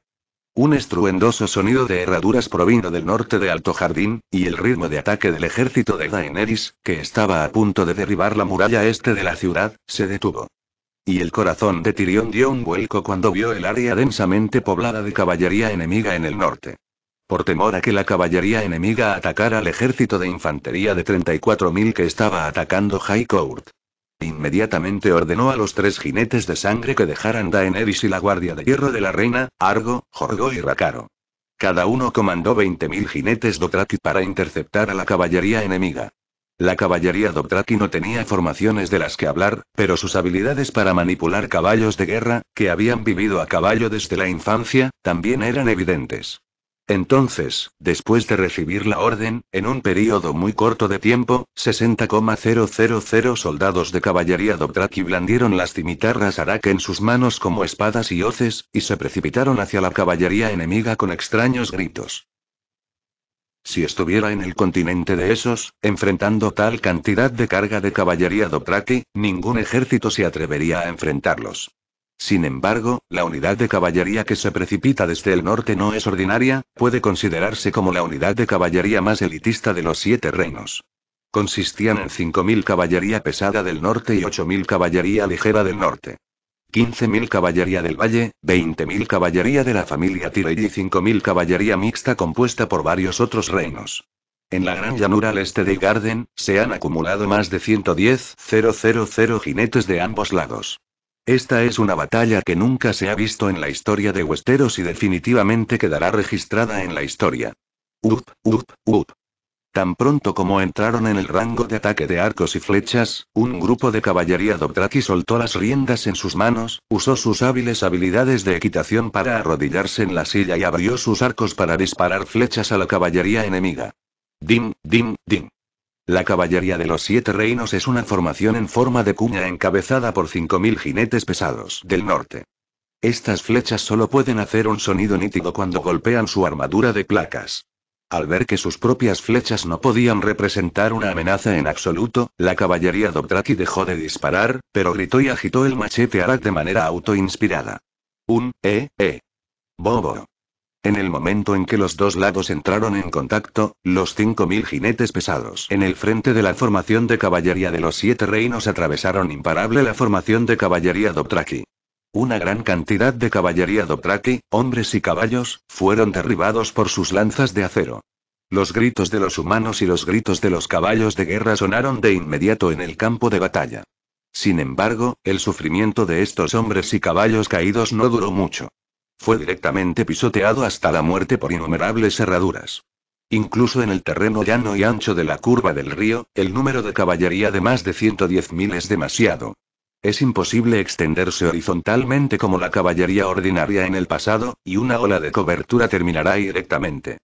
Un estruendoso sonido de herraduras provino del norte de Alto Jardín, y el ritmo de ataque del ejército de Daenerys, que estaba a punto de derribar la muralla este de la ciudad, se detuvo. Y el corazón de Tirión dio un vuelco cuando vio el área densamente poblada de caballería enemiga en el norte por temor a que la caballería enemiga atacara al ejército de infantería de 34.000 que estaba atacando High Court. Inmediatamente ordenó a los tres jinetes de sangre que dejaran Daenerys y la Guardia de Hierro de la Reina, Argo, Jorgo y Rakaro. Cada uno comandó 20.000 jinetes Dothraki para interceptar a la caballería enemiga. La caballería Dothraki no tenía formaciones de las que hablar, pero sus habilidades para manipular caballos de guerra, que habían vivido a caballo desde la infancia, también eran evidentes. Entonces, después de recibir la orden, en un período muy corto de tiempo, 60,000 soldados de caballería Dobtraki blandieron las cimitarras Arak en sus manos como espadas y hoces, y se precipitaron hacia la caballería enemiga con extraños gritos. Si estuviera en el continente de esos, enfrentando tal cantidad de carga de caballería Dobtraki, ningún ejército se atrevería a enfrentarlos. Sin embargo, la unidad de caballería que se precipita desde el norte no es ordinaria, puede considerarse como la unidad de caballería más elitista de los siete reinos. Consistían en 5.000 caballería pesada del norte y 8.000 caballería ligera del norte. 15.000 caballería del valle, 20.000 caballería de la familia Tirey y 5.000 caballería mixta compuesta por varios otros reinos. En la gran llanura al este de Garden, se han acumulado más de 110.000 jinetes de ambos lados. Esta es una batalla que nunca se ha visto en la historia de Westeros y definitivamente quedará registrada en la historia. Up, up, up. Tan pronto como entraron en el rango de ataque de arcos y flechas, un grupo de caballería Dobdraki soltó las riendas en sus manos, usó sus hábiles habilidades de equitación para arrodillarse en la silla y abrió sus arcos para disparar flechas a la caballería enemiga. Dim, dim, dim. La caballería de los siete reinos es una formación en forma de cuña encabezada por 5.000 jinetes pesados del norte. Estas flechas solo pueden hacer un sonido nítido cuando golpean su armadura de placas. Al ver que sus propias flechas no podían representar una amenaza en absoluto, la caballería Dobtraki dejó de disparar, pero gritó y agitó el machete Arak de manera autoinspirada. Un, e, e. Bobo. En el momento en que los dos lados entraron en contacto, los 5.000 jinetes pesados en el frente de la formación de caballería de los siete reinos atravesaron imparable la formación de caballería Dothraki. Una gran cantidad de caballería Dothraki, hombres y caballos, fueron derribados por sus lanzas de acero. Los gritos de los humanos y los gritos de los caballos de guerra sonaron de inmediato en el campo de batalla. Sin embargo, el sufrimiento de estos hombres y caballos caídos no duró mucho. Fue directamente pisoteado hasta la muerte por innumerables herraduras. Incluso en el terreno llano y ancho de la curva del río, el número de caballería de más de 110.000 es demasiado. Es imposible extenderse horizontalmente como la caballería ordinaria en el pasado, y una ola de cobertura terminará directamente.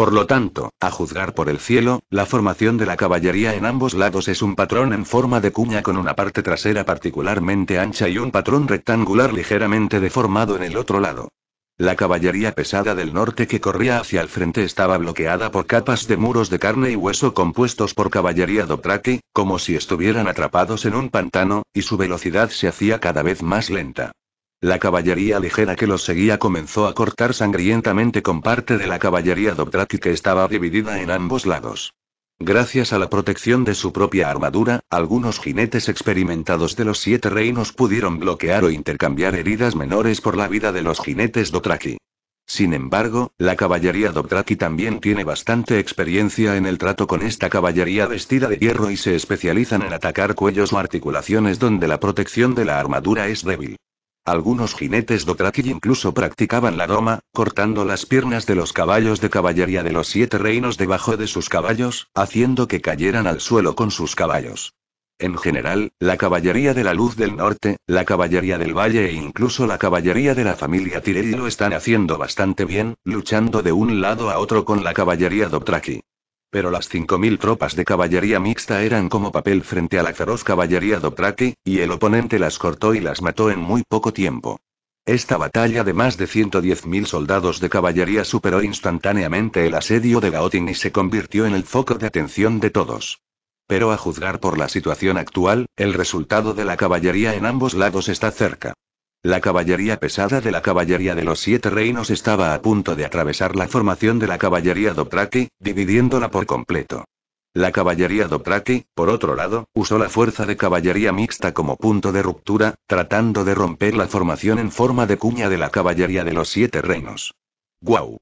Por lo tanto, a juzgar por el cielo, la formación de la caballería en ambos lados es un patrón en forma de cuña con una parte trasera particularmente ancha y un patrón rectangular ligeramente deformado en el otro lado. La caballería pesada del norte que corría hacia el frente estaba bloqueada por capas de muros de carne y hueso compuestos por caballería dotraque, como si estuvieran atrapados en un pantano, y su velocidad se hacía cada vez más lenta. La caballería ligera que los seguía comenzó a cortar sangrientamente con parte de la caballería Dothraki que estaba dividida en ambos lados. Gracias a la protección de su propia armadura, algunos jinetes experimentados de los siete reinos pudieron bloquear o intercambiar heridas menores por la vida de los jinetes Dothraki. Sin embargo, la caballería Dothraki también tiene bastante experiencia en el trato con esta caballería vestida de hierro y se especializan en atacar cuellos o articulaciones donde la protección de la armadura es débil. Algunos jinetes dothraki incluso practicaban la doma, cortando las piernas de los caballos de caballería de los siete reinos debajo de sus caballos, haciendo que cayeran al suelo con sus caballos. En general, la caballería de la luz del norte, la caballería del valle e incluso la caballería de la familia Tirelli lo están haciendo bastante bien, luchando de un lado a otro con la caballería Dothraki. Pero las 5.000 tropas de caballería mixta eran como papel frente a la feroz caballería Dothraki, y el oponente las cortó y las mató en muy poco tiempo. Esta batalla de más de 110.000 soldados de caballería superó instantáneamente el asedio de Gaotin y se convirtió en el foco de atención de todos. Pero a juzgar por la situación actual, el resultado de la caballería en ambos lados está cerca. La caballería pesada de la caballería de los siete reinos estaba a punto de atravesar la formación de la caballería Dothraki, dividiéndola por completo. La caballería Dothraki, por otro lado, usó la fuerza de caballería mixta como punto de ruptura, tratando de romper la formación en forma de cuña de la caballería de los siete reinos. ¡Guau!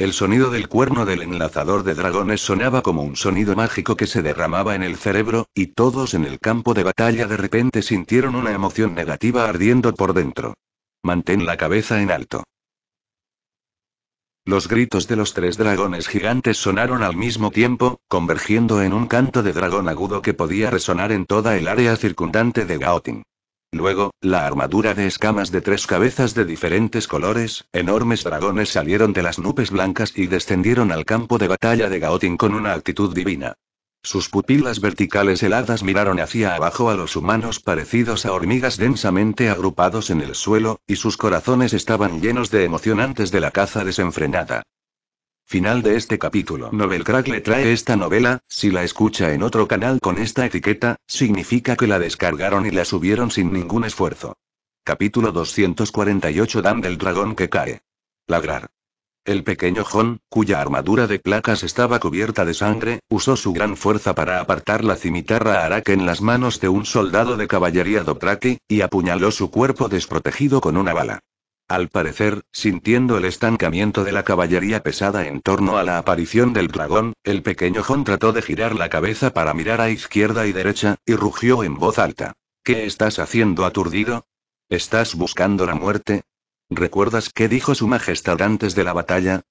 El sonido del cuerno del enlazador de dragones sonaba como un sonido mágico que se derramaba en el cerebro, y todos en el campo de batalla de repente sintieron una emoción negativa ardiendo por dentro. Mantén la cabeza en alto. Los gritos de los tres dragones gigantes sonaron al mismo tiempo, convergiendo en un canto de dragón agudo que podía resonar en toda el área circundante de Gaotin. Luego, la armadura de escamas de tres cabezas de diferentes colores, enormes dragones salieron de las nubes blancas y descendieron al campo de batalla de Gaotín con una actitud divina. Sus pupilas verticales heladas miraron hacia abajo a los humanos parecidos a hormigas densamente agrupados en el suelo, y sus corazones estaban llenos de emoción antes de la caza desenfrenada. Final de este capítulo. Novelcrack le trae esta novela, si la escucha en otro canal con esta etiqueta, significa que la descargaron y la subieron sin ningún esfuerzo. Capítulo 248 Dan del dragón que cae. Lagrar. El pequeño Jon, cuya armadura de placas estaba cubierta de sangre, usó su gran fuerza para apartar la cimitarra Arak en las manos de un soldado de caballería Dothraki, y apuñaló su cuerpo desprotegido con una bala. Al parecer, sintiendo el estancamiento de la caballería pesada en torno a la aparición del dragón, el pequeño Jon trató de girar la cabeza para mirar a izquierda y derecha, y rugió en voz alta. ¿Qué estás haciendo aturdido? ¿Estás buscando la muerte? ¿Recuerdas qué dijo su majestad antes de la batalla?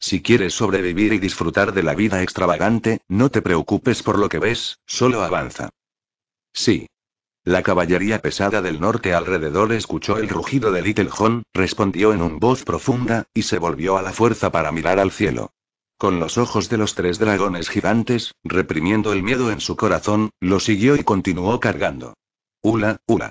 Si quieres sobrevivir y disfrutar de la vida extravagante, no te preocupes por lo que ves, solo avanza. Sí, la caballería pesada del norte alrededor escuchó el rugido de Little John, respondió en un voz profunda, y se volvió a la fuerza para mirar al cielo. Con los ojos de los tres dragones gigantes, reprimiendo el miedo en su corazón, lo siguió y continuó cargando. Ula, ula.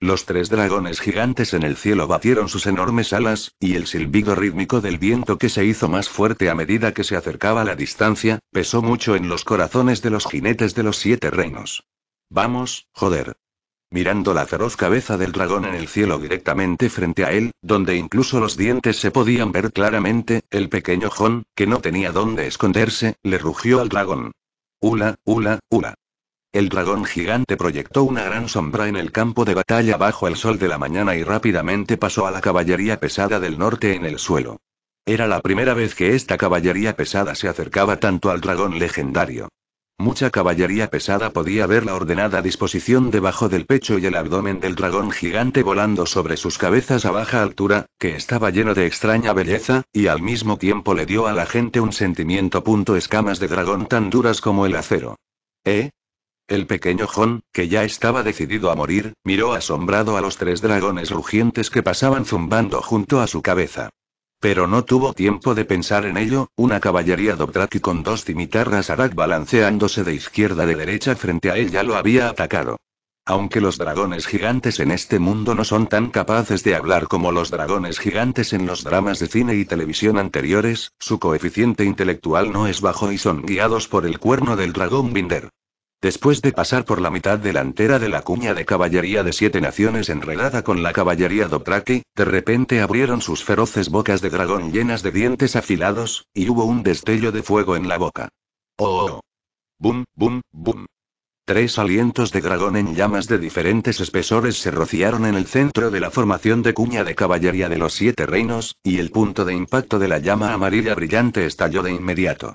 Los tres dragones gigantes en el cielo batieron sus enormes alas, y el silbido rítmico del viento que se hizo más fuerte a medida que se acercaba la distancia, pesó mucho en los corazones de los jinetes de los siete reinos. Vamos, joder mirando la feroz cabeza del dragón en el cielo directamente frente a él, donde incluso los dientes se podían ver claramente, el pequeño Jon, que no tenía dónde esconderse, le rugió al dragón. Ula, ula, ula. El dragón gigante proyectó una gran sombra en el campo de batalla bajo el sol de la mañana y rápidamente pasó a la caballería pesada del norte en el suelo. Era la primera vez que esta caballería pesada se acercaba tanto al dragón legendario. Mucha caballería pesada podía ver la ordenada disposición debajo del pecho y el abdomen del dragón gigante volando sobre sus cabezas a baja altura, que estaba lleno de extraña belleza, y al mismo tiempo le dio a la gente un sentimiento punto escamas de dragón tan duras como el acero. ¿Eh? El pequeño Jon, que ya estaba decidido a morir, miró asombrado a los tres dragones rugientes que pasaban zumbando junto a su cabeza. Pero no tuvo tiempo de pensar en ello, una caballería y con dos cimitarras Arak balanceándose de izquierda a de derecha frente a él ya lo había atacado. Aunque los dragones gigantes en este mundo no son tan capaces de hablar como los dragones gigantes en los dramas de cine y televisión anteriores, su coeficiente intelectual no es bajo y son guiados por el cuerno del dragón Binder. Después de pasar por la mitad delantera de la cuña de caballería de siete naciones enredada con la caballería Dothraki, de repente abrieron sus feroces bocas de dragón llenas de dientes afilados, y hubo un destello de fuego en la boca. Oh, ¡Oh! oh. ¡Bum, bum, bum! Tres alientos de dragón en llamas de diferentes espesores se rociaron en el centro de la formación de cuña de caballería de los siete reinos, y el punto de impacto de la llama amarilla brillante estalló de inmediato.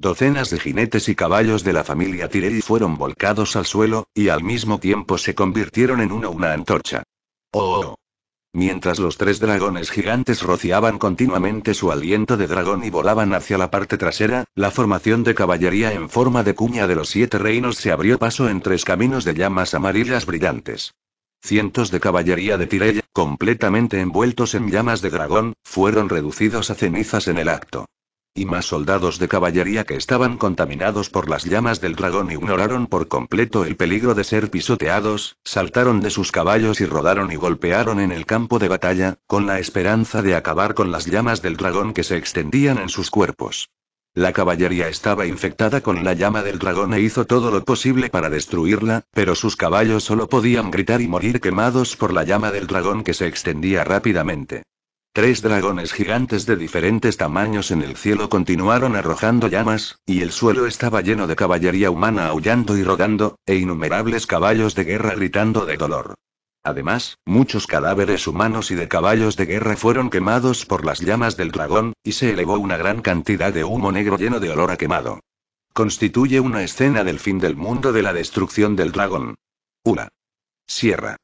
Docenas de jinetes y caballos de la familia Tirelli fueron volcados al suelo, y al mismo tiempo se convirtieron en una, una antorcha. ¡Oh, oh, ¡Oh! Mientras los tres dragones gigantes rociaban continuamente su aliento de dragón y volaban hacia la parte trasera, la formación de caballería en forma de cuña de los siete reinos se abrió paso en tres caminos de llamas amarillas brillantes. Cientos de caballería de Tirella, completamente envueltos en llamas de dragón, fueron reducidos a cenizas en el acto. Y más soldados de caballería que estaban contaminados por las llamas del dragón ignoraron por completo el peligro de ser pisoteados, saltaron de sus caballos y rodaron y golpearon en el campo de batalla, con la esperanza de acabar con las llamas del dragón que se extendían en sus cuerpos. La caballería estaba infectada con la llama del dragón e hizo todo lo posible para destruirla, pero sus caballos solo podían gritar y morir quemados por la llama del dragón que se extendía rápidamente. Tres dragones gigantes de diferentes tamaños en el cielo continuaron arrojando llamas, y el suelo estaba lleno de caballería humana aullando y rodando, e innumerables caballos de guerra gritando de dolor. Además, muchos cadáveres humanos y de caballos de guerra fueron quemados por las llamas del dragón, y se elevó una gran cantidad de humo negro lleno de olor a quemado. Constituye una escena del fin del mundo de la destrucción del dragón. Ula. Sierra.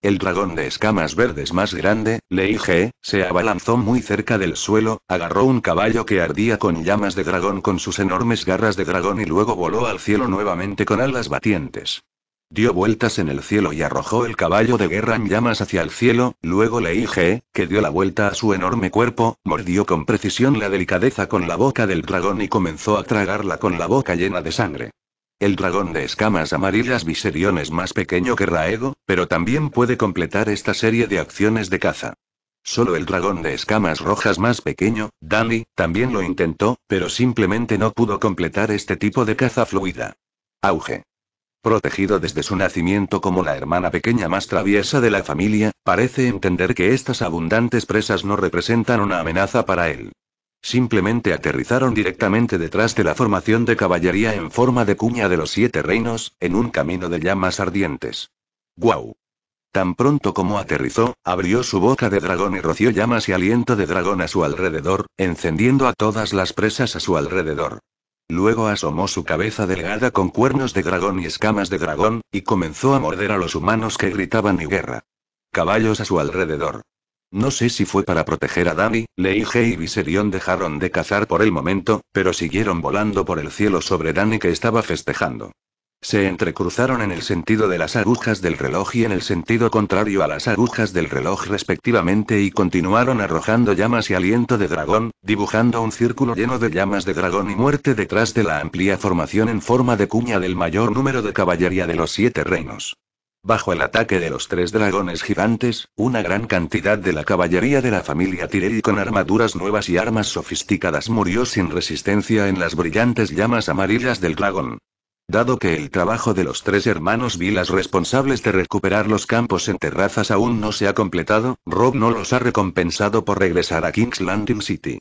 El dragón de escamas verdes más grande, Leige, se abalanzó muy cerca del suelo, agarró un caballo que ardía con llamas de dragón con sus enormes garras de dragón y luego voló al cielo nuevamente con alas batientes. Dio vueltas en el cielo y arrojó el caballo de guerra en llamas hacia el cielo, luego Leige, que dio la vuelta a su enorme cuerpo, mordió con precisión la delicadeza con la boca del dragón y comenzó a tragarla con la boca llena de sangre. El dragón de escamas amarillas Viserion es más pequeño que Raego, pero también puede completar esta serie de acciones de caza. Solo el dragón de escamas rojas más pequeño, Dani, también lo intentó, pero simplemente no pudo completar este tipo de caza fluida. Auge. Protegido desde su nacimiento como la hermana pequeña más traviesa de la familia, parece entender que estas abundantes presas no representan una amenaza para él. Simplemente aterrizaron directamente detrás de la formación de caballería en forma de cuña de los siete reinos, en un camino de llamas ardientes. ¡Guau! Tan pronto como aterrizó, abrió su boca de dragón y roció llamas y aliento de dragón a su alrededor, encendiendo a todas las presas a su alrededor. Luego asomó su cabeza delgada con cuernos de dragón y escamas de dragón, y comenzó a morder a los humanos que gritaban y guerra. Caballos a su alrededor. No sé si fue para proteger a Dani, Leige y Viserion dejaron de cazar por el momento, pero siguieron volando por el cielo sobre Dani que estaba festejando. Se entrecruzaron en el sentido de las agujas del reloj y en el sentido contrario a las agujas del reloj respectivamente y continuaron arrojando llamas y aliento de dragón, dibujando un círculo lleno de llamas de dragón y muerte detrás de la amplia formación en forma de cuña del mayor número de caballería de los siete reinos. Bajo el ataque de los tres dragones gigantes, una gran cantidad de la caballería de la familia Tirelli con armaduras nuevas y armas sofisticadas murió sin resistencia en las brillantes llamas amarillas del dragón. Dado que el trabajo de los tres hermanos Vilas responsables de recuperar los campos en terrazas aún no se ha completado, Rob no los ha recompensado por regresar a King's Landing City.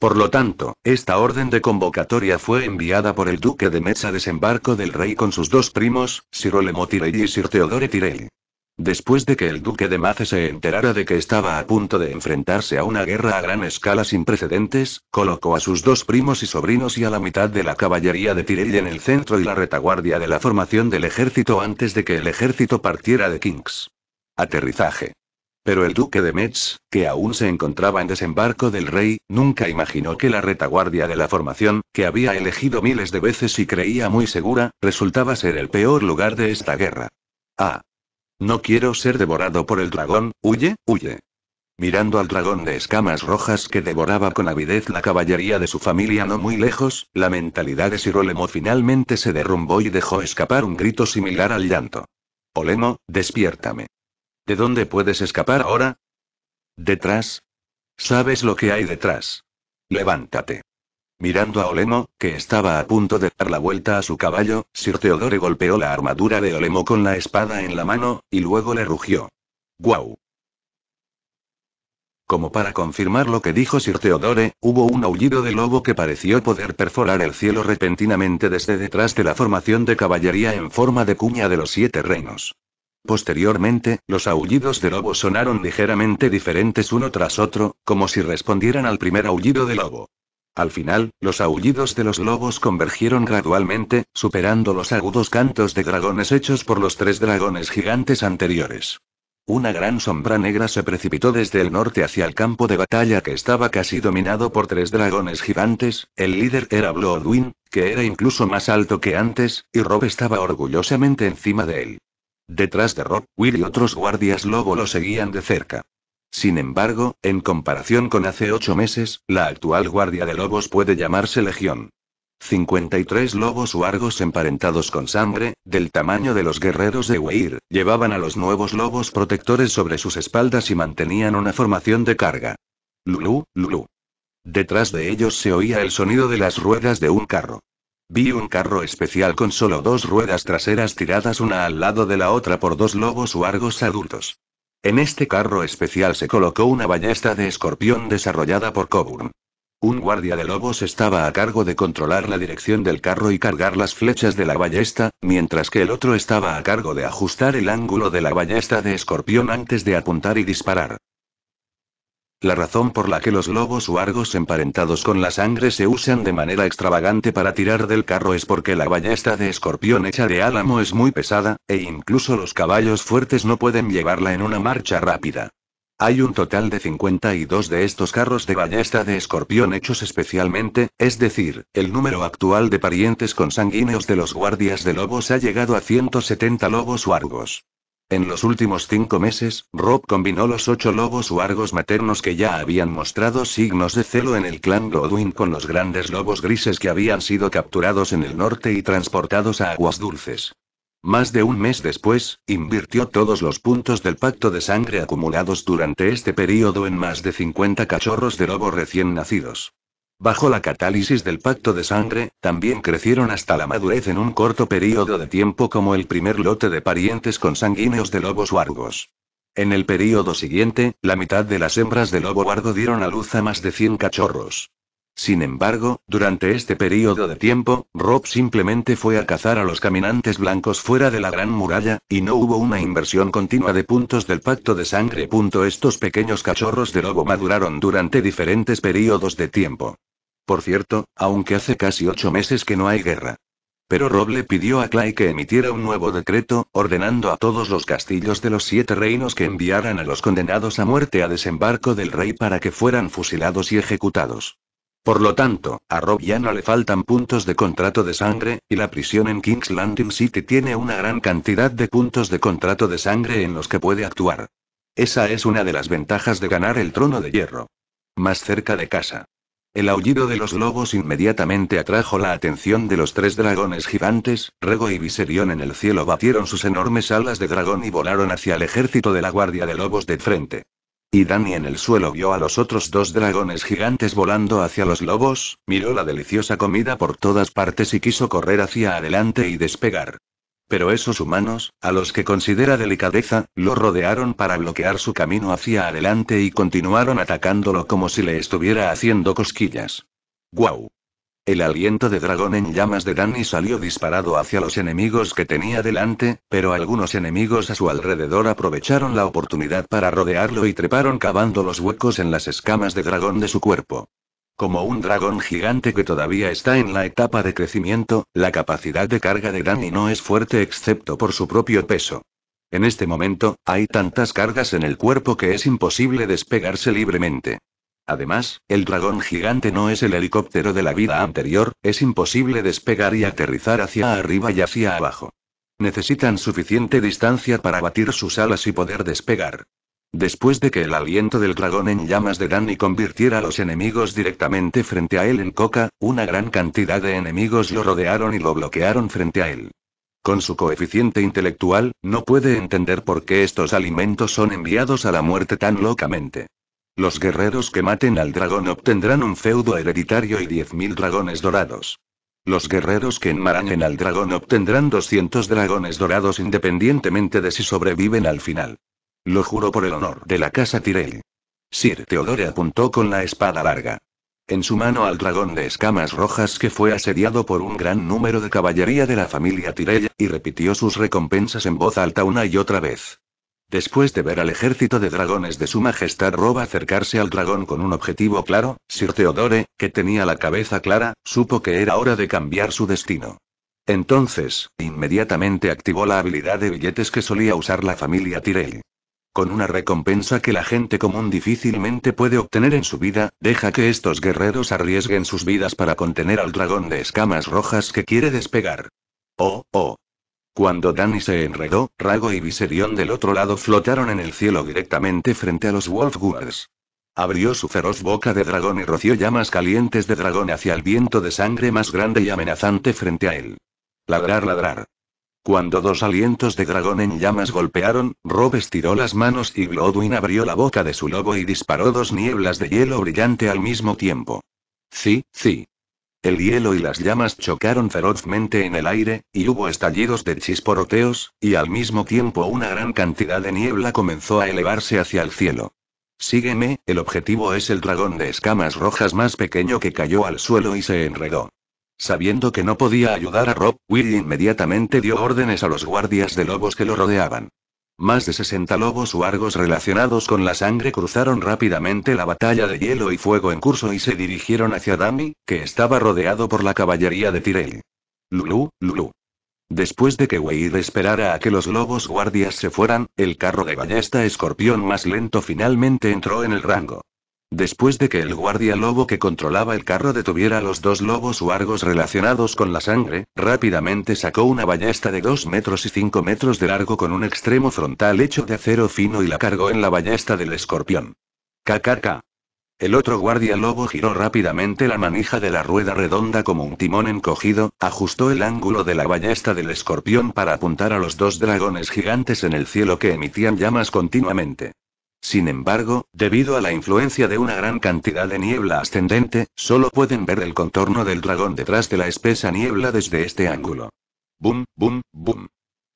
Por lo tanto, esta orden de convocatoria fue enviada por el duque de Metz a desembarco del rey con sus dos primos, Sir Olemo Tirelli y Sir Teodore Tirelli. Después de que el duque de Mace se enterara de que estaba a punto de enfrentarse a una guerra a gran escala sin precedentes, colocó a sus dos primos y sobrinos y a la mitad de la caballería de Tirelli en el centro y la retaguardia de la formación del ejército antes de que el ejército partiera de Kings. Aterrizaje. Pero el duque de Metz, que aún se encontraba en desembarco del rey, nunca imaginó que la retaguardia de la formación, que había elegido miles de veces y creía muy segura, resultaba ser el peor lugar de esta guerra. Ah. No quiero ser devorado por el dragón, huye, huye. Mirando al dragón de escamas rojas que devoraba con avidez la caballería de su familia no muy lejos, la mentalidad de Sirolemo finalmente se derrumbó y dejó escapar un grito similar al llanto. Olemo, despiértame. ¿De dónde puedes escapar ahora? Detrás. Sabes lo que hay detrás. Levántate. Mirando a Olemo, que estaba a punto de dar la vuelta a su caballo, Sir Teodore golpeó la armadura de Olemo con la espada en la mano, y luego le rugió. ¡Guau! Como para confirmar lo que dijo Sir Teodore, hubo un aullido de lobo que pareció poder perforar el cielo repentinamente desde detrás de la formación de caballería en forma de cuña de los siete reinos. Posteriormente, los aullidos de lobo sonaron ligeramente diferentes uno tras otro, como si respondieran al primer aullido de lobo. Al final, los aullidos de los lobos convergieron gradualmente, superando los agudos cantos de dragones hechos por los tres dragones gigantes anteriores. Una gran sombra negra se precipitó desde el norte hacia el campo de batalla que estaba casi dominado por tres dragones gigantes, el líder era Bloodwin, que era incluso más alto que antes, y Rob estaba orgullosamente encima de él. Detrás de Rob, Will y otros guardias lobo lo seguían de cerca. Sin embargo, en comparación con hace ocho meses, la actual guardia de lobos puede llamarse legión. 53 lobos argos emparentados con sangre, del tamaño de los guerreros de Weir, llevaban a los nuevos lobos protectores sobre sus espaldas y mantenían una formación de carga. Lulú, lulú. Detrás de ellos se oía el sonido de las ruedas de un carro. Vi un carro especial con solo dos ruedas traseras tiradas una al lado de la otra por dos lobos argos adultos. En este carro especial se colocó una ballesta de escorpión desarrollada por Coburn. Un guardia de lobos estaba a cargo de controlar la dirección del carro y cargar las flechas de la ballesta, mientras que el otro estaba a cargo de ajustar el ángulo de la ballesta de escorpión antes de apuntar y disparar. La razón por la que los lobos argos emparentados con la sangre se usan de manera extravagante para tirar del carro es porque la ballesta de escorpión hecha de álamo es muy pesada, e incluso los caballos fuertes no pueden llevarla en una marcha rápida. Hay un total de 52 de estos carros de ballesta de escorpión hechos especialmente, es decir, el número actual de parientes consanguíneos de los guardias de lobos ha llegado a 170 lobos argos. En los últimos cinco meses, Rob combinó los ocho lobos uargos maternos que ya habían mostrado signos de celo en el clan Godwin con los grandes lobos grises que habían sido capturados en el norte y transportados a aguas dulces. Más de un mes después, invirtió todos los puntos del pacto de sangre acumulados durante este período en más de 50 cachorros de lobo recién nacidos. Bajo la catálisis del pacto de sangre, también crecieron hasta la madurez en un corto periodo de tiempo como el primer lote de parientes consanguíneos de lobos huargos. En el período siguiente, la mitad de las hembras de lobo wargo dieron a luz a más de 100 cachorros. Sin embargo, durante este periodo de tiempo, Rob simplemente fue a cazar a los caminantes blancos fuera de la Gran Muralla, y no hubo una inversión continua de puntos del pacto de sangre. Estos pequeños cachorros de lobo maduraron durante diferentes periodos de tiempo. Por cierto, aunque hace casi ocho meses que no hay guerra. Pero Rob le pidió a Clay que emitiera un nuevo decreto, ordenando a todos los castillos de los siete reinos que enviaran a los condenados a muerte a desembarco del rey para que fueran fusilados y ejecutados. Por lo tanto, a Rob ya no le faltan puntos de contrato de sangre, y la prisión en King's Landing City tiene una gran cantidad de puntos de contrato de sangre en los que puede actuar. Esa es una de las ventajas de ganar el trono de hierro. Más cerca de casa. El aullido de los lobos inmediatamente atrajo la atención de los tres dragones gigantes, Rego y Viserion en el cielo batieron sus enormes alas de dragón y volaron hacia el ejército de la Guardia de Lobos de frente. Y Dani en el suelo vio a los otros dos dragones gigantes volando hacia los lobos, miró la deliciosa comida por todas partes y quiso correr hacia adelante y despegar. Pero esos humanos, a los que considera delicadeza, lo rodearon para bloquear su camino hacia adelante y continuaron atacándolo como si le estuviera haciendo cosquillas. ¡Guau! El aliento de dragón en llamas de Danny salió disparado hacia los enemigos que tenía delante, pero algunos enemigos a su alrededor aprovecharon la oportunidad para rodearlo y treparon cavando los huecos en las escamas de dragón de su cuerpo. Como un dragón gigante que todavía está en la etapa de crecimiento, la capacidad de carga de Danny no es fuerte excepto por su propio peso. En este momento, hay tantas cargas en el cuerpo que es imposible despegarse libremente. Además, el dragón gigante no es el helicóptero de la vida anterior, es imposible despegar y aterrizar hacia arriba y hacia abajo. Necesitan suficiente distancia para batir sus alas y poder despegar. Después de que el aliento del dragón en llamas de Danny convirtiera a los enemigos directamente frente a él en coca, una gran cantidad de enemigos lo rodearon y lo bloquearon frente a él. Con su coeficiente intelectual, no puede entender por qué estos alimentos son enviados a la muerte tan locamente. Los guerreros que maten al dragón obtendrán un feudo hereditario y 10.000 dragones dorados. Los guerreros que enmarañen al dragón obtendrán 200 dragones dorados independientemente de si sobreviven al final. Lo juro por el honor de la casa Tyrell. Sir Teodore apuntó con la espada larga. En su mano al dragón de escamas rojas que fue asediado por un gran número de caballería de la familia Tyrell y repitió sus recompensas en voz alta una y otra vez. Después de ver al ejército de dragones de su majestad roba acercarse al dragón con un objetivo claro, Sir Theodore, que tenía la cabeza clara, supo que era hora de cambiar su destino. Entonces, inmediatamente activó la habilidad de billetes que solía usar la familia Tyrell. Con una recompensa que la gente común difícilmente puede obtener en su vida, deja que estos guerreros arriesguen sus vidas para contener al dragón de escamas rojas que quiere despegar. Oh, oh, cuando Danny se enredó, Rago y Viserion del otro lado flotaron en el cielo directamente frente a los Wolfguards. Abrió su feroz boca de dragón y roció llamas calientes de dragón hacia el viento de sangre más grande y amenazante frente a él. Ladrar, ladrar. Cuando dos alientos de dragón en llamas golpearon, Rob estiró las manos y Glodwin abrió la boca de su lobo y disparó dos nieblas de hielo brillante al mismo tiempo. Sí, sí. El hielo y las llamas chocaron ferozmente en el aire, y hubo estallidos de chisporoteos, y al mismo tiempo una gran cantidad de niebla comenzó a elevarse hacia el cielo. Sígueme, el objetivo es el dragón de escamas rojas más pequeño que cayó al suelo y se enredó. Sabiendo que no podía ayudar a Rob, Will inmediatamente dio órdenes a los guardias de lobos que lo rodeaban. Más de 60 lobos argos relacionados con la sangre cruzaron rápidamente la batalla de hielo y fuego en curso y se dirigieron hacia Dami, que estaba rodeado por la caballería de Tirel. Lulu, Lulu. Después de que Weid esperara a que los lobos guardias se fueran, el carro de ballesta escorpión más lento finalmente entró en el rango. Después de que el guardia lobo que controlaba el carro detuviera a los dos lobos argos relacionados con la sangre, rápidamente sacó una ballesta de 2 metros y 5 metros de largo con un extremo frontal hecho de acero fino y la cargó en la ballesta del escorpión. KKK. El otro guardia lobo giró rápidamente la manija de la rueda redonda como un timón encogido, ajustó el ángulo de la ballesta del escorpión para apuntar a los dos dragones gigantes en el cielo que emitían llamas continuamente. Sin embargo, debido a la influencia de una gran cantidad de niebla ascendente, solo pueden ver el contorno del dragón detrás de la espesa niebla desde este ángulo. Bum, bum, bum.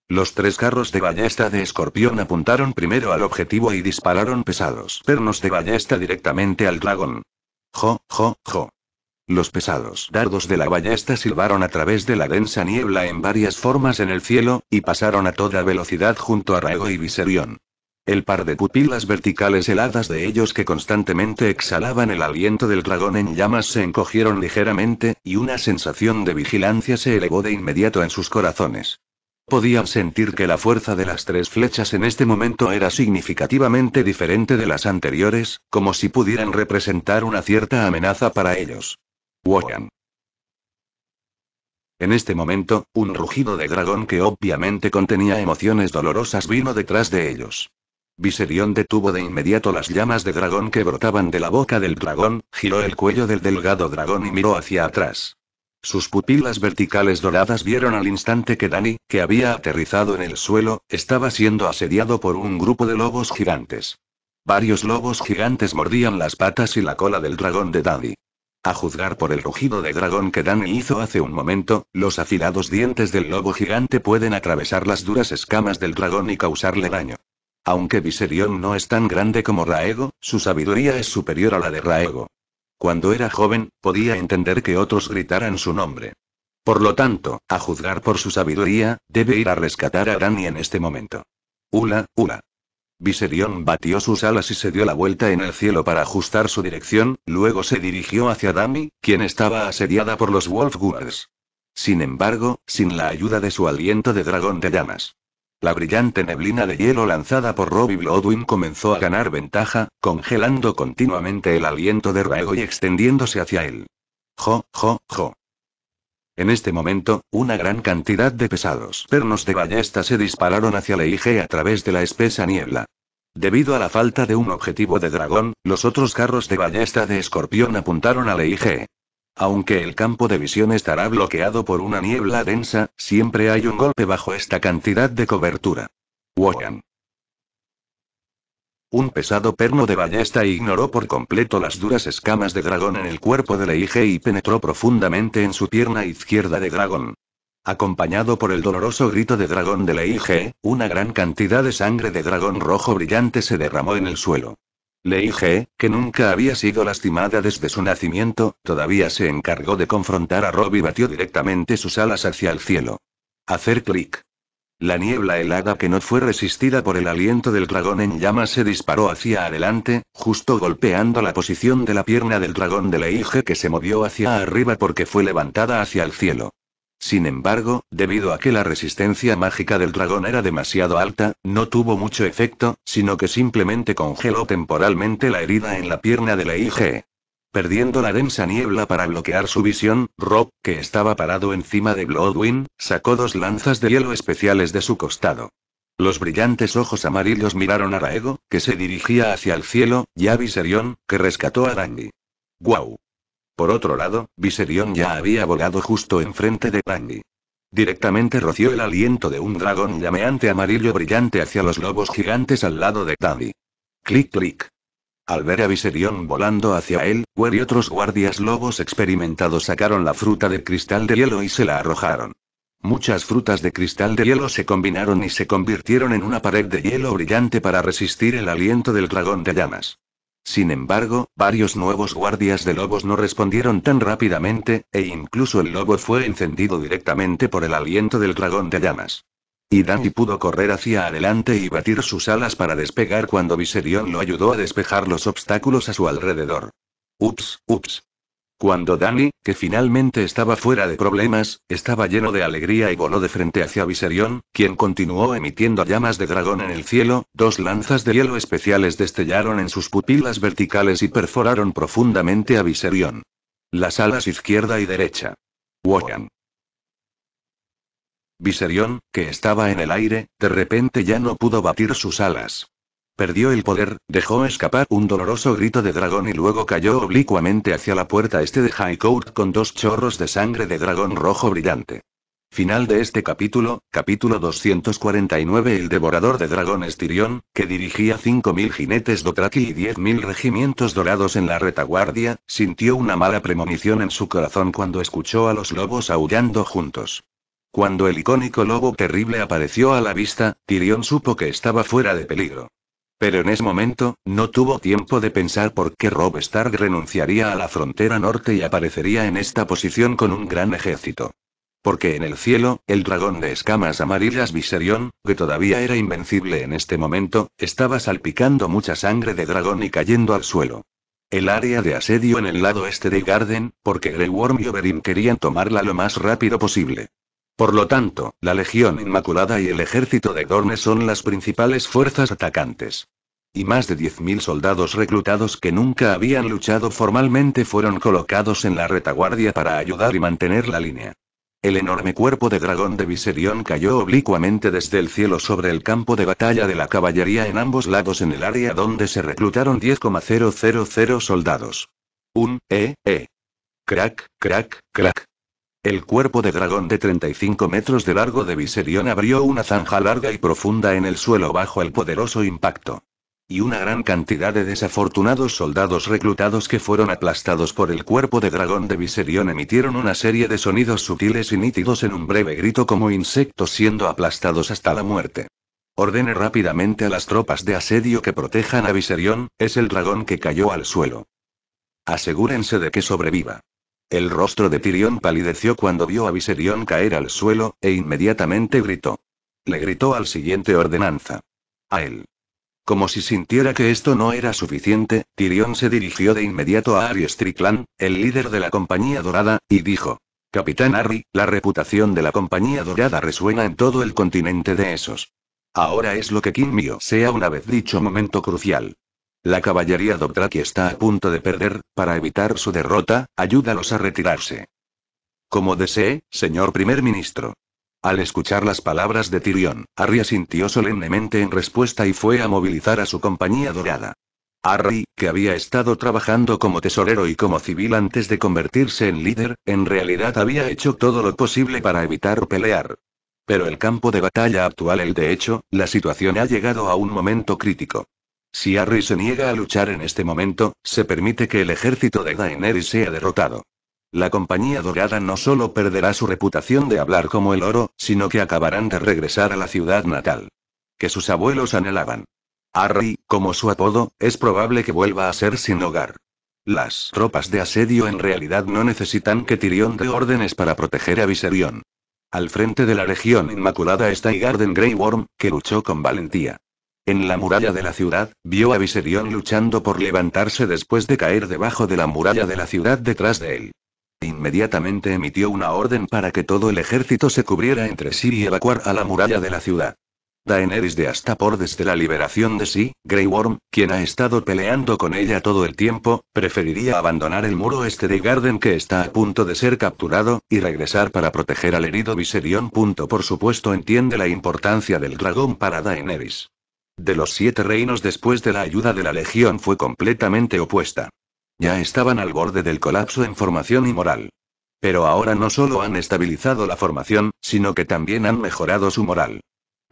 Los tres carros de ballesta de escorpión apuntaron primero al objetivo y dispararon pesados pernos de ballesta directamente al dragón. Jo, jo, jo. Los pesados dardos de la ballesta silbaron a través de la densa niebla en varias formas en el cielo, y pasaron a toda velocidad junto a Rago y Viserion. El par de pupilas verticales heladas de ellos que constantemente exhalaban el aliento del dragón en llamas se encogieron ligeramente, y una sensación de vigilancia se elevó de inmediato en sus corazones. Podían sentir que la fuerza de las tres flechas en este momento era significativamente diferente de las anteriores, como si pudieran representar una cierta amenaza para ellos. En este momento, un rugido de dragón que obviamente contenía emociones dolorosas vino detrás de ellos. Viserion detuvo de inmediato las llamas de dragón que brotaban de la boca del dragón, giró el cuello del delgado dragón y miró hacia atrás. Sus pupilas verticales doradas vieron al instante que Dani, que había aterrizado en el suelo, estaba siendo asediado por un grupo de lobos gigantes. Varios lobos gigantes mordían las patas y la cola del dragón de Dani. A juzgar por el rugido de dragón que Dani hizo hace un momento, los afilados dientes del lobo gigante pueden atravesar las duras escamas del dragón y causarle daño. Aunque Viserion no es tan grande como Raego, su sabiduría es superior a la de Raego. Cuando era joven, podía entender que otros gritaran su nombre. Por lo tanto, a juzgar por su sabiduría, debe ir a rescatar a Dani en este momento. Hula, hula. Viserion batió sus alas y se dio la vuelta en el cielo para ajustar su dirección, luego se dirigió hacia Dami, quien estaba asediada por los Wolf Sin embargo, sin la ayuda de su aliento de dragón de llamas. La brillante neblina de hielo lanzada por Robbie Bloodwin comenzó a ganar ventaja, congelando continuamente el aliento de Raego y extendiéndose hacia él. Jo, jo, jo. En este momento, una gran cantidad de pesados pernos de ballesta se dispararon hacia Leige a través de la espesa niebla. Debido a la falta de un objetivo de dragón, los otros carros de ballesta de escorpión apuntaron a Leige. Aunque el campo de visión estará bloqueado por una niebla densa, siempre hay un golpe bajo esta cantidad de cobertura. Un pesado perno de ballesta ignoró por completo las duras escamas de dragón en el cuerpo de Leige y penetró profundamente en su pierna izquierda de dragón. Acompañado por el doloroso grito de dragón de Leige, una gran cantidad de sangre de dragón rojo brillante se derramó en el suelo. Leige, que nunca había sido lastimada desde su nacimiento, todavía se encargó de confrontar a Rob y batió directamente sus alas hacia el cielo. Hacer clic. La niebla helada que no fue resistida por el aliento del dragón en llamas se disparó hacia adelante, justo golpeando la posición de la pierna del dragón de Leige que se movió hacia arriba porque fue levantada hacia el cielo. Sin embargo, debido a que la resistencia mágica del dragón era demasiado alta, no tuvo mucho efecto, sino que simplemente congeló temporalmente la herida en la pierna de la IG. Perdiendo la densa niebla para bloquear su visión, Rob, que estaba parado encima de Bloodwin, sacó dos lanzas de hielo especiales de su costado. Los brillantes ojos amarillos miraron a Raego, que se dirigía hacia el cielo, y a Viserion, que rescató a Randy. ¡Guau! Por otro lado, Viserion ya había volado justo enfrente de Danny. Directamente roció el aliento de un dragón llameante amarillo brillante hacia los lobos gigantes al lado de Dandy. Clic clic. Al ver a Viserion volando hacia él, Wer y otros guardias lobos experimentados sacaron la fruta de cristal de hielo y se la arrojaron. Muchas frutas de cristal de hielo se combinaron y se convirtieron en una pared de hielo brillante para resistir el aliento del dragón de llamas. Sin embargo, varios nuevos guardias de lobos no respondieron tan rápidamente, e incluso el lobo fue encendido directamente por el aliento del dragón de llamas. Y Danny pudo correr hacia adelante y batir sus alas para despegar cuando Viserion lo ayudó a despejar los obstáculos a su alrededor. Ups, ups. Cuando Danny, que finalmente estaba fuera de problemas, estaba lleno de alegría y voló de frente hacia Viserion, quien continuó emitiendo llamas de dragón en el cielo, dos lanzas de hielo especiales destellaron en sus pupilas verticales y perforaron profundamente a Viserion. Las alas izquierda y derecha. Wogan. Viserion, que estaba en el aire, de repente ya no pudo batir sus alas. Perdió el poder, dejó escapar un doloroso grito de dragón y luego cayó oblicuamente hacia la puerta este de Court con dos chorros de sangre de dragón rojo brillante. Final de este capítulo, capítulo 249 El devorador de dragones Tirión, que dirigía 5.000 jinetes Dothraki y 10.000 regimientos dorados en la retaguardia, sintió una mala premonición en su corazón cuando escuchó a los lobos aullando juntos. Cuando el icónico lobo terrible apareció a la vista, Tirión supo que estaba fuera de peligro. Pero en ese momento, no tuvo tiempo de pensar por qué Rob Stark renunciaría a la frontera norte y aparecería en esta posición con un gran ejército. Porque en el cielo, el dragón de escamas amarillas Viserion, que todavía era invencible en este momento, estaba salpicando mucha sangre de dragón y cayendo al suelo. El área de asedio en el lado este de Garden, porque Grey Worm y Oberyn querían tomarla lo más rápido posible. Por lo tanto, la Legión Inmaculada y el ejército de Dorne son las principales fuerzas atacantes. Y más de 10.000 soldados reclutados que nunca habían luchado formalmente fueron colocados en la retaguardia para ayudar y mantener la línea. El enorme cuerpo de dragón de Viserion cayó oblicuamente desde el cielo sobre el campo de batalla de la caballería en ambos lados en el área donde se reclutaron 10,000 soldados. Un, E, E. Crack, crack, crack. El cuerpo de dragón de 35 metros de largo de Viserion abrió una zanja larga y profunda en el suelo bajo el poderoso impacto. Y una gran cantidad de desafortunados soldados reclutados que fueron aplastados por el cuerpo de dragón de Viserion emitieron una serie de sonidos sutiles y nítidos en un breve grito como insectos siendo aplastados hasta la muerte. Ordene rápidamente a las tropas de asedio que protejan a Viserion, es el dragón que cayó al suelo. Asegúrense de que sobreviva. El rostro de Tirión palideció cuando vio a Viserion caer al suelo, e inmediatamente gritó. Le gritó al siguiente ordenanza. A él. Como si sintiera que esto no era suficiente, Tirión se dirigió de inmediato a Ari Strickland, el líder de la Compañía Dorada, y dijo. Capitán Harry, la reputación de la Compañía Dorada resuena en todo el continente de esos. Ahora es lo que Kim Mio sea una vez dicho momento crucial. La caballería Dothraki está a punto de perder, para evitar su derrota, ayúdalos a retirarse. Como desee, señor primer ministro. Al escuchar las palabras de Tirión, Arry sintió solemnemente en respuesta y fue a movilizar a su compañía dorada. Harry, que había estado trabajando como tesorero y como civil antes de convertirse en líder, en realidad había hecho todo lo posible para evitar pelear. Pero el campo de batalla actual, el de hecho, la situación ha llegado a un momento crítico. Si Harry se niega a luchar en este momento, se permite que el ejército de Daenerys sea derrotado. La compañía dorada no solo perderá su reputación de hablar como el oro, sino que acabarán de regresar a la ciudad natal. Que sus abuelos anhelaban. Harry, como su apodo, es probable que vuelva a ser sin hogar. Las tropas de asedio en realidad no necesitan que Tyrion dé órdenes para proteger a Viserion. Al frente de la Legión Inmaculada está Garden Grey Worm, que luchó con valentía. En la muralla de la ciudad, vio a Viserion luchando por levantarse después de caer debajo de la muralla de la ciudad detrás de él. Inmediatamente emitió una orden para que todo el ejército se cubriera entre sí y evacuar a la muralla de la ciudad. Daenerys de por desde la liberación de sí, Grey Worm, quien ha estado peleando con ella todo el tiempo, preferiría abandonar el muro este de Garden que está a punto de ser capturado, y regresar para proteger al herido Viserion. Por supuesto entiende la importancia del dragón para Daenerys de los siete reinos después de la ayuda de la Legión fue completamente opuesta. Ya estaban al borde del colapso en formación y moral. Pero ahora no solo han estabilizado la formación, sino que también han mejorado su moral.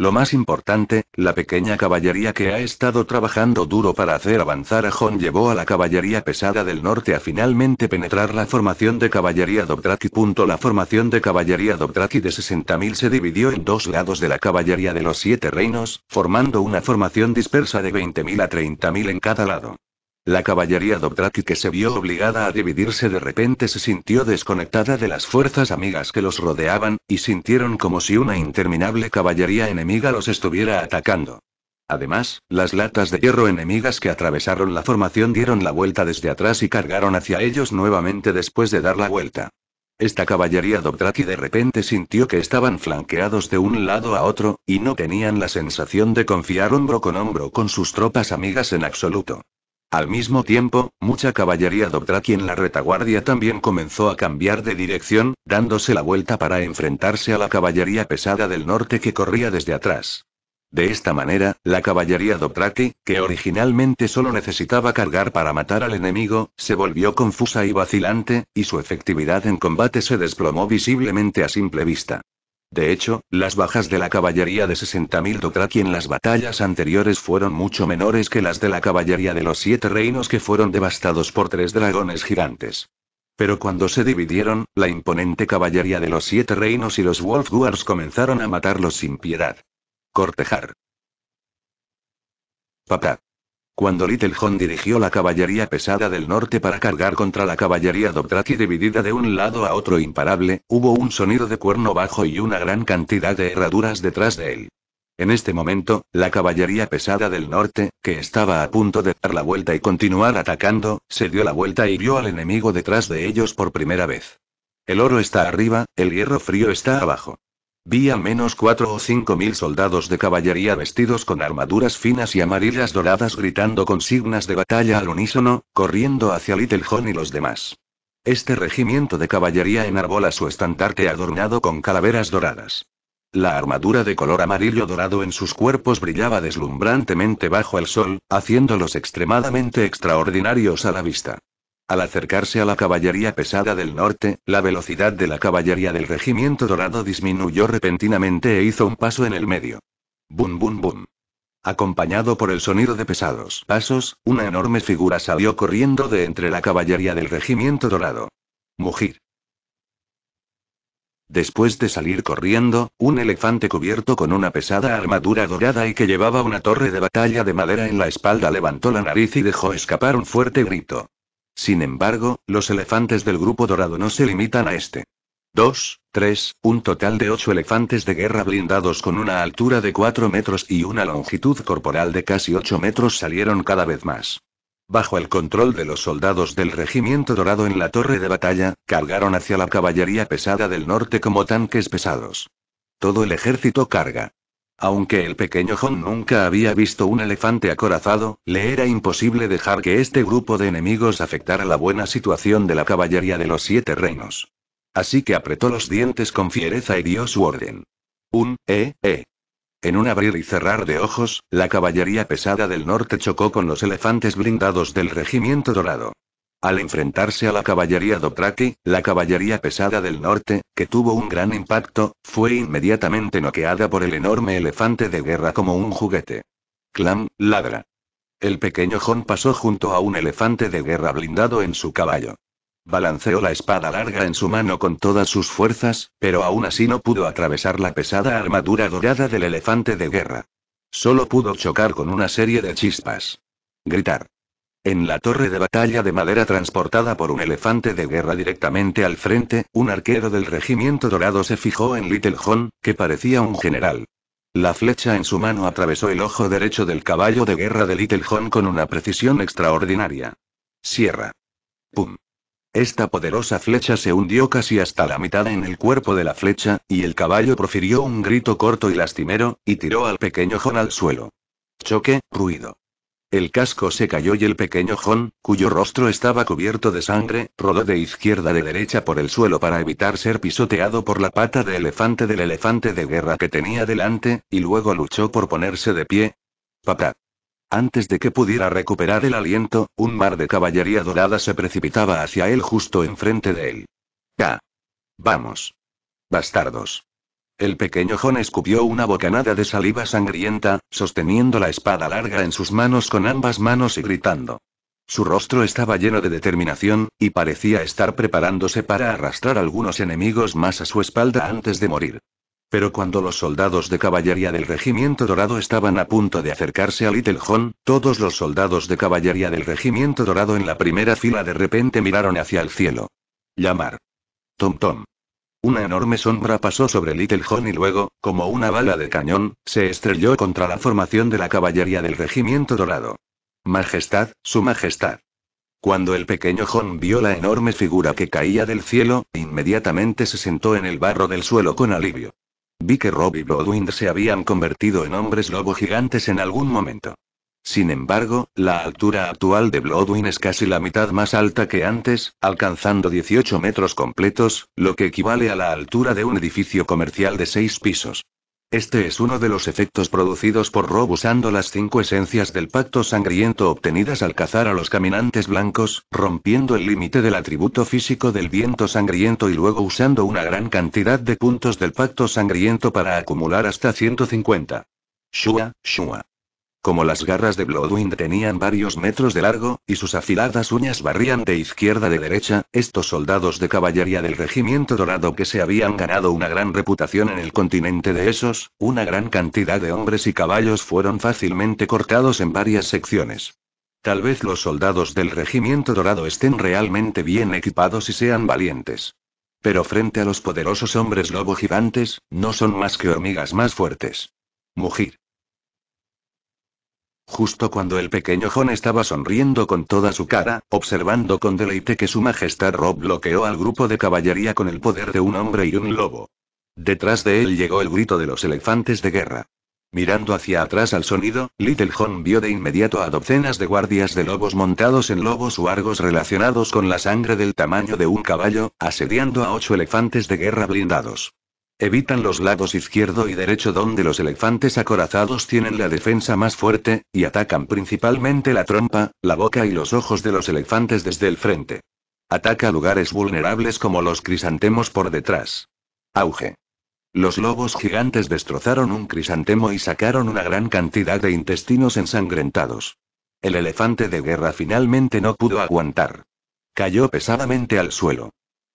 Lo más importante, la pequeña caballería que ha estado trabajando duro para hacer avanzar a Jon llevó a la caballería pesada del norte a finalmente penetrar la formación de caballería Dobdraki. La formación de caballería Dobdraki de 60.000 se dividió en dos lados de la caballería de los siete reinos, formando una formación dispersa de 20.000 a 30.000 en cada lado. La caballería Dothraki que se vio obligada a dividirse de repente se sintió desconectada de las fuerzas amigas que los rodeaban, y sintieron como si una interminable caballería enemiga los estuviera atacando. Además, las latas de hierro enemigas que atravesaron la formación dieron la vuelta desde atrás y cargaron hacia ellos nuevamente después de dar la vuelta. Esta caballería Dobdraki de repente sintió que estaban flanqueados de un lado a otro, y no tenían la sensación de confiar hombro con hombro con sus tropas amigas en absoluto. Al mismo tiempo, mucha caballería Dothraki en la retaguardia también comenzó a cambiar de dirección, dándose la vuelta para enfrentarse a la caballería pesada del norte que corría desde atrás. De esta manera, la caballería Dothraki, que originalmente solo necesitaba cargar para matar al enemigo, se volvió confusa y vacilante, y su efectividad en combate se desplomó visiblemente a simple vista. De hecho, las bajas de la caballería de 60.000 Dothraki en las batallas anteriores fueron mucho menores que las de la caballería de los Siete Reinos que fueron devastados por tres dragones gigantes. Pero cuando se dividieron, la imponente caballería de los Siete Reinos y los Wolf comenzaron a matarlos sin piedad. Cortejar. Papá. Cuando Little dirigió la caballería pesada del norte para cargar contra la caballería Dothraki dividida de un lado a otro imparable, hubo un sonido de cuerno bajo y una gran cantidad de herraduras detrás de él. En este momento, la caballería pesada del norte, que estaba a punto de dar la vuelta y continuar atacando, se dio la vuelta y vio al enemigo detrás de ellos por primera vez. El oro está arriba, el hierro frío está abajo. Vi al menos cuatro o cinco mil soldados de caballería vestidos con armaduras finas y amarillas doradas gritando consignas de batalla al unísono, corriendo hacia Little John y los demás. Este regimiento de caballería enarbola su estandarte adornado con calaveras doradas. La armadura de color amarillo dorado en sus cuerpos brillaba deslumbrantemente bajo el sol, haciéndolos extremadamente extraordinarios a la vista. Al acercarse a la caballería pesada del norte, la velocidad de la caballería del regimiento dorado disminuyó repentinamente e hizo un paso en el medio. Bum, bum, bum. Acompañado por el sonido de pesados pasos, una enorme figura salió corriendo de entre la caballería del regimiento dorado. Mugir. Después de salir corriendo, un elefante cubierto con una pesada armadura dorada y que llevaba una torre de batalla de madera en la espalda levantó la nariz y dejó escapar un fuerte grito. Sin embargo, los elefantes del grupo dorado no se limitan a este. Dos, tres, un total de ocho elefantes de guerra blindados con una altura de 4 metros y una longitud corporal de casi 8 metros salieron cada vez más. Bajo el control de los soldados del regimiento dorado en la torre de batalla, cargaron hacia la caballería pesada del norte como tanques pesados. Todo el ejército carga. Aunque el pequeño John nunca había visto un elefante acorazado, le era imposible dejar que este grupo de enemigos afectara la buena situación de la caballería de los siete reinos. Así que apretó los dientes con fiereza y dio su orden. Un, e, e. En un abrir y cerrar de ojos, la caballería pesada del norte chocó con los elefantes blindados del regimiento dorado. Al enfrentarse a la caballería Dothraki, la caballería pesada del norte, que tuvo un gran impacto, fue inmediatamente noqueada por el enorme elefante de guerra como un juguete. Clam, ladra. El pequeño Jon pasó junto a un elefante de guerra blindado en su caballo. Balanceó la espada larga en su mano con todas sus fuerzas, pero aún así no pudo atravesar la pesada armadura dorada del elefante de guerra. Solo pudo chocar con una serie de chispas. Gritar. En la torre de batalla de madera transportada por un elefante de guerra directamente al frente, un arquero del regimiento dorado se fijó en Little John, que parecía un general. La flecha en su mano atravesó el ojo derecho del caballo de guerra de Little John con una precisión extraordinaria. Sierra. Pum. Esta poderosa flecha se hundió casi hasta la mitad en el cuerpo de la flecha, y el caballo profirió un grito corto y lastimero, y tiró al pequeño John al suelo. Choque, ruido. El casco se cayó y el pequeño John, cuyo rostro estaba cubierto de sangre, rodó de izquierda de derecha por el suelo para evitar ser pisoteado por la pata de elefante del elefante de guerra que tenía delante, y luego luchó por ponerse de pie. Papá. Antes de que pudiera recuperar el aliento, un mar de caballería dorada se precipitaba hacia él justo enfrente de él. Ya. ¡Vamos! Bastardos. El pequeño Jon escupió una bocanada de saliva sangrienta, sosteniendo la espada larga en sus manos con ambas manos y gritando. Su rostro estaba lleno de determinación, y parecía estar preparándose para arrastrar algunos enemigos más a su espalda antes de morir. Pero cuando los soldados de caballería del Regimiento Dorado estaban a punto de acercarse a Little Jon, todos los soldados de caballería del Regimiento Dorado en la primera fila de repente miraron hacia el cielo. Llamar. Tom Tom. Una enorme sombra pasó sobre Little John y luego, como una bala de cañón, se estrelló contra la formación de la caballería del regimiento dorado. Majestad, su majestad. Cuando el pequeño John vio la enorme figura que caía del cielo, inmediatamente se sentó en el barro del suelo con alivio. Vi que Rob y Bloodwind se habían convertido en hombres lobo gigantes en algún momento. Sin embargo, la altura actual de Bloodwin es casi la mitad más alta que antes, alcanzando 18 metros completos, lo que equivale a la altura de un edificio comercial de 6 pisos. Este es uno de los efectos producidos por Rob usando las cinco esencias del pacto sangriento obtenidas al cazar a los caminantes blancos, rompiendo el límite del atributo físico del viento sangriento y luego usando una gran cantidad de puntos del pacto sangriento para acumular hasta 150. Shua, Shua. Como las garras de Bloodwind tenían varios metros de largo, y sus afiladas uñas barrían de izquierda de derecha, estos soldados de caballería del regimiento dorado que se habían ganado una gran reputación en el continente de esos, una gran cantidad de hombres y caballos fueron fácilmente cortados en varias secciones. Tal vez los soldados del regimiento dorado estén realmente bien equipados y sean valientes. Pero frente a los poderosos hombres lobo gigantes, no son más que hormigas más fuertes. Mugir. Justo cuando el pequeño John estaba sonriendo con toda su cara, observando con deleite que su majestad Rob bloqueó al grupo de caballería con el poder de un hombre y un lobo. Detrás de él llegó el grito de los elefantes de guerra. Mirando hacia atrás al sonido, Little John vio de inmediato a docenas de guardias de lobos montados en lobos o argos relacionados con la sangre del tamaño de un caballo, asediando a ocho elefantes de guerra blindados. Evitan los lados izquierdo y derecho donde los elefantes acorazados tienen la defensa más fuerte, y atacan principalmente la trompa, la boca y los ojos de los elefantes desde el frente. Ataca lugares vulnerables como los crisantemos por detrás. Auge. Los lobos gigantes destrozaron un crisantemo y sacaron una gran cantidad de intestinos ensangrentados. El elefante de guerra finalmente no pudo aguantar. Cayó pesadamente al suelo.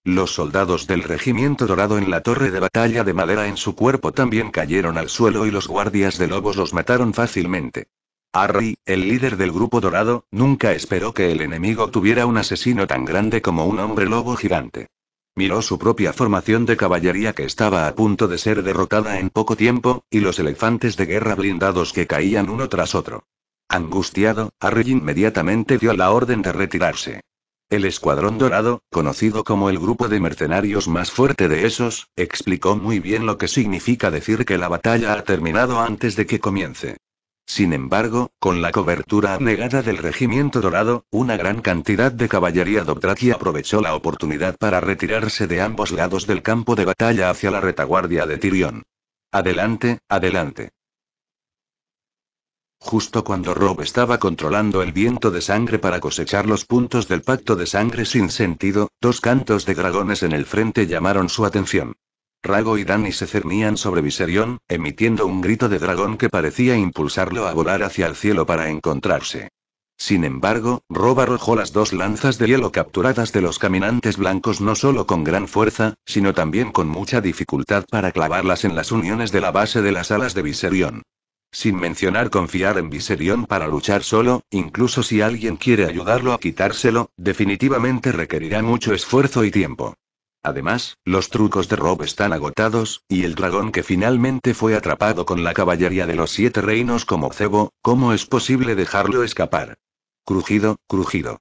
Los soldados del regimiento dorado en la torre de batalla de madera en su cuerpo también cayeron al suelo y los guardias de lobos los mataron fácilmente. Harry, el líder del grupo dorado, nunca esperó que el enemigo tuviera un asesino tan grande como un hombre lobo gigante. Miró su propia formación de caballería que estaba a punto de ser derrotada en poco tiempo, y los elefantes de guerra blindados que caían uno tras otro. Angustiado, Harry inmediatamente dio la orden de retirarse. El Escuadrón Dorado, conocido como el grupo de mercenarios más fuerte de esos, explicó muy bien lo que significa decir que la batalla ha terminado antes de que comience. Sin embargo, con la cobertura abnegada del Regimiento Dorado, una gran cantidad de caballería Dothraki aprovechó la oportunidad para retirarse de ambos lados del campo de batalla hacia la retaguardia de Tirión. Adelante, adelante. Justo cuando Rob estaba controlando el viento de sangre para cosechar los puntos del pacto de sangre sin sentido, dos cantos de dragones en el frente llamaron su atención. Rago y Danny se cernían sobre Viserion, emitiendo un grito de dragón que parecía impulsarlo a volar hacia el cielo para encontrarse. Sin embargo, Rob arrojó las dos lanzas de hielo capturadas de los caminantes blancos no solo con gran fuerza, sino también con mucha dificultad para clavarlas en las uniones de la base de las alas de Viserion. Sin mencionar confiar en Viserion para luchar solo, incluso si alguien quiere ayudarlo a quitárselo, definitivamente requerirá mucho esfuerzo y tiempo. Además, los trucos de Rob están agotados, y el dragón que finalmente fue atrapado con la caballería de los siete reinos como cebo, ¿cómo es posible dejarlo escapar? Crujido, crujido.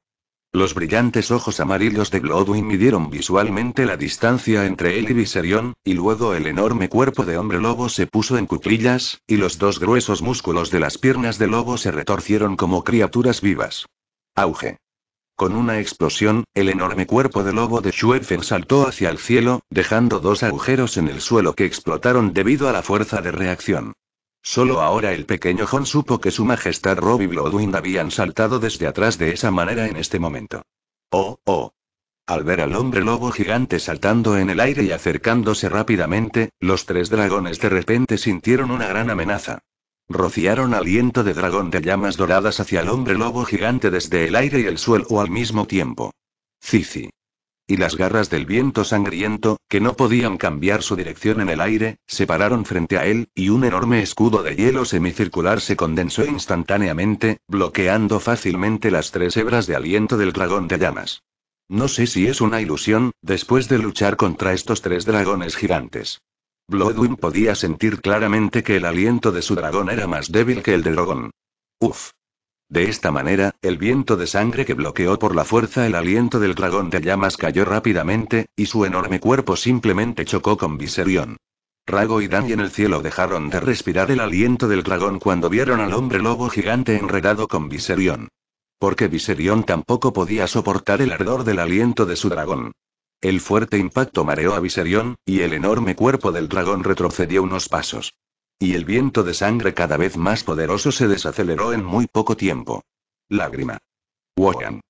Los brillantes ojos amarillos de Glodwin midieron visualmente la distancia entre él y Viserion, y luego el enorme cuerpo de hombre lobo se puso en cuclillas, y los dos gruesos músculos de las piernas de lobo se retorcieron como criaturas vivas. Auge. Con una explosión, el enorme cuerpo de lobo de Schweffen saltó hacia el cielo, dejando dos agujeros en el suelo que explotaron debido a la fuerza de reacción. Solo ahora el pequeño Jon supo que su majestad Robbie Bloodwind habían saltado desde atrás de esa manera en este momento. Oh, oh. Al ver al hombre lobo gigante saltando en el aire y acercándose rápidamente, los tres dragones de repente sintieron una gran amenaza. Rociaron aliento de dragón de llamas doradas hacia el hombre lobo gigante desde el aire y el suelo al mismo tiempo. Cici. Y las garras del viento sangriento, que no podían cambiar su dirección en el aire, se pararon frente a él, y un enorme escudo de hielo semicircular se condensó instantáneamente, bloqueando fácilmente las tres hebras de aliento del dragón de llamas. No sé si es una ilusión, después de luchar contra estos tres dragones gigantes. Bloodwin podía sentir claramente que el aliento de su dragón era más débil que el de dragón. Uf. De esta manera, el viento de sangre que bloqueó por la fuerza el aliento del dragón de llamas cayó rápidamente, y su enorme cuerpo simplemente chocó con Viserion. Rago y Dani en el cielo dejaron de respirar el aliento del dragón cuando vieron al hombre lobo gigante enredado con Viserion. Porque Viserion tampoco podía soportar el ardor del aliento de su dragón. El fuerte impacto mareó a Viserion, y el enorme cuerpo del dragón retrocedió unos pasos. Y el viento de sangre cada vez más poderoso se desaceleró en muy poco tiempo. Lágrima. Wogan.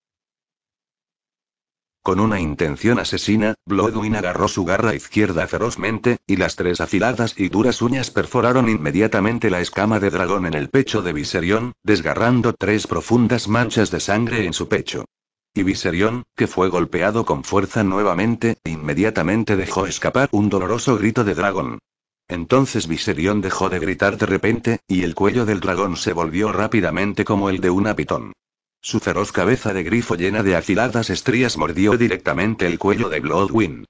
Con una intención asesina, Bloodwin agarró su garra izquierda ferozmente, y las tres afiladas y duras uñas perforaron inmediatamente la escama de dragón en el pecho de Viserion, desgarrando tres profundas manchas de sangre en su pecho. Y Viserion, que fue golpeado con fuerza nuevamente, inmediatamente dejó escapar un doloroso grito de dragón. Entonces Viserion dejó de gritar de repente, y el cuello del dragón se volvió rápidamente como el de una pitón. Su feroz cabeza de grifo llena de afiladas estrías mordió directamente el cuello de Bloodwin.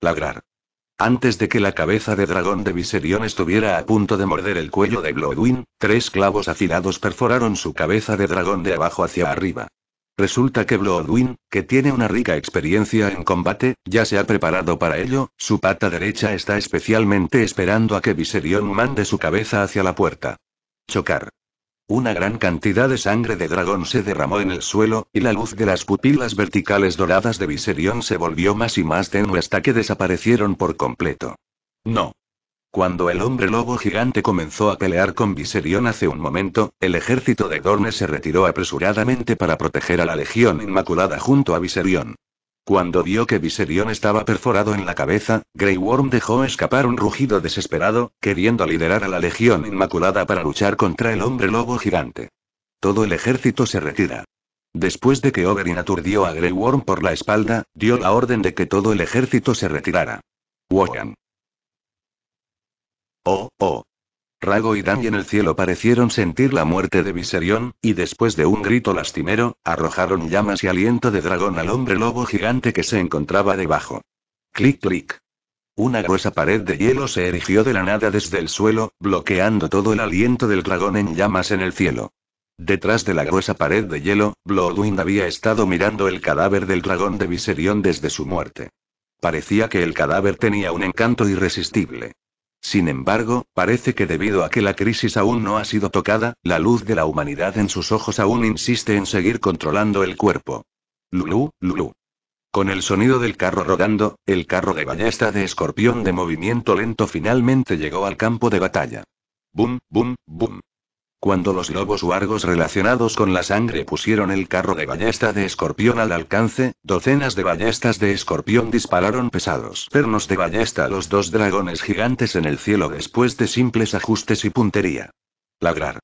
Lagrar. Antes de que la cabeza de dragón de Viserion estuviera a punto de morder el cuello de Bloodwin, tres clavos afilados perforaron su cabeza de dragón de abajo hacia arriba. Resulta que Bloodwin, que tiene una rica experiencia en combate, ya se ha preparado para ello, su pata derecha está especialmente esperando a que Viserion mande su cabeza hacia la puerta. Chocar. Una gran cantidad de sangre de dragón se derramó en el suelo, y la luz de las pupilas verticales doradas de Viserion se volvió más y más tenue hasta que desaparecieron por completo. No. Cuando el hombre lobo gigante comenzó a pelear con Viserion hace un momento, el ejército de Dorne se retiró apresuradamente para proteger a la Legión Inmaculada junto a Viserion. Cuando vio que Viserion estaba perforado en la cabeza, Grey Worm dejó escapar un rugido desesperado, queriendo liderar a la Legión Inmaculada para luchar contra el hombre lobo gigante. Todo el ejército se retira. Después de que Oberyn aturdió a Grey Worm por la espalda, dio la orden de que todo el ejército se retirara. Wogan, Oh, oh. Rago y Dany en el cielo parecieron sentir la muerte de Viserion, y después de un grito lastimero, arrojaron llamas y aliento de dragón al hombre lobo gigante que se encontraba debajo. Clic, clic. Una gruesa pared de hielo se erigió de la nada desde el suelo, bloqueando todo el aliento del dragón en llamas en el cielo. Detrás de la gruesa pared de hielo, Bloodwind había estado mirando el cadáver del dragón de Viserion desde su muerte. Parecía que el cadáver tenía un encanto irresistible. Sin embargo, parece que debido a que la crisis aún no ha sido tocada, la luz de la humanidad en sus ojos aún insiste en seguir controlando el cuerpo. Lulú, Lulú. Con el sonido del carro rodando, el carro de ballesta de escorpión de movimiento lento finalmente llegó al campo de batalla. Bum, bum, bum. Cuando los lobos o argos relacionados con la sangre pusieron el carro de ballesta de escorpión al alcance, docenas de ballestas de escorpión dispararon pesados pernos de ballesta a los dos dragones gigantes en el cielo después de simples ajustes y puntería. Lagrar.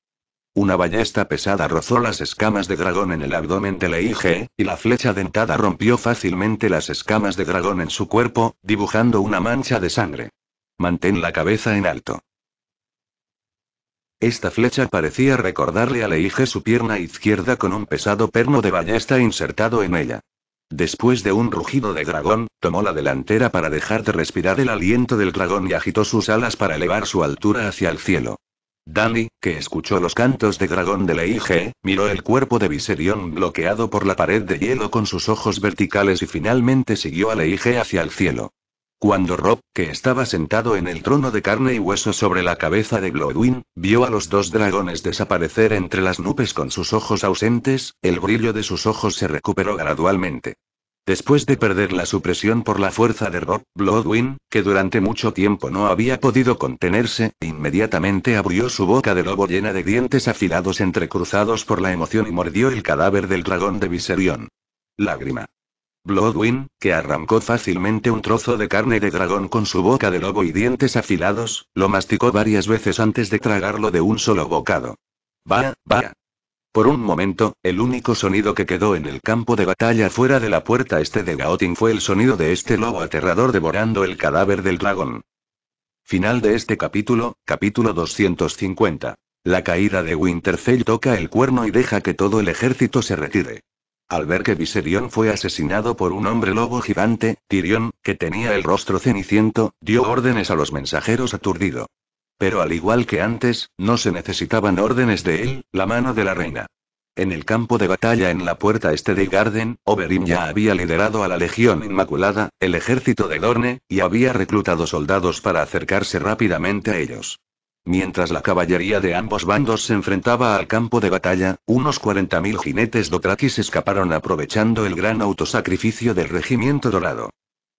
Una ballesta pesada rozó las escamas de dragón en el abdomen de la IG, y la flecha dentada rompió fácilmente las escamas de dragón en su cuerpo, dibujando una mancha de sangre. Mantén la cabeza en alto. Esta flecha parecía recordarle a Leige su pierna izquierda con un pesado perno de ballesta insertado en ella. Después de un rugido de dragón, tomó la delantera para dejar de respirar el aliento del dragón y agitó sus alas para elevar su altura hacia el cielo. Dani, que escuchó los cantos de dragón de Leige, miró el cuerpo de Viserion bloqueado por la pared de hielo con sus ojos verticales y finalmente siguió a Leige hacia el cielo. Cuando Rob, que estaba sentado en el trono de carne y hueso sobre la cabeza de Glodwin, vio a los dos dragones desaparecer entre las nubes con sus ojos ausentes, el brillo de sus ojos se recuperó gradualmente. Después de perder la supresión por la fuerza de Rob, Bloodwin, que durante mucho tiempo no había podido contenerse, inmediatamente abrió su boca de lobo llena de dientes afilados entrecruzados por la emoción y mordió el cadáver del dragón de Viserion. Lágrima. Bloodwin, que arrancó fácilmente un trozo de carne de dragón con su boca de lobo y dientes afilados, lo masticó varias veces antes de tragarlo de un solo bocado. Va, va. Por un momento, el único sonido que quedó en el campo de batalla fuera de la puerta este de Gaotin fue el sonido de este lobo aterrador devorando el cadáver del dragón. Final de este capítulo, capítulo 250. La caída de Winterfell toca el cuerno y deja que todo el ejército se retire. Al ver que Viserion fue asesinado por un hombre lobo gigante, Tirion, que tenía el rostro ceniciento, dio órdenes a los mensajeros aturdido. Pero al igual que antes, no se necesitaban órdenes de él, la mano de la reina. En el campo de batalla en la puerta este de Garden, Oberyn ya había liderado a la Legión Inmaculada, el ejército de Dorne, y había reclutado soldados para acercarse rápidamente a ellos. Mientras la caballería de ambos bandos se enfrentaba al campo de batalla, unos 40.000 jinetes dotraquis escaparon aprovechando el gran autosacrificio del regimiento dorado.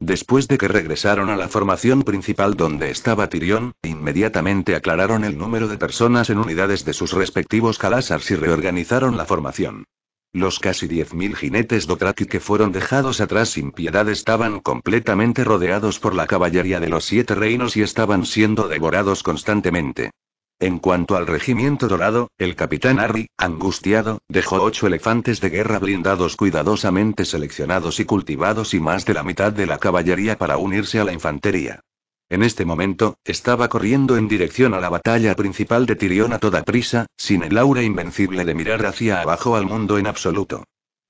Después de que regresaron a la formación principal donde estaba Tirión, inmediatamente aclararon el número de personas en unidades de sus respectivos calásars y reorganizaron la formación. Los casi 10.000 jinetes Dothraki que fueron dejados atrás sin piedad estaban completamente rodeados por la caballería de los siete reinos y estaban siendo devorados constantemente. En cuanto al regimiento dorado, el capitán Harry, angustiado, dejó ocho elefantes de guerra blindados cuidadosamente seleccionados y cultivados y más de la mitad de la caballería para unirse a la infantería. En este momento, estaba corriendo en dirección a la batalla principal de Tirión a toda prisa, sin el aura invencible de mirar hacia abajo al mundo en absoluto.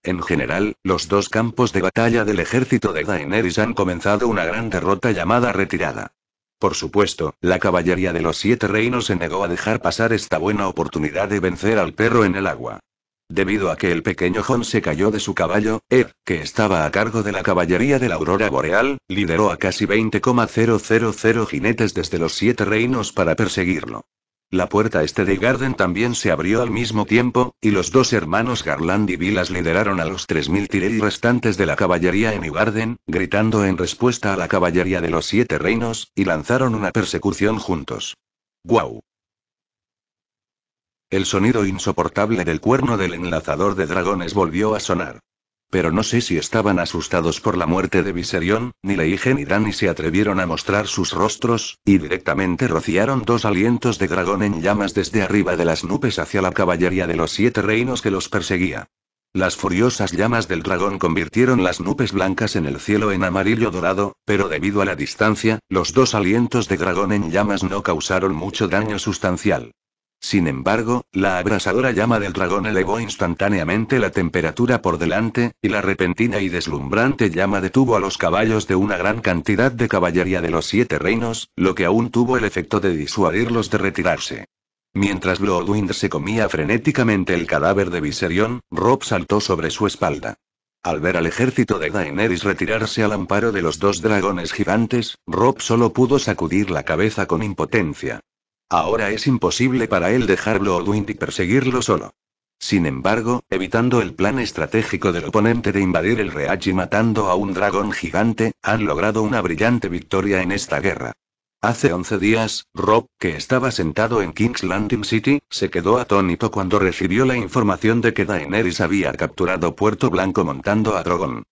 En general, los dos campos de batalla del ejército de Daenerys han comenzado una gran derrota llamada retirada. Por supuesto, la caballería de los siete reinos se negó a dejar pasar esta buena oportunidad de vencer al perro en el agua. Debido a que el pequeño John se cayó de su caballo, Ed, que estaba a cargo de la caballería de la Aurora Boreal, lideró a casi 20,000 jinetes desde los siete reinos para perseguirlo. La puerta este de Garden también se abrió al mismo tiempo, y los dos hermanos Garland y Vilas lideraron a los 3.000 Tirel restantes de la caballería en Garden, gritando en respuesta a la caballería de los Siete Reinos, y lanzaron una persecución juntos. ¡Guau! El sonido insoportable del cuerno del enlazador de dragones volvió a sonar. Pero no sé si estaban asustados por la muerte de Viserion, ni Leigen ni Dani se atrevieron a mostrar sus rostros, y directamente rociaron dos alientos de dragón en llamas desde arriba de las nubes hacia la caballería de los siete reinos que los perseguía. Las furiosas llamas del dragón convirtieron las nubes blancas en el cielo en amarillo dorado, pero debido a la distancia, los dos alientos de dragón en llamas no causaron mucho daño sustancial. Sin embargo, la abrasadora llama del dragón elevó instantáneamente la temperatura por delante, y la repentina y deslumbrante llama detuvo a los caballos de una gran cantidad de caballería de los siete reinos, lo que aún tuvo el efecto de disuadirlos de retirarse. Mientras Bloodwind se comía frenéticamente el cadáver de Viserion, Rob saltó sobre su espalda. Al ver al ejército de Daenerys retirarse al amparo de los dos dragones gigantes, Rob solo pudo sacudir la cabeza con impotencia. Ahora es imposible para él dejarlo o y perseguirlo solo. Sin embargo, evitando el plan estratégico del oponente de invadir el Reach y matando a un dragón gigante, han logrado una brillante victoria en esta guerra. Hace 11 días, Rob, que estaba sentado en King's Landing City, se quedó atónito cuando recibió la información de que Daenerys había capturado Puerto Blanco montando a Drogon.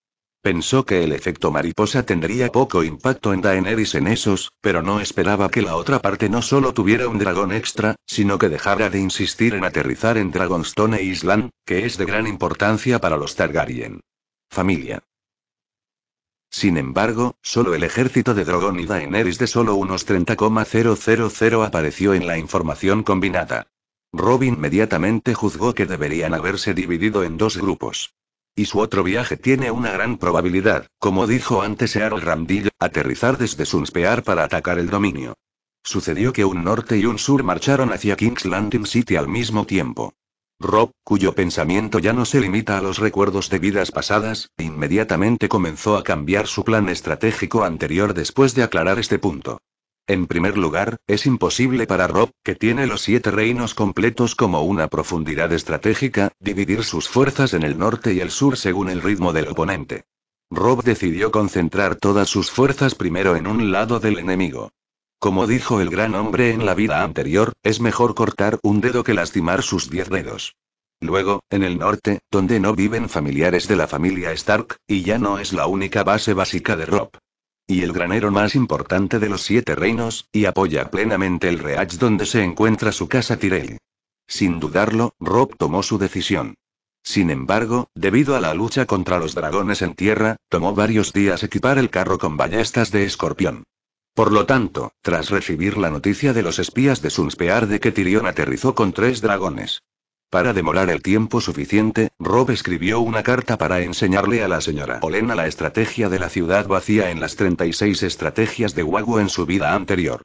Pensó que el efecto mariposa tendría poco impacto en Daenerys en esos, pero no esperaba que la otra parte no solo tuviera un dragón extra, sino que dejara de insistir en aterrizar en Dragonstone e Island, que es de gran importancia para los Targaryen. Familia. Sin embargo, solo el ejército de dragón y Daenerys de solo unos 30,000 apareció en la información combinada. Robin inmediatamente juzgó que deberían haberse dividido en dos grupos. Y su otro viaje tiene una gran probabilidad, como dijo antes Earl Ramdillo, aterrizar desde Sunspear para atacar el dominio. Sucedió que un norte y un sur marcharon hacia King's Landing City al mismo tiempo. Rob, cuyo pensamiento ya no se limita a los recuerdos de vidas pasadas, inmediatamente comenzó a cambiar su plan estratégico anterior después de aclarar este punto. En primer lugar, es imposible para Rob, que tiene los siete reinos completos como una profundidad estratégica, dividir sus fuerzas en el norte y el sur según el ritmo del oponente. Rob decidió concentrar todas sus fuerzas primero en un lado del enemigo. Como dijo el gran hombre en la vida anterior, es mejor cortar un dedo que lastimar sus diez dedos. Luego, en el norte, donde no viven familiares de la familia Stark, y ya no es la única base básica de Rob y el granero más importante de los siete reinos, y apoya plenamente el Reach donde se encuentra su casa Tyrell. Sin dudarlo, Rob tomó su decisión. Sin embargo, debido a la lucha contra los dragones en tierra, tomó varios días equipar el carro con ballestas de escorpión. Por lo tanto, tras recibir la noticia de los espías de Sunspear de que Tyrion aterrizó con tres dragones, para demorar el tiempo suficiente, Rob escribió una carta para enseñarle a la señora Olena la estrategia de la ciudad vacía en las 36 estrategias de Wago en su vida anterior.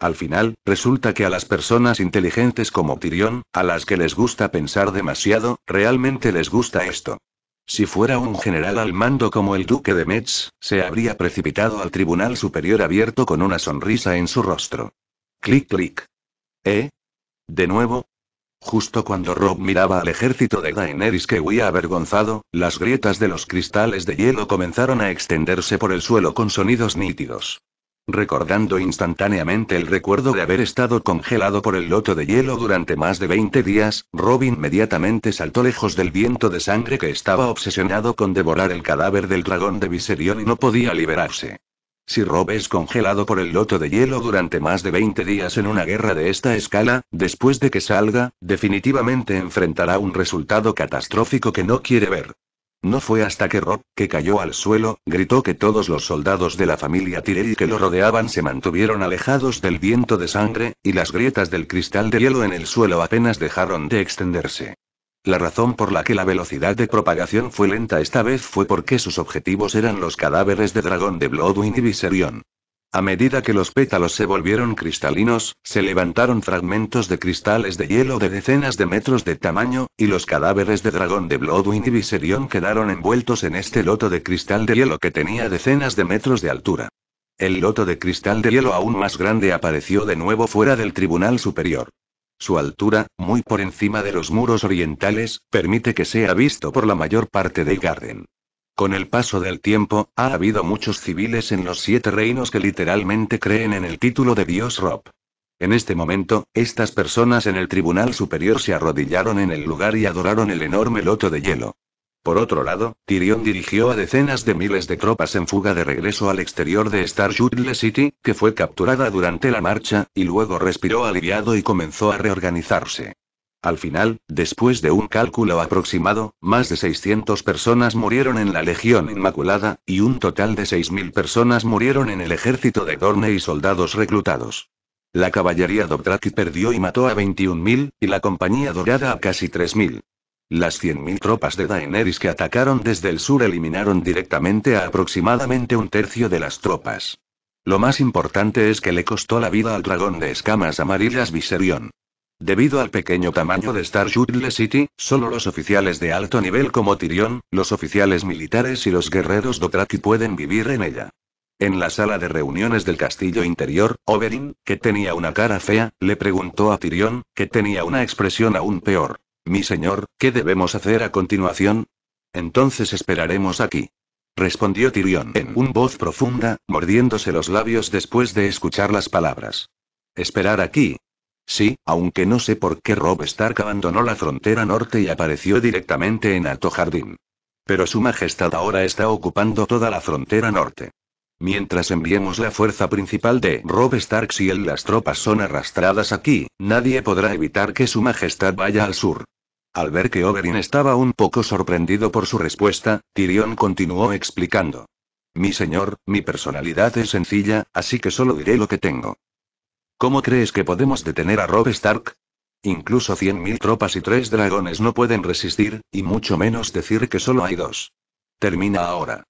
Al final, resulta que a las personas inteligentes como Tirión, a las que les gusta pensar demasiado, realmente les gusta esto. Si fuera un general al mando como el duque de Metz, se habría precipitado al Tribunal Superior abierto con una sonrisa en su rostro. Clic, clic. ¿Eh? De nuevo, Justo cuando Rob miraba al ejército de Daenerys que huía avergonzado, las grietas de los cristales de hielo comenzaron a extenderse por el suelo con sonidos nítidos. Recordando instantáneamente el recuerdo de haber estado congelado por el loto de hielo durante más de 20 días, Rob inmediatamente saltó lejos del viento de sangre que estaba obsesionado con devorar el cadáver del dragón de Viserion y no podía liberarse. Si Rob es congelado por el loto de hielo durante más de 20 días en una guerra de esta escala, después de que salga, definitivamente enfrentará un resultado catastrófico que no quiere ver. No fue hasta que Rob, que cayó al suelo, gritó que todos los soldados de la familia Tirei que lo rodeaban se mantuvieron alejados del viento de sangre, y las grietas del cristal de hielo en el suelo apenas dejaron de extenderse. La razón por la que la velocidad de propagación fue lenta esta vez fue porque sus objetivos eran los cadáveres de dragón de Bloodwing y Viserion. A medida que los pétalos se volvieron cristalinos, se levantaron fragmentos de cristales de hielo de decenas de metros de tamaño, y los cadáveres de dragón de Bloodwing y Viserion quedaron envueltos en este loto de cristal de hielo que tenía decenas de metros de altura. El loto de cristal de hielo aún más grande apareció de nuevo fuera del Tribunal Superior. Su altura, muy por encima de los muros orientales, permite que sea visto por la mayor parte del Garden. Con el paso del tiempo, ha habido muchos civiles en los siete reinos que literalmente creen en el título de Dios Rob. En este momento, estas personas en el Tribunal Superior se arrodillaron en el lugar y adoraron el enorme loto de hielo. Por otro lado, Tyrion dirigió a decenas de miles de tropas en fuga de regreso al exterior de Star City, que fue capturada durante la marcha, y luego respiró aliviado y comenzó a reorganizarse. Al final, después de un cálculo aproximado, más de 600 personas murieron en la Legión Inmaculada, y un total de 6.000 personas murieron en el ejército de Dorne y soldados reclutados. La caballería Dothraki perdió y mató a 21.000, y la Compañía Dorada a casi 3.000. Las 100.000 tropas de Daenerys que atacaron desde el sur eliminaron directamente a aproximadamente un tercio de las tropas. Lo más importante es que le costó la vida al dragón de escamas amarillas Viserion. Debido al pequeño tamaño de Star City, solo los oficiales de alto nivel como Tyrion, los oficiales militares y los guerreros Dothraki pueden vivir en ella. En la sala de reuniones del castillo interior, Oberyn, que tenía una cara fea, le preguntó a Tyrion, que tenía una expresión aún peor. Mi señor, ¿qué debemos hacer a continuación? Entonces esperaremos aquí. Respondió Tirión en un voz profunda, mordiéndose los labios después de escuchar las palabras. Esperar aquí, Sí, aunque no sé por qué Rob Stark abandonó la frontera norte y apareció directamente en Alto Jardín. Pero su majestad ahora está ocupando toda la frontera norte. Mientras enviemos la fuerza principal de Rob Stark si él las tropas son arrastradas aquí, nadie podrá evitar que su majestad vaya al sur. Al ver que Oberyn estaba un poco sorprendido por su respuesta, Tyrion continuó explicando. Mi señor, mi personalidad es sencilla, así que solo diré lo que tengo. ¿Cómo crees que podemos detener a Rob Stark? Incluso 100.000 tropas y tres dragones no pueden resistir, y mucho menos decir que solo hay dos. Termina ahora.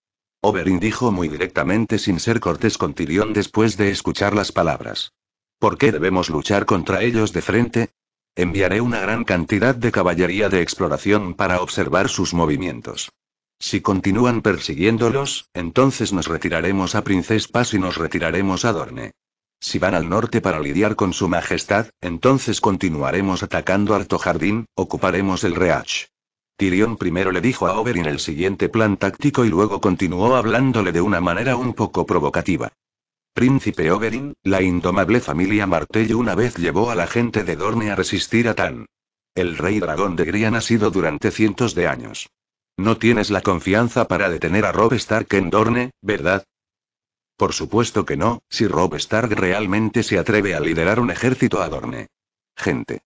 Oberyn dijo muy directamente sin ser cortés con Tyrion después de escuchar las palabras. ¿Por qué debemos luchar contra ellos de frente? Enviaré una gran cantidad de caballería de exploración para observar sus movimientos. Si continúan persiguiéndolos, entonces nos retiraremos a Princespas y nos retiraremos a Dorne. Si van al norte para lidiar con su majestad, entonces continuaremos atacando Arto Jardín, ocuparemos el Reach. Tyrion primero le dijo a Oberyn el siguiente plan táctico y luego continuó hablándole de una manera un poco provocativa. Príncipe Oberyn, la indomable familia Martell una vez llevó a la gente de Dorne a resistir a Tan. El rey dragón de Grian ha sido durante cientos de años. No tienes la confianza para detener a Rob Stark en Dorne, ¿verdad? Por supuesto que no, si Rob Stark realmente se atreve a liderar un ejército a Dorne. Gente.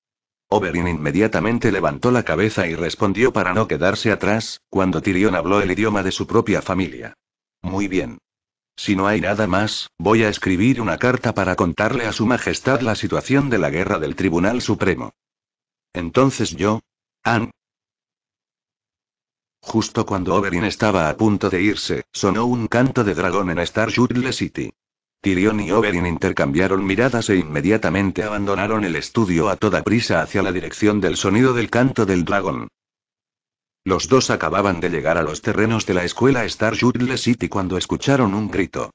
Oberyn inmediatamente levantó la cabeza y respondió para no quedarse atrás, cuando Tyrion habló el idioma de su propia familia. Muy bien. Si no hay nada más, voy a escribir una carta para contarle a su Majestad la situación de la guerra del Tribunal Supremo. Entonces yo... ¿An? Justo cuando Oberyn estaba a punto de irse, sonó un canto de dragón en Star City. Tyrion y Oberyn intercambiaron miradas e inmediatamente abandonaron el estudio a toda prisa hacia la dirección del sonido del canto del dragón. Los dos acababan de llegar a los terrenos de la escuela Star City cuando escucharon un grito.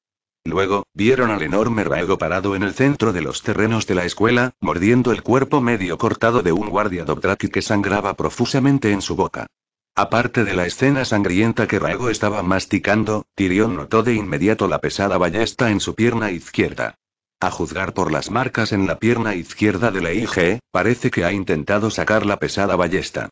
Luego, vieron al enorme Raego parado en el centro de los terrenos de la escuela, mordiendo el cuerpo medio cortado de un guardia Dobtraki que sangraba profusamente en su boca. Aparte de la escena sangrienta que Rago estaba masticando, Tyrion notó de inmediato la pesada ballesta en su pierna izquierda. A juzgar por las marcas en la pierna izquierda de la IG, parece que ha intentado sacar la pesada ballesta.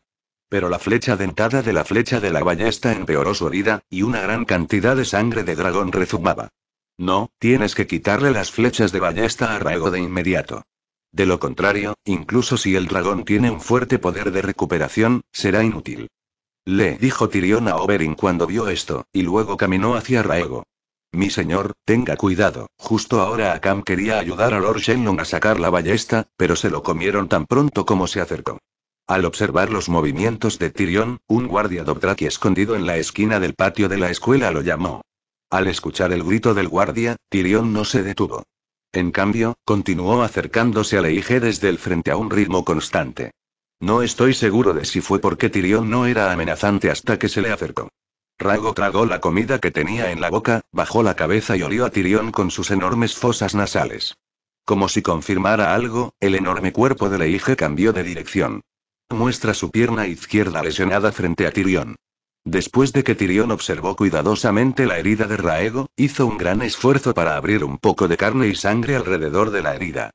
Pero la flecha dentada de la flecha de la ballesta empeoró su herida, y una gran cantidad de sangre de dragón rezumaba. No, tienes que quitarle las flechas de ballesta a Rago de inmediato. De lo contrario, incluso si el dragón tiene un fuerte poder de recuperación, será inútil. Le dijo Tyrion a Oberyn cuando vio esto, y luego caminó hacia Raego. Mi señor, tenga cuidado. Justo ahora Akam quería ayudar a Lord Shenlong a sacar la ballesta, pero se lo comieron tan pronto como se acercó. Al observar los movimientos de Tyrion, un guardia Dobtraki escondido en la esquina del patio de la escuela lo llamó. Al escuchar el grito del guardia, Tyrion no se detuvo. En cambio, continuó acercándose a Leige desde el frente a un ritmo constante. No estoy seguro de si fue porque Tyrion no era amenazante hasta que se le acercó. Rago tragó la comida que tenía en la boca, bajó la cabeza y olió a Tirión con sus enormes fosas nasales. Como si confirmara algo, el enorme cuerpo de hija cambió de dirección. Muestra su pierna izquierda lesionada frente a Tirión. Después de que Tirión observó cuidadosamente la herida de Raego, hizo un gran esfuerzo para abrir un poco de carne y sangre alrededor de la herida.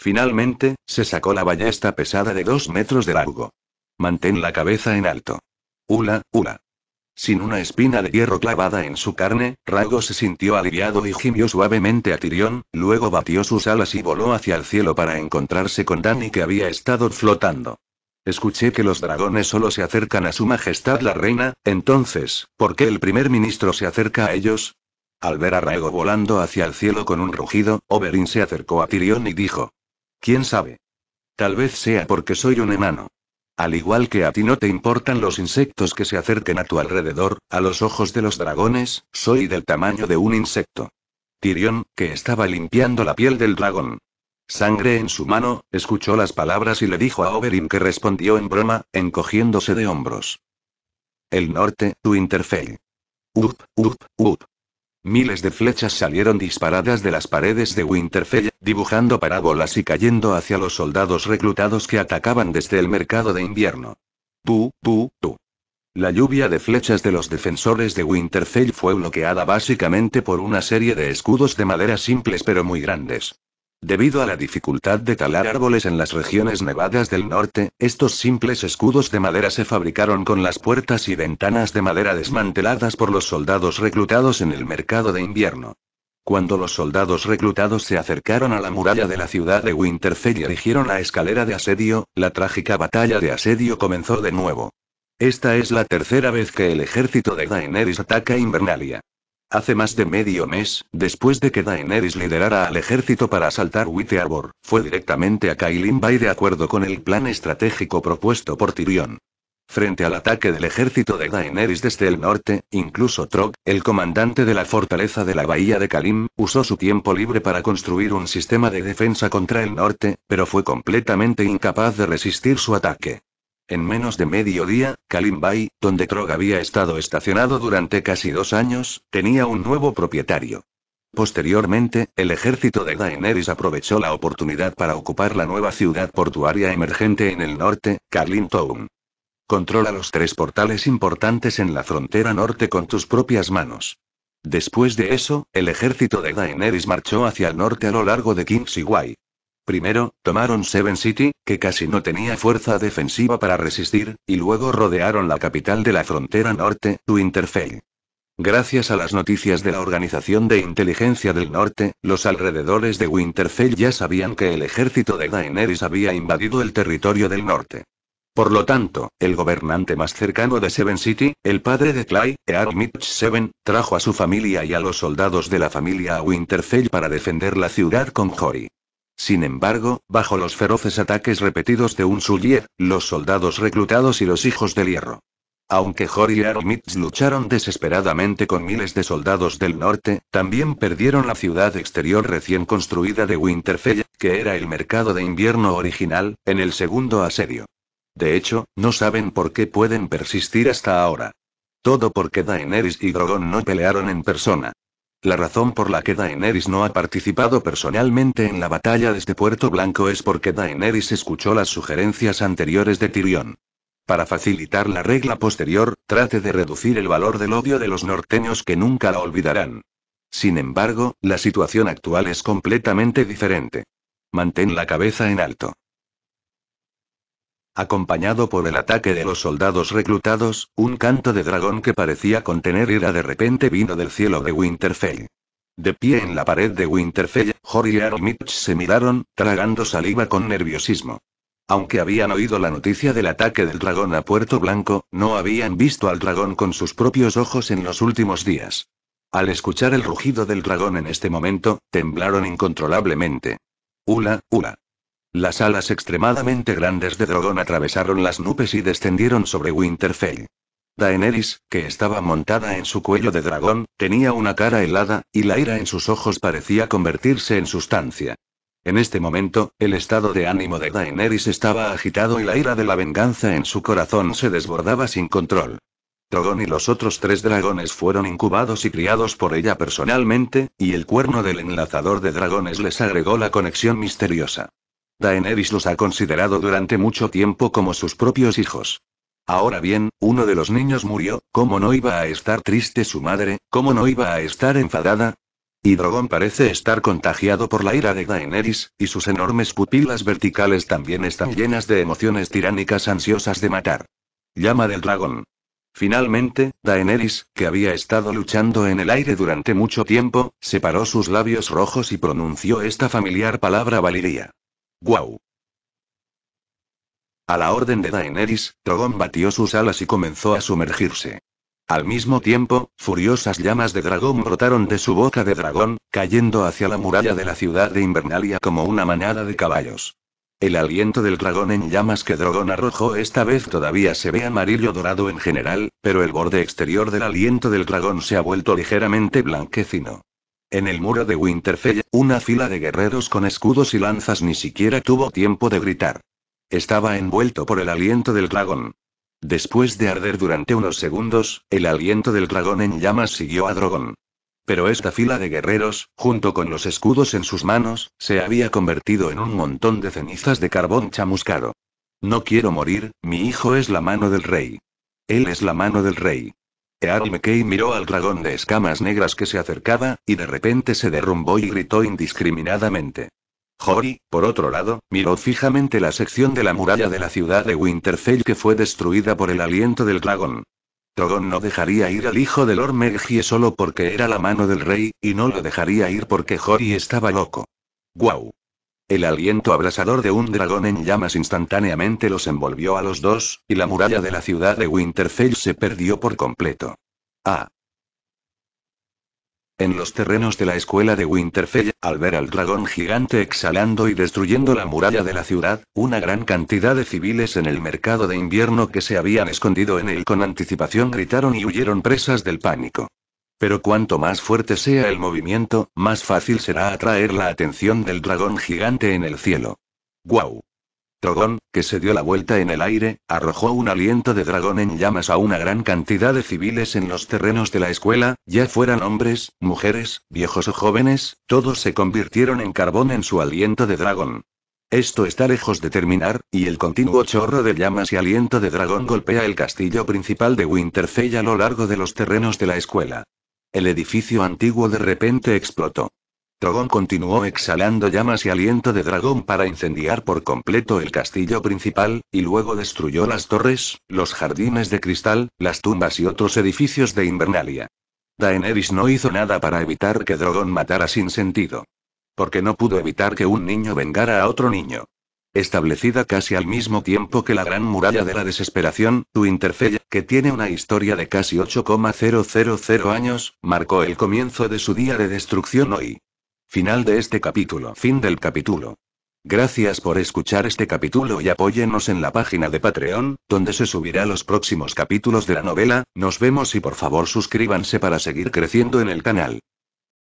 Finalmente, se sacó la ballesta pesada de dos metros de largo. Mantén la cabeza en alto. Hula, hula. Sin una espina de hierro clavada en su carne, Rago se sintió aliviado y gimió suavemente a Tirión, luego batió sus alas y voló hacia el cielo para encontrarse con Dani que había estado flotando. Escuché que los dragones solo se acercan a su majestad la reina, entonces, ¿por qué el primer ministro se acerca a ellos? Al ver a Rago volando hacia el cielo con un rugido, Oberyn se acercó a Tirión y dijo, ¿Quién sabe? Tal vez sea porque soy un enano. Al igual que a ti no te importan los insectos que se acerquen a tu alrededor, a los ojos de los dragones, soy del tamaño de un insecto. Tirión, que estaba limpiando la piel del dragón. Sangre en su mano, escuchó las palabras y le dijo a Oberyn que respondió en broma, encogiéndose de hombros. El norte, tu Upp, Up, up, up. Miles de flechas salieron disparadas de las paredes de Winterfell, dibujando parábolas y cayendo hacia los soldados reclutados que atacaban desde el mercado de invierno. Pu, pu, pu. La lluvia de flechas de los defensores de Winterfell fue bloqueada básicamente por una serie de escudos de madera simples pero muy grandes. Debido a la dificultad de talar árboles en las regiones nevadas del norte, estos simples escudos de madera se fabricaron con las puertas y ventanas de madera desmanteladas por los soldados reclutados en el mercado de invierno. Cuando los soldados reclutados se acercaron a la muralla de la ciudad de Winterfell y erigieron la escalera de asedio, la trágica batalla de asedio comenzó de nuevo. Esta es la tercera vez que el ejército de Daenerys ataca Invernalia. Hace más de medio mes, después de que Daenerys liderara al ejército para asaltar Witte fue directamente a Kailin Bay de acuerdo con el plan estratégico propuesto por Tyrion. Frente al ataque del ejército de Daenerys desde el norte, incluso Trog, el comandante de la fortaleza de la bahía de Kalim, usó su tiempo libre para construir un sistema de defensa contra el norte, pero fue completamente incapaz de resistir su ataque. En menos de medio día, Kalimbay, donde Trog había estado estacionado durante casi dos años, tenía un nuevo propietario. Posteriormente, el ejército de Daenerys aprovechó la oportunidad para ocupar la nueva ciudad portuaria emergente en el norte, Town. Controla los tres portales importantes en la frontera norte con tus propias manos. Después de eso, el ejército de Daenerys marchó hacia el norte a lo largo de Kingsway. Primero, tomaron Seven City, que casi no tenía fuerza defensiva para resistir, y luego rodearon la capital de la frontera norte, Winterfell. Gracias a las noticias de la Organización de Inteligencia del Norte, los alrededores de Winterfell ya sabían que el ejército de Daenerys había invadido el territorio del norte. Por lo tanto, el gobernante más cercano de Seven City, el padre de Clay, Earl Seven, trajo a su familia y a los soldados de la familia a Winterfell para defender la ciudad con Jory. Sin embargo, bajo los feroces ataques repetidos de un los soldados reclutados y los hijos del hierro. Aunque Hor y Aromitz lucharon desesperadamente con miles de soldados del norte, también perdieron la ciudad exterior recién construida de Winterfell, que era el mercado de invierno original, en el segundo asedio. De hecho, no saben por qué pueden persistir hasta ahora. Todo porque Daenerys y Drogon no pelearon en persona. La razón por la que Daenerys no ha participado personalmente en la batalla desde este Puerto Blanco es porque Daenerys escuchó las sugerencias anteriores de Tyrion. Para facilitar la regla posterior, trate de reducir el valor del odio de los norteños que nunca la olvidarán. Sin embargo, la situación actual es completamente diferente. Mantén la cabeza en alto acompañado por el ataque de los soldados reclutados, un canto de dragón que parecía contener ira de repente vino del cielo de Winterfell. De pie en la pared de Winterfell, Jory y Mitch se miraron, tragando saliva con nerviosismo. Aunque habían oído la noticia del ataque del dragón a Puerto Blanco, no habían visto al dragón con sus propios ojos en los últimos días. Al escuchar el rugido del dragón en este momento, temblaron incontrolablemente. Hula, hula. Las alas extremadamente grandes de Drogon atravesaron las nubes y descendieron sobre Winterfell. Daenerys, que estaba montada en su cuello de dragón, tenía una cara helada, y la ira en sus ojos parecía convertirse en sustancia. En este momento, el estado de ánimo de Daenerys estaba agitado y la ira de la venganza en su corazón se desbordaba sin control. Drogon y los otros tres dragones fueron incubados y criados por ella personalmente, y el cuerno del enlazador de dragones les agregó la conexión misteriosa. Daenerys los ha considerado durante mucho tiempo como sus propios hijos. Ahora bien, uno de los niños murió, ¿cómo no iba a estar triste su madre? ¿Cómo no iba a estar enfadada? Y Drogon parece estar contagiado por la ira de Daenerys, y sus enormes pupilas verticales también están llenas de emociones tiránicas ansiosas de matar. Llama del dragón. Finalmente, Daenerys, que había estado luchando en el aire durante mucho tiempo, separó sus labios rojos y pronunció esta familiar palabra valiría. ¡Guau! A la orden de Daenerys, Drogon batió sus alas y comenzó a sumergirse. Al mismo tiempo, furiosas llamas de dragón brotaron de su boca de dragón, cayendo hacia la muralla de la ciudad de Invernalia como una manada de caballos. El aliento del dragón en llamas que Dragón arrojó esta vez todavía se ve amarillo dorado en general, pero el borde exterior del aliento del dragón se ha vuelto ligeramente blanquecino. En el muro de Winterfell, una fila de guerreros con escudos y lanzas ni siquiera tuvo tiempo de gritar. Estaba envuelto por el aliento del dragón. Después de arder durante unos segundos, el aliento del dragón en llamas siguió a Drogon. Pero esta fila de guerreros, junto con los escudos en sus manos, se había convertido en un montón de cenizas de carbón chamuscado. No quiero morir, mi hijo es la mano del rey. Él es la mano del rey. Earl McKay miró al dragón de escamas negras que se acercaba, y de repente se derrumbó y gritó indiscriminadamente. Jory, por otro lado, miró fijamente la sección de la muralla de la ciudad de Winterfell que fue destruida por el aliento del dragón. Drogon no dejaría ir al hijo del Lord Mergie solo porque era la mano del rey, y no lo dejaría ir porque Jory estaba loco. ¡Guau! El aliento abrasador de un dragón en llamas instantáneamente los envolvió a los dos, y la muralla de la ciudad de Winterfell se perdió por completo. Ah. En los terrenos de la escuela de Winterfell, al ver al dragón gigante exhalando y destruyendo la muralla de la ciudad, una gran cantidad de civiles en el mercado de invierno que se habían escondido en él con anticipación gritaron y huyeron presas del pánico. Pero cuanto más fuerte sea el movimiento, más fácil será atraer la atención del dragón gigante en el cielo. ¡Guau! Trogón, que se dio la vuelta en el aire, arrojó un aliento de dragón en llamas a una gran cantidad de civiles en los terrenos de la escuela, ya fueran hombres, mujeres, viejos o jóvenes, todos se convirtieron en carbón en su aliento de dragón. Esto está lejos de terminar, y el continuo chorro de llamas y aliento de dragón golpea el castillo principal de Winterfell a lo largo de los terrenos de la escuela. El edificio antiguo de repente explotó. Drogon continuó exhalando llamas y aliento de dragón para incendiar por completo el castillo principal, y luego destruyó las torres, los jardines de cristal, las tumbas y otros edificios de Invernalia. Daenerys no hizo nada para evitar que Drogon matara sin sentido. Porque no pudo evitar que un niño vengara a otro niño establecida casi al mismo tiempo que la Gran Muralla de la Desesperación, Tu Interfella, que tiene una historia de casi 8,000 años, marcó el comienzo de su día de destrucción hoy. Final de este capítulo. Fin del capítulo. Gracias por escuchar este capítulo y apóyenos en la página de Patreon, donde se subirá los próximos capítulos de la novela, nos vemos y por favor suscríbanse para seguir creciendo en el canal.